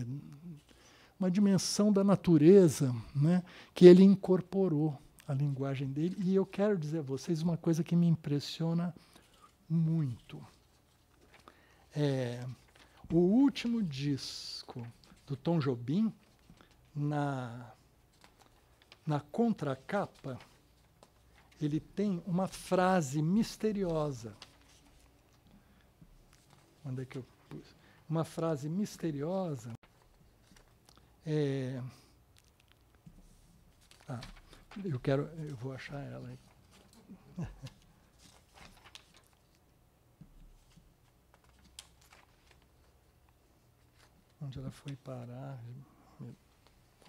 uma dimensão da natureza né, que ele incorporou à linguagem dele. E eu quero dizer a vocês uma coisa que me impressiona muito. É, o último disco do Tom Jobim, na, na contracapa, ele tem uma frase misteriosa. Onde é que eu pus? Uma frase misteriosa. É, ah, eu quero, eu vou achar ela. Onde ela foi parar?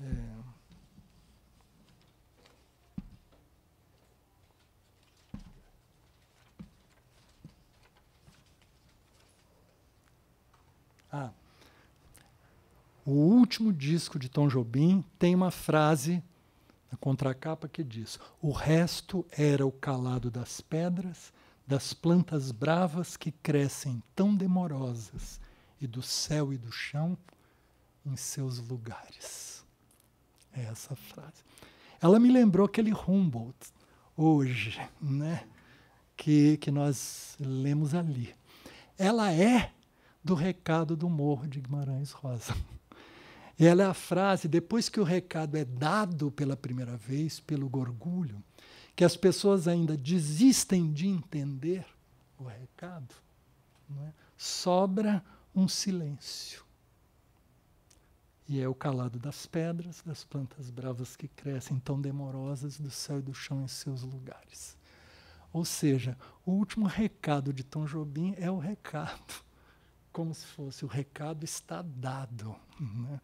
É, Ah, o último disco de Tom Jobim tem uma frase na contracapa que diz: O resto era o calado das pedras, das plantas bravas que crescem tão demorosas e do céu e do chão em seus lugares. É essa frase. Ela me lembrou aquele Humboldt, hoje, né? Que, que nós lemos ali. Ela é do recado do Morro de Guimarães Rosa. E ela é a frase, depois que o recado é dado pela primeira vez, pelo gorgulho, que as pessoas ainda desistem de entender o recado, é? sobra um silêncio. E é o calado das pedras, das plantas bravas que crescem tão demorosas do céu e do chão em seus lugares. Ou seja, o último recado de Tom Jobim é o recado, como se fosse o recado está dado, né?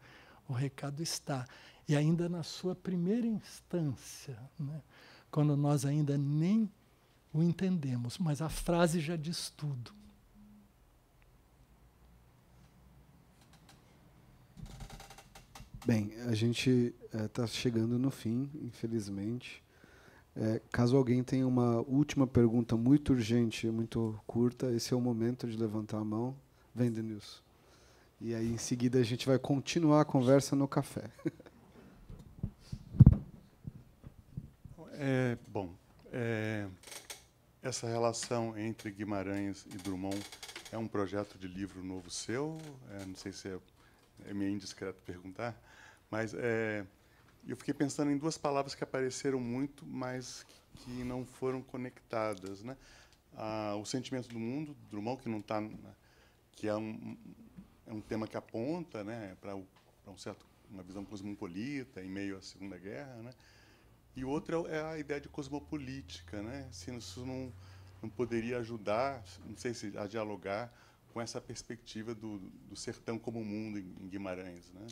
o recado está. E ainda na sua primeira instância, né? quando nós ainda nem o entendemos, mas a frase já diz tudo. Bem, a gente está eh, é, chegando no fim, infelizmente. É, caso alguém tenha uma última pergunta muito urgente, muito curta, esse é o momento de levantar a mão. Vem, Denilson. E aí, em seguida, a gente vai continuar a conversa no café. É, bom, é, essa relação entre Guimarães e Drummond é um projeto de livro novo seu? É, não sei se é é meio indiscreto perguntar, mas é, eu fiquei pensando em duas palavras que apareceram muito, mas que, não foram conectadas, né? Ah, o sentimento do mundo, Drummond, que não está, que é um, é um tema que aponta, né, para um certo uma visão cosmopolita em meio à Segunda Guerra, né? E outra é a ideia de cosmopolítica, né? Se isso não, não poderia ajudar, não sei se a dialogar com essa perspectiva do, do sertão como mundo em Guimarães, né?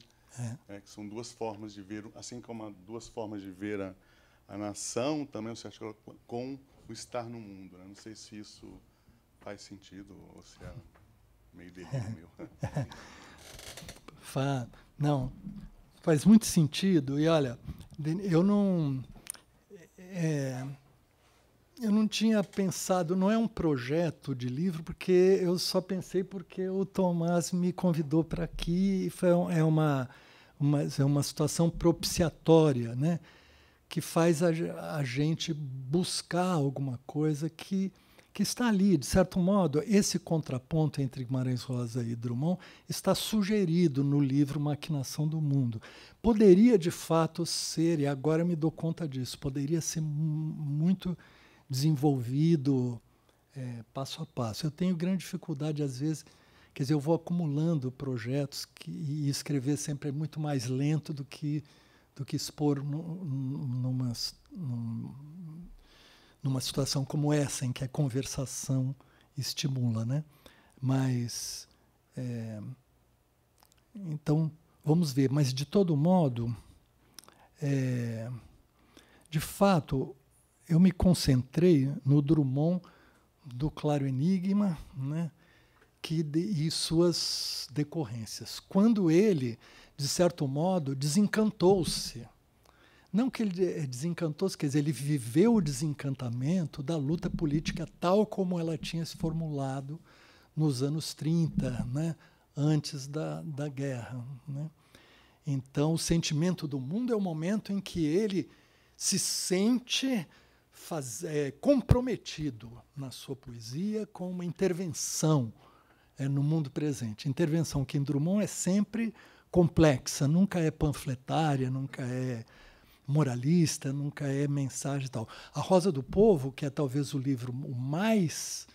É. É, que são duas formas de ver, assim como duas formas de ver a, a nação, também o sertão com o estar no mundo. Né? Não sei se isso faz sentido ou se é meio delírio meu. Não, faz muito sentido. E olha, eu não. É, eu não tinha pensado, não é um projeto de livro, porque eu só pensei porque o Tomás me convidou para aqui e foi, é, uma, uma, é uma situação propiciatória, né? que faz a, a gente buscar alguma coisa que, que está ali. De certo modo, esse contraponto entre Guimarães Rosa e Drummond está sugerido no livro Maquinação do Mundo. Poderia, de fato, ser, e agora me dou conta disso, poderia ser muito desenvolvido é, passo a passo. Eu tenho grande dificuldade, às vezes, quer dizer, eu vou acumulando projetos que, e escrever sempre é muito mais lento do que, do que expor no, numa, numa situação como essa, em que a conversação estimula. Né? Mas. É, então, vamos ver. Mas, de todo modo, é, de fato, eu me concentrei no Drummond do Claro Enigma né, que de, e suas decorrências. Quando ele, de certo modo, desencantou-se. Não que ele eh, desencantou-se, quer dizer, ele viveu o desencantamento da luta política tal como ela tinha se formulado nos anos 30, né, antes da, da guerra. Né? Então, o sentimento do mundo é o momento em que ele se sente faz, é, comprometido na sua poesia com uma intervenção é, no mundo presente. Intervenção que em Drummond é sempre complexa, nunca é panfletária, nunca é moralista, nunca é mensagem e tal. A Rosa do Povo, que é talvez o livro o mais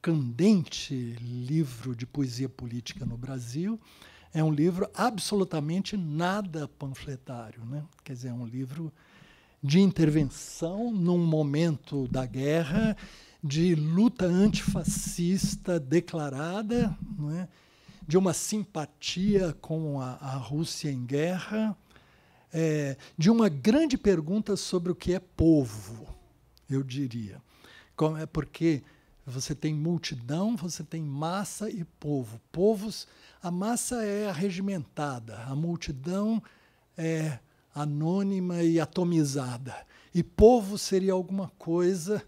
candente livro de poesia política no Brasil, é um livro absolutamente nada panfletário, né? Quer dizer, é um livro de intervenção num momento da guerra, de luta antifascista declarada, é? de uma simpatia com a, a Rússia em guerra, é, de uma grande pergunta sobre o que é povo, eu diria. Como é porque você tem multidão, você tem massa e povo. Povos, a massa é arregimentada, a multidão é anônima e atomizada. E povo seria alguma coisa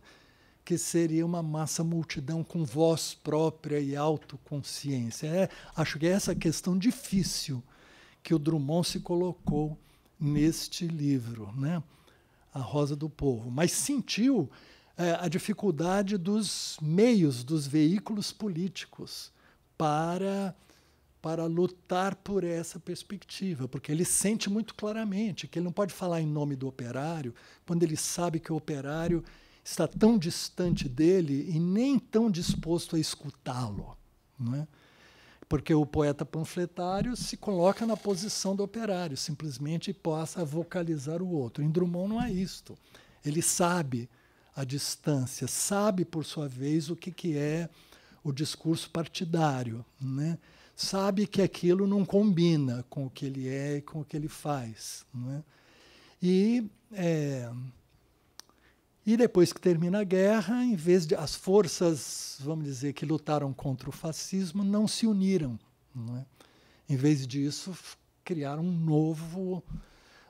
que seria uma massa multidão com voz própria e autoconsciência. É, acho que é essa questão difícil que o Drummond se colocou neste livro, né? A Rosa do Povo. Mas sentiu é, a dificuldade dos meios, dos veículos políticos para para lutar por essa perspectiva, porque ele sente muito claramente que ele não pode falar em nome do operário quando ele sabe que o operário está tão distante dele e nem tão disposto a escutá-lo. Né? Porque o poeta panfletário se coloca na posição do operário, simplesmente possa vocalizar o outro. Em Drummond não é isto. Ele sabe a distância, sabe, por sua vez, o que, que é o discurso partidário. Né? sabe que aquilo não combina com o que ele é e com o que ele faz. Não é? E, é, e depois que termina a guerra, em vez de as forças, vamos dizer, que lutaram contra o fascismo, não se uniram. Não é? Em vez disso, criaram um novo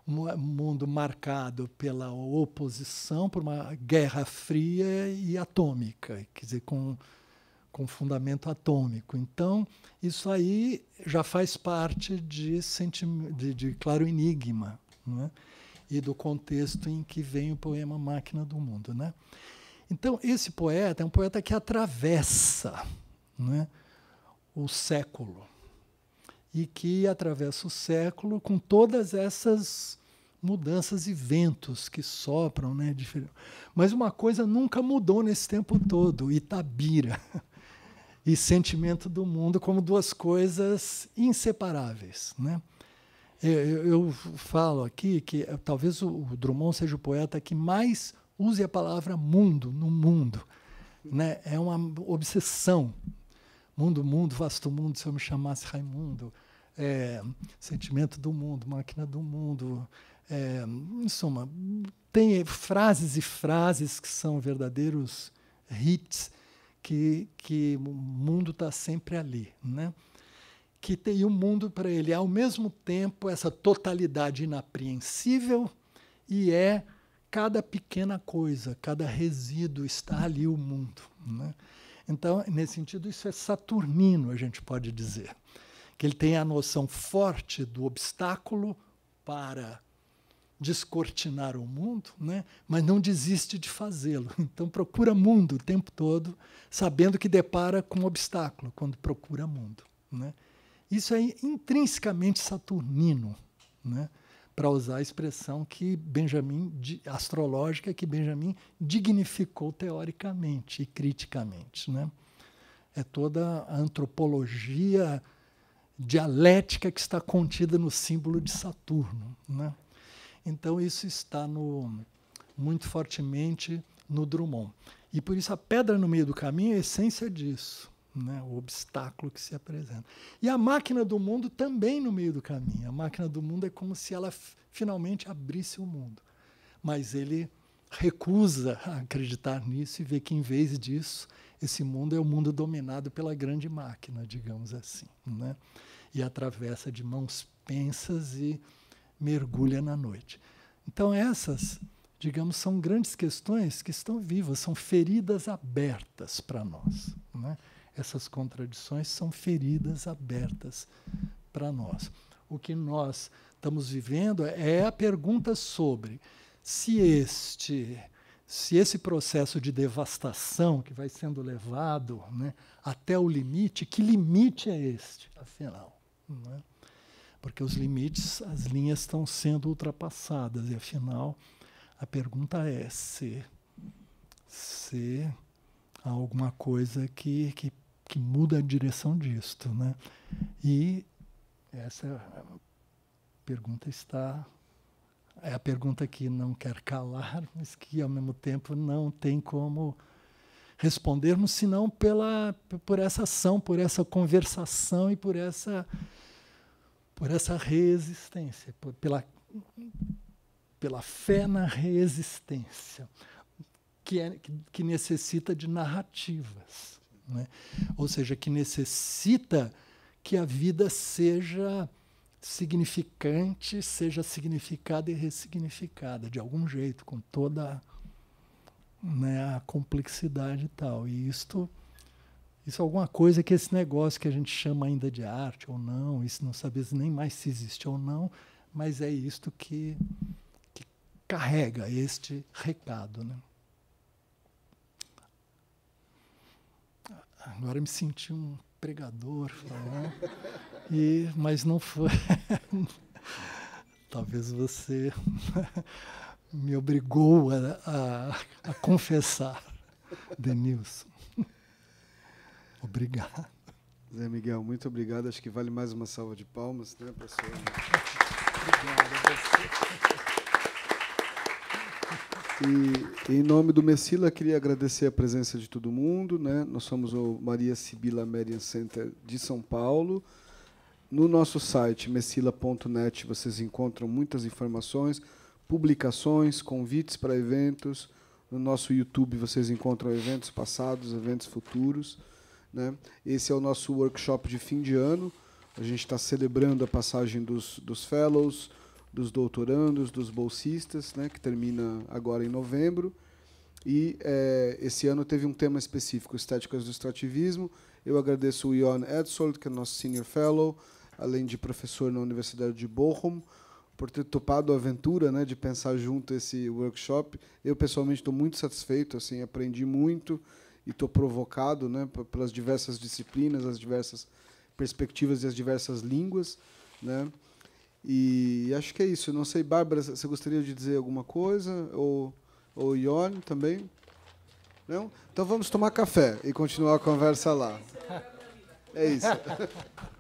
mundo marcado pela oposição, por uma guerra fria e atômica, quer dizer, com com fundamento atômico. Então, isso aí já faz parte de, de, de claro enigma né? e do contexto em que vem o poema Máquina do Mundo. Né? Então, esse poeta é um poeta que atravessa né, o século e que atravessa o século com todas essas mudanças e ventos que sopram. Né, Mas uma coisa nunca mudou nesse tempo todo, Itabira. e sentimento do mundo como duas coisas inseparáveis. Né? É, eu, eu falo aqui que eh, talvez o, o Drummond seja o poeta que mais use a palavra mundo no mundo. Né? É uma obsessão. Mundo, mundo, vasto mundo, se eu me chamasse Raimundo. É, sentimento do mundo, máquina do mundo. É, em suma, tem frases e frases que são verdadeiros hits que, que o mundo está sempre ali, né? Que tem o um mundo para ele é ao mesmo tempo essa totalidade inapreensível e é cada pequena coisa, cada resíduo está ali o mundo, né? Então, nesse sentido, isso é saturnino, a gente pode dizer, que ele tem a noção forte do obstáculo para descortinar o mundo, né? mas não desiste de fazê-lo. Então procura mundo o tempo todo, sabendo que depara com um obstáculo quando procura mundo. Né? Isso é intrinsecamente saturnino, né? para usar a expressão que Benjamin astrológica que Benjamin dignificou teoricamente e criticamente. Né? É toda a antropologia dialética que está contida no símbolo de Saturno. Né? Então isso está no, muito fortemente no Drummond. E por isso a pedra no meio do caminho é a essência disso, né? o obstáculo que se apresenta. E a máquina do mundo também no meio do caminho. A máquina do mundo é como se ela finalmente abrisse o mundo. Mas ele recusa acreditar nisso e vê que, em vez disso, esse mundo é o um mundo dominado pela grande máquina, digamos assim. Né? E atravessa de mãos pensas e mergulha na noite. Então, essas, digamos, são grandes questões que estão vivas, são feridas abertas para nós. Né? Essas contradições são feridas abertas para nós. O que nós estamos vivendo é a pergunta sobre se este se esse processo de devastação que vai sendo levado né, até o limite, que limite é este, afinal? Não é? porque os limites, as linhas estão sendo ultrapassadas. E afinal, a pergunta é se, se há alguma coisa que, que, que muda a direção disto. Né? E essa pergunta está. É a pergunta que não quer calar, mas que ao mesmo tempo não tem como respondermos senão pela por essa ação, por essa conversação e por essa por essa resistência, por, pela, pela fé na resistência, que, é, que, que necessita de narrativas. Né? Ou seja, que necessita que a vida seja significante, seja significada e ressignificada, de algum jeito, com toda né, a complexidade e tal. E isto isso é alguma coisa que esse negócio que a gente chama ainda de arte ou não, isso não sabemos nem mais se existe ou não, mas é isto que, que carrega este recado. Né? Agora me senti um pregador falando, né? e, mas não foi. Talvez você me obrigou a, a, a confessar, Denilson. Obrigado. Zé Miguel, muito obrigado. Acho que vale mais uma salva de palmas, né, professor? Obrigado você. E, em nome do Messila, queria agradecer a presença de todo mundo. Né? Nós somos o Maria Sibila Merian Center de São Paulo. No nosso site, messila.net, vocês encontram muitas informações, publicações, convites para eventos. No nosso YouTube, vocês encontram eventos passados, eventos futuros. Né? Esse é o nosso workshop de fim de ano. A gente está celebrando a passagem dos, dos fellows, dos doutorandos, dos bolsistas, né, que termina agora em novembro. E é, esse ano teve um tema específico, Estéticas do Extrativismo. Eu agradeço o Ion Edsold, que é nosso Senior Fellow, além de professor na Universidade de Bochum, por ter topado a aventura né, de pensar junto esse workshop. Eu, pessoalmente, estou muito satisfeito, assim, aprendi muito e estou provocado né, pelas diversas disciplinas, as diversas perspectivas e as diversas línguas. Né? E acho que é isso. Não sei, Bárbara, você gostaria de dizer alguma coisa? Ou, ou Ione também? Não? Então vamos tomar café e continuar a conversa lá. É isso.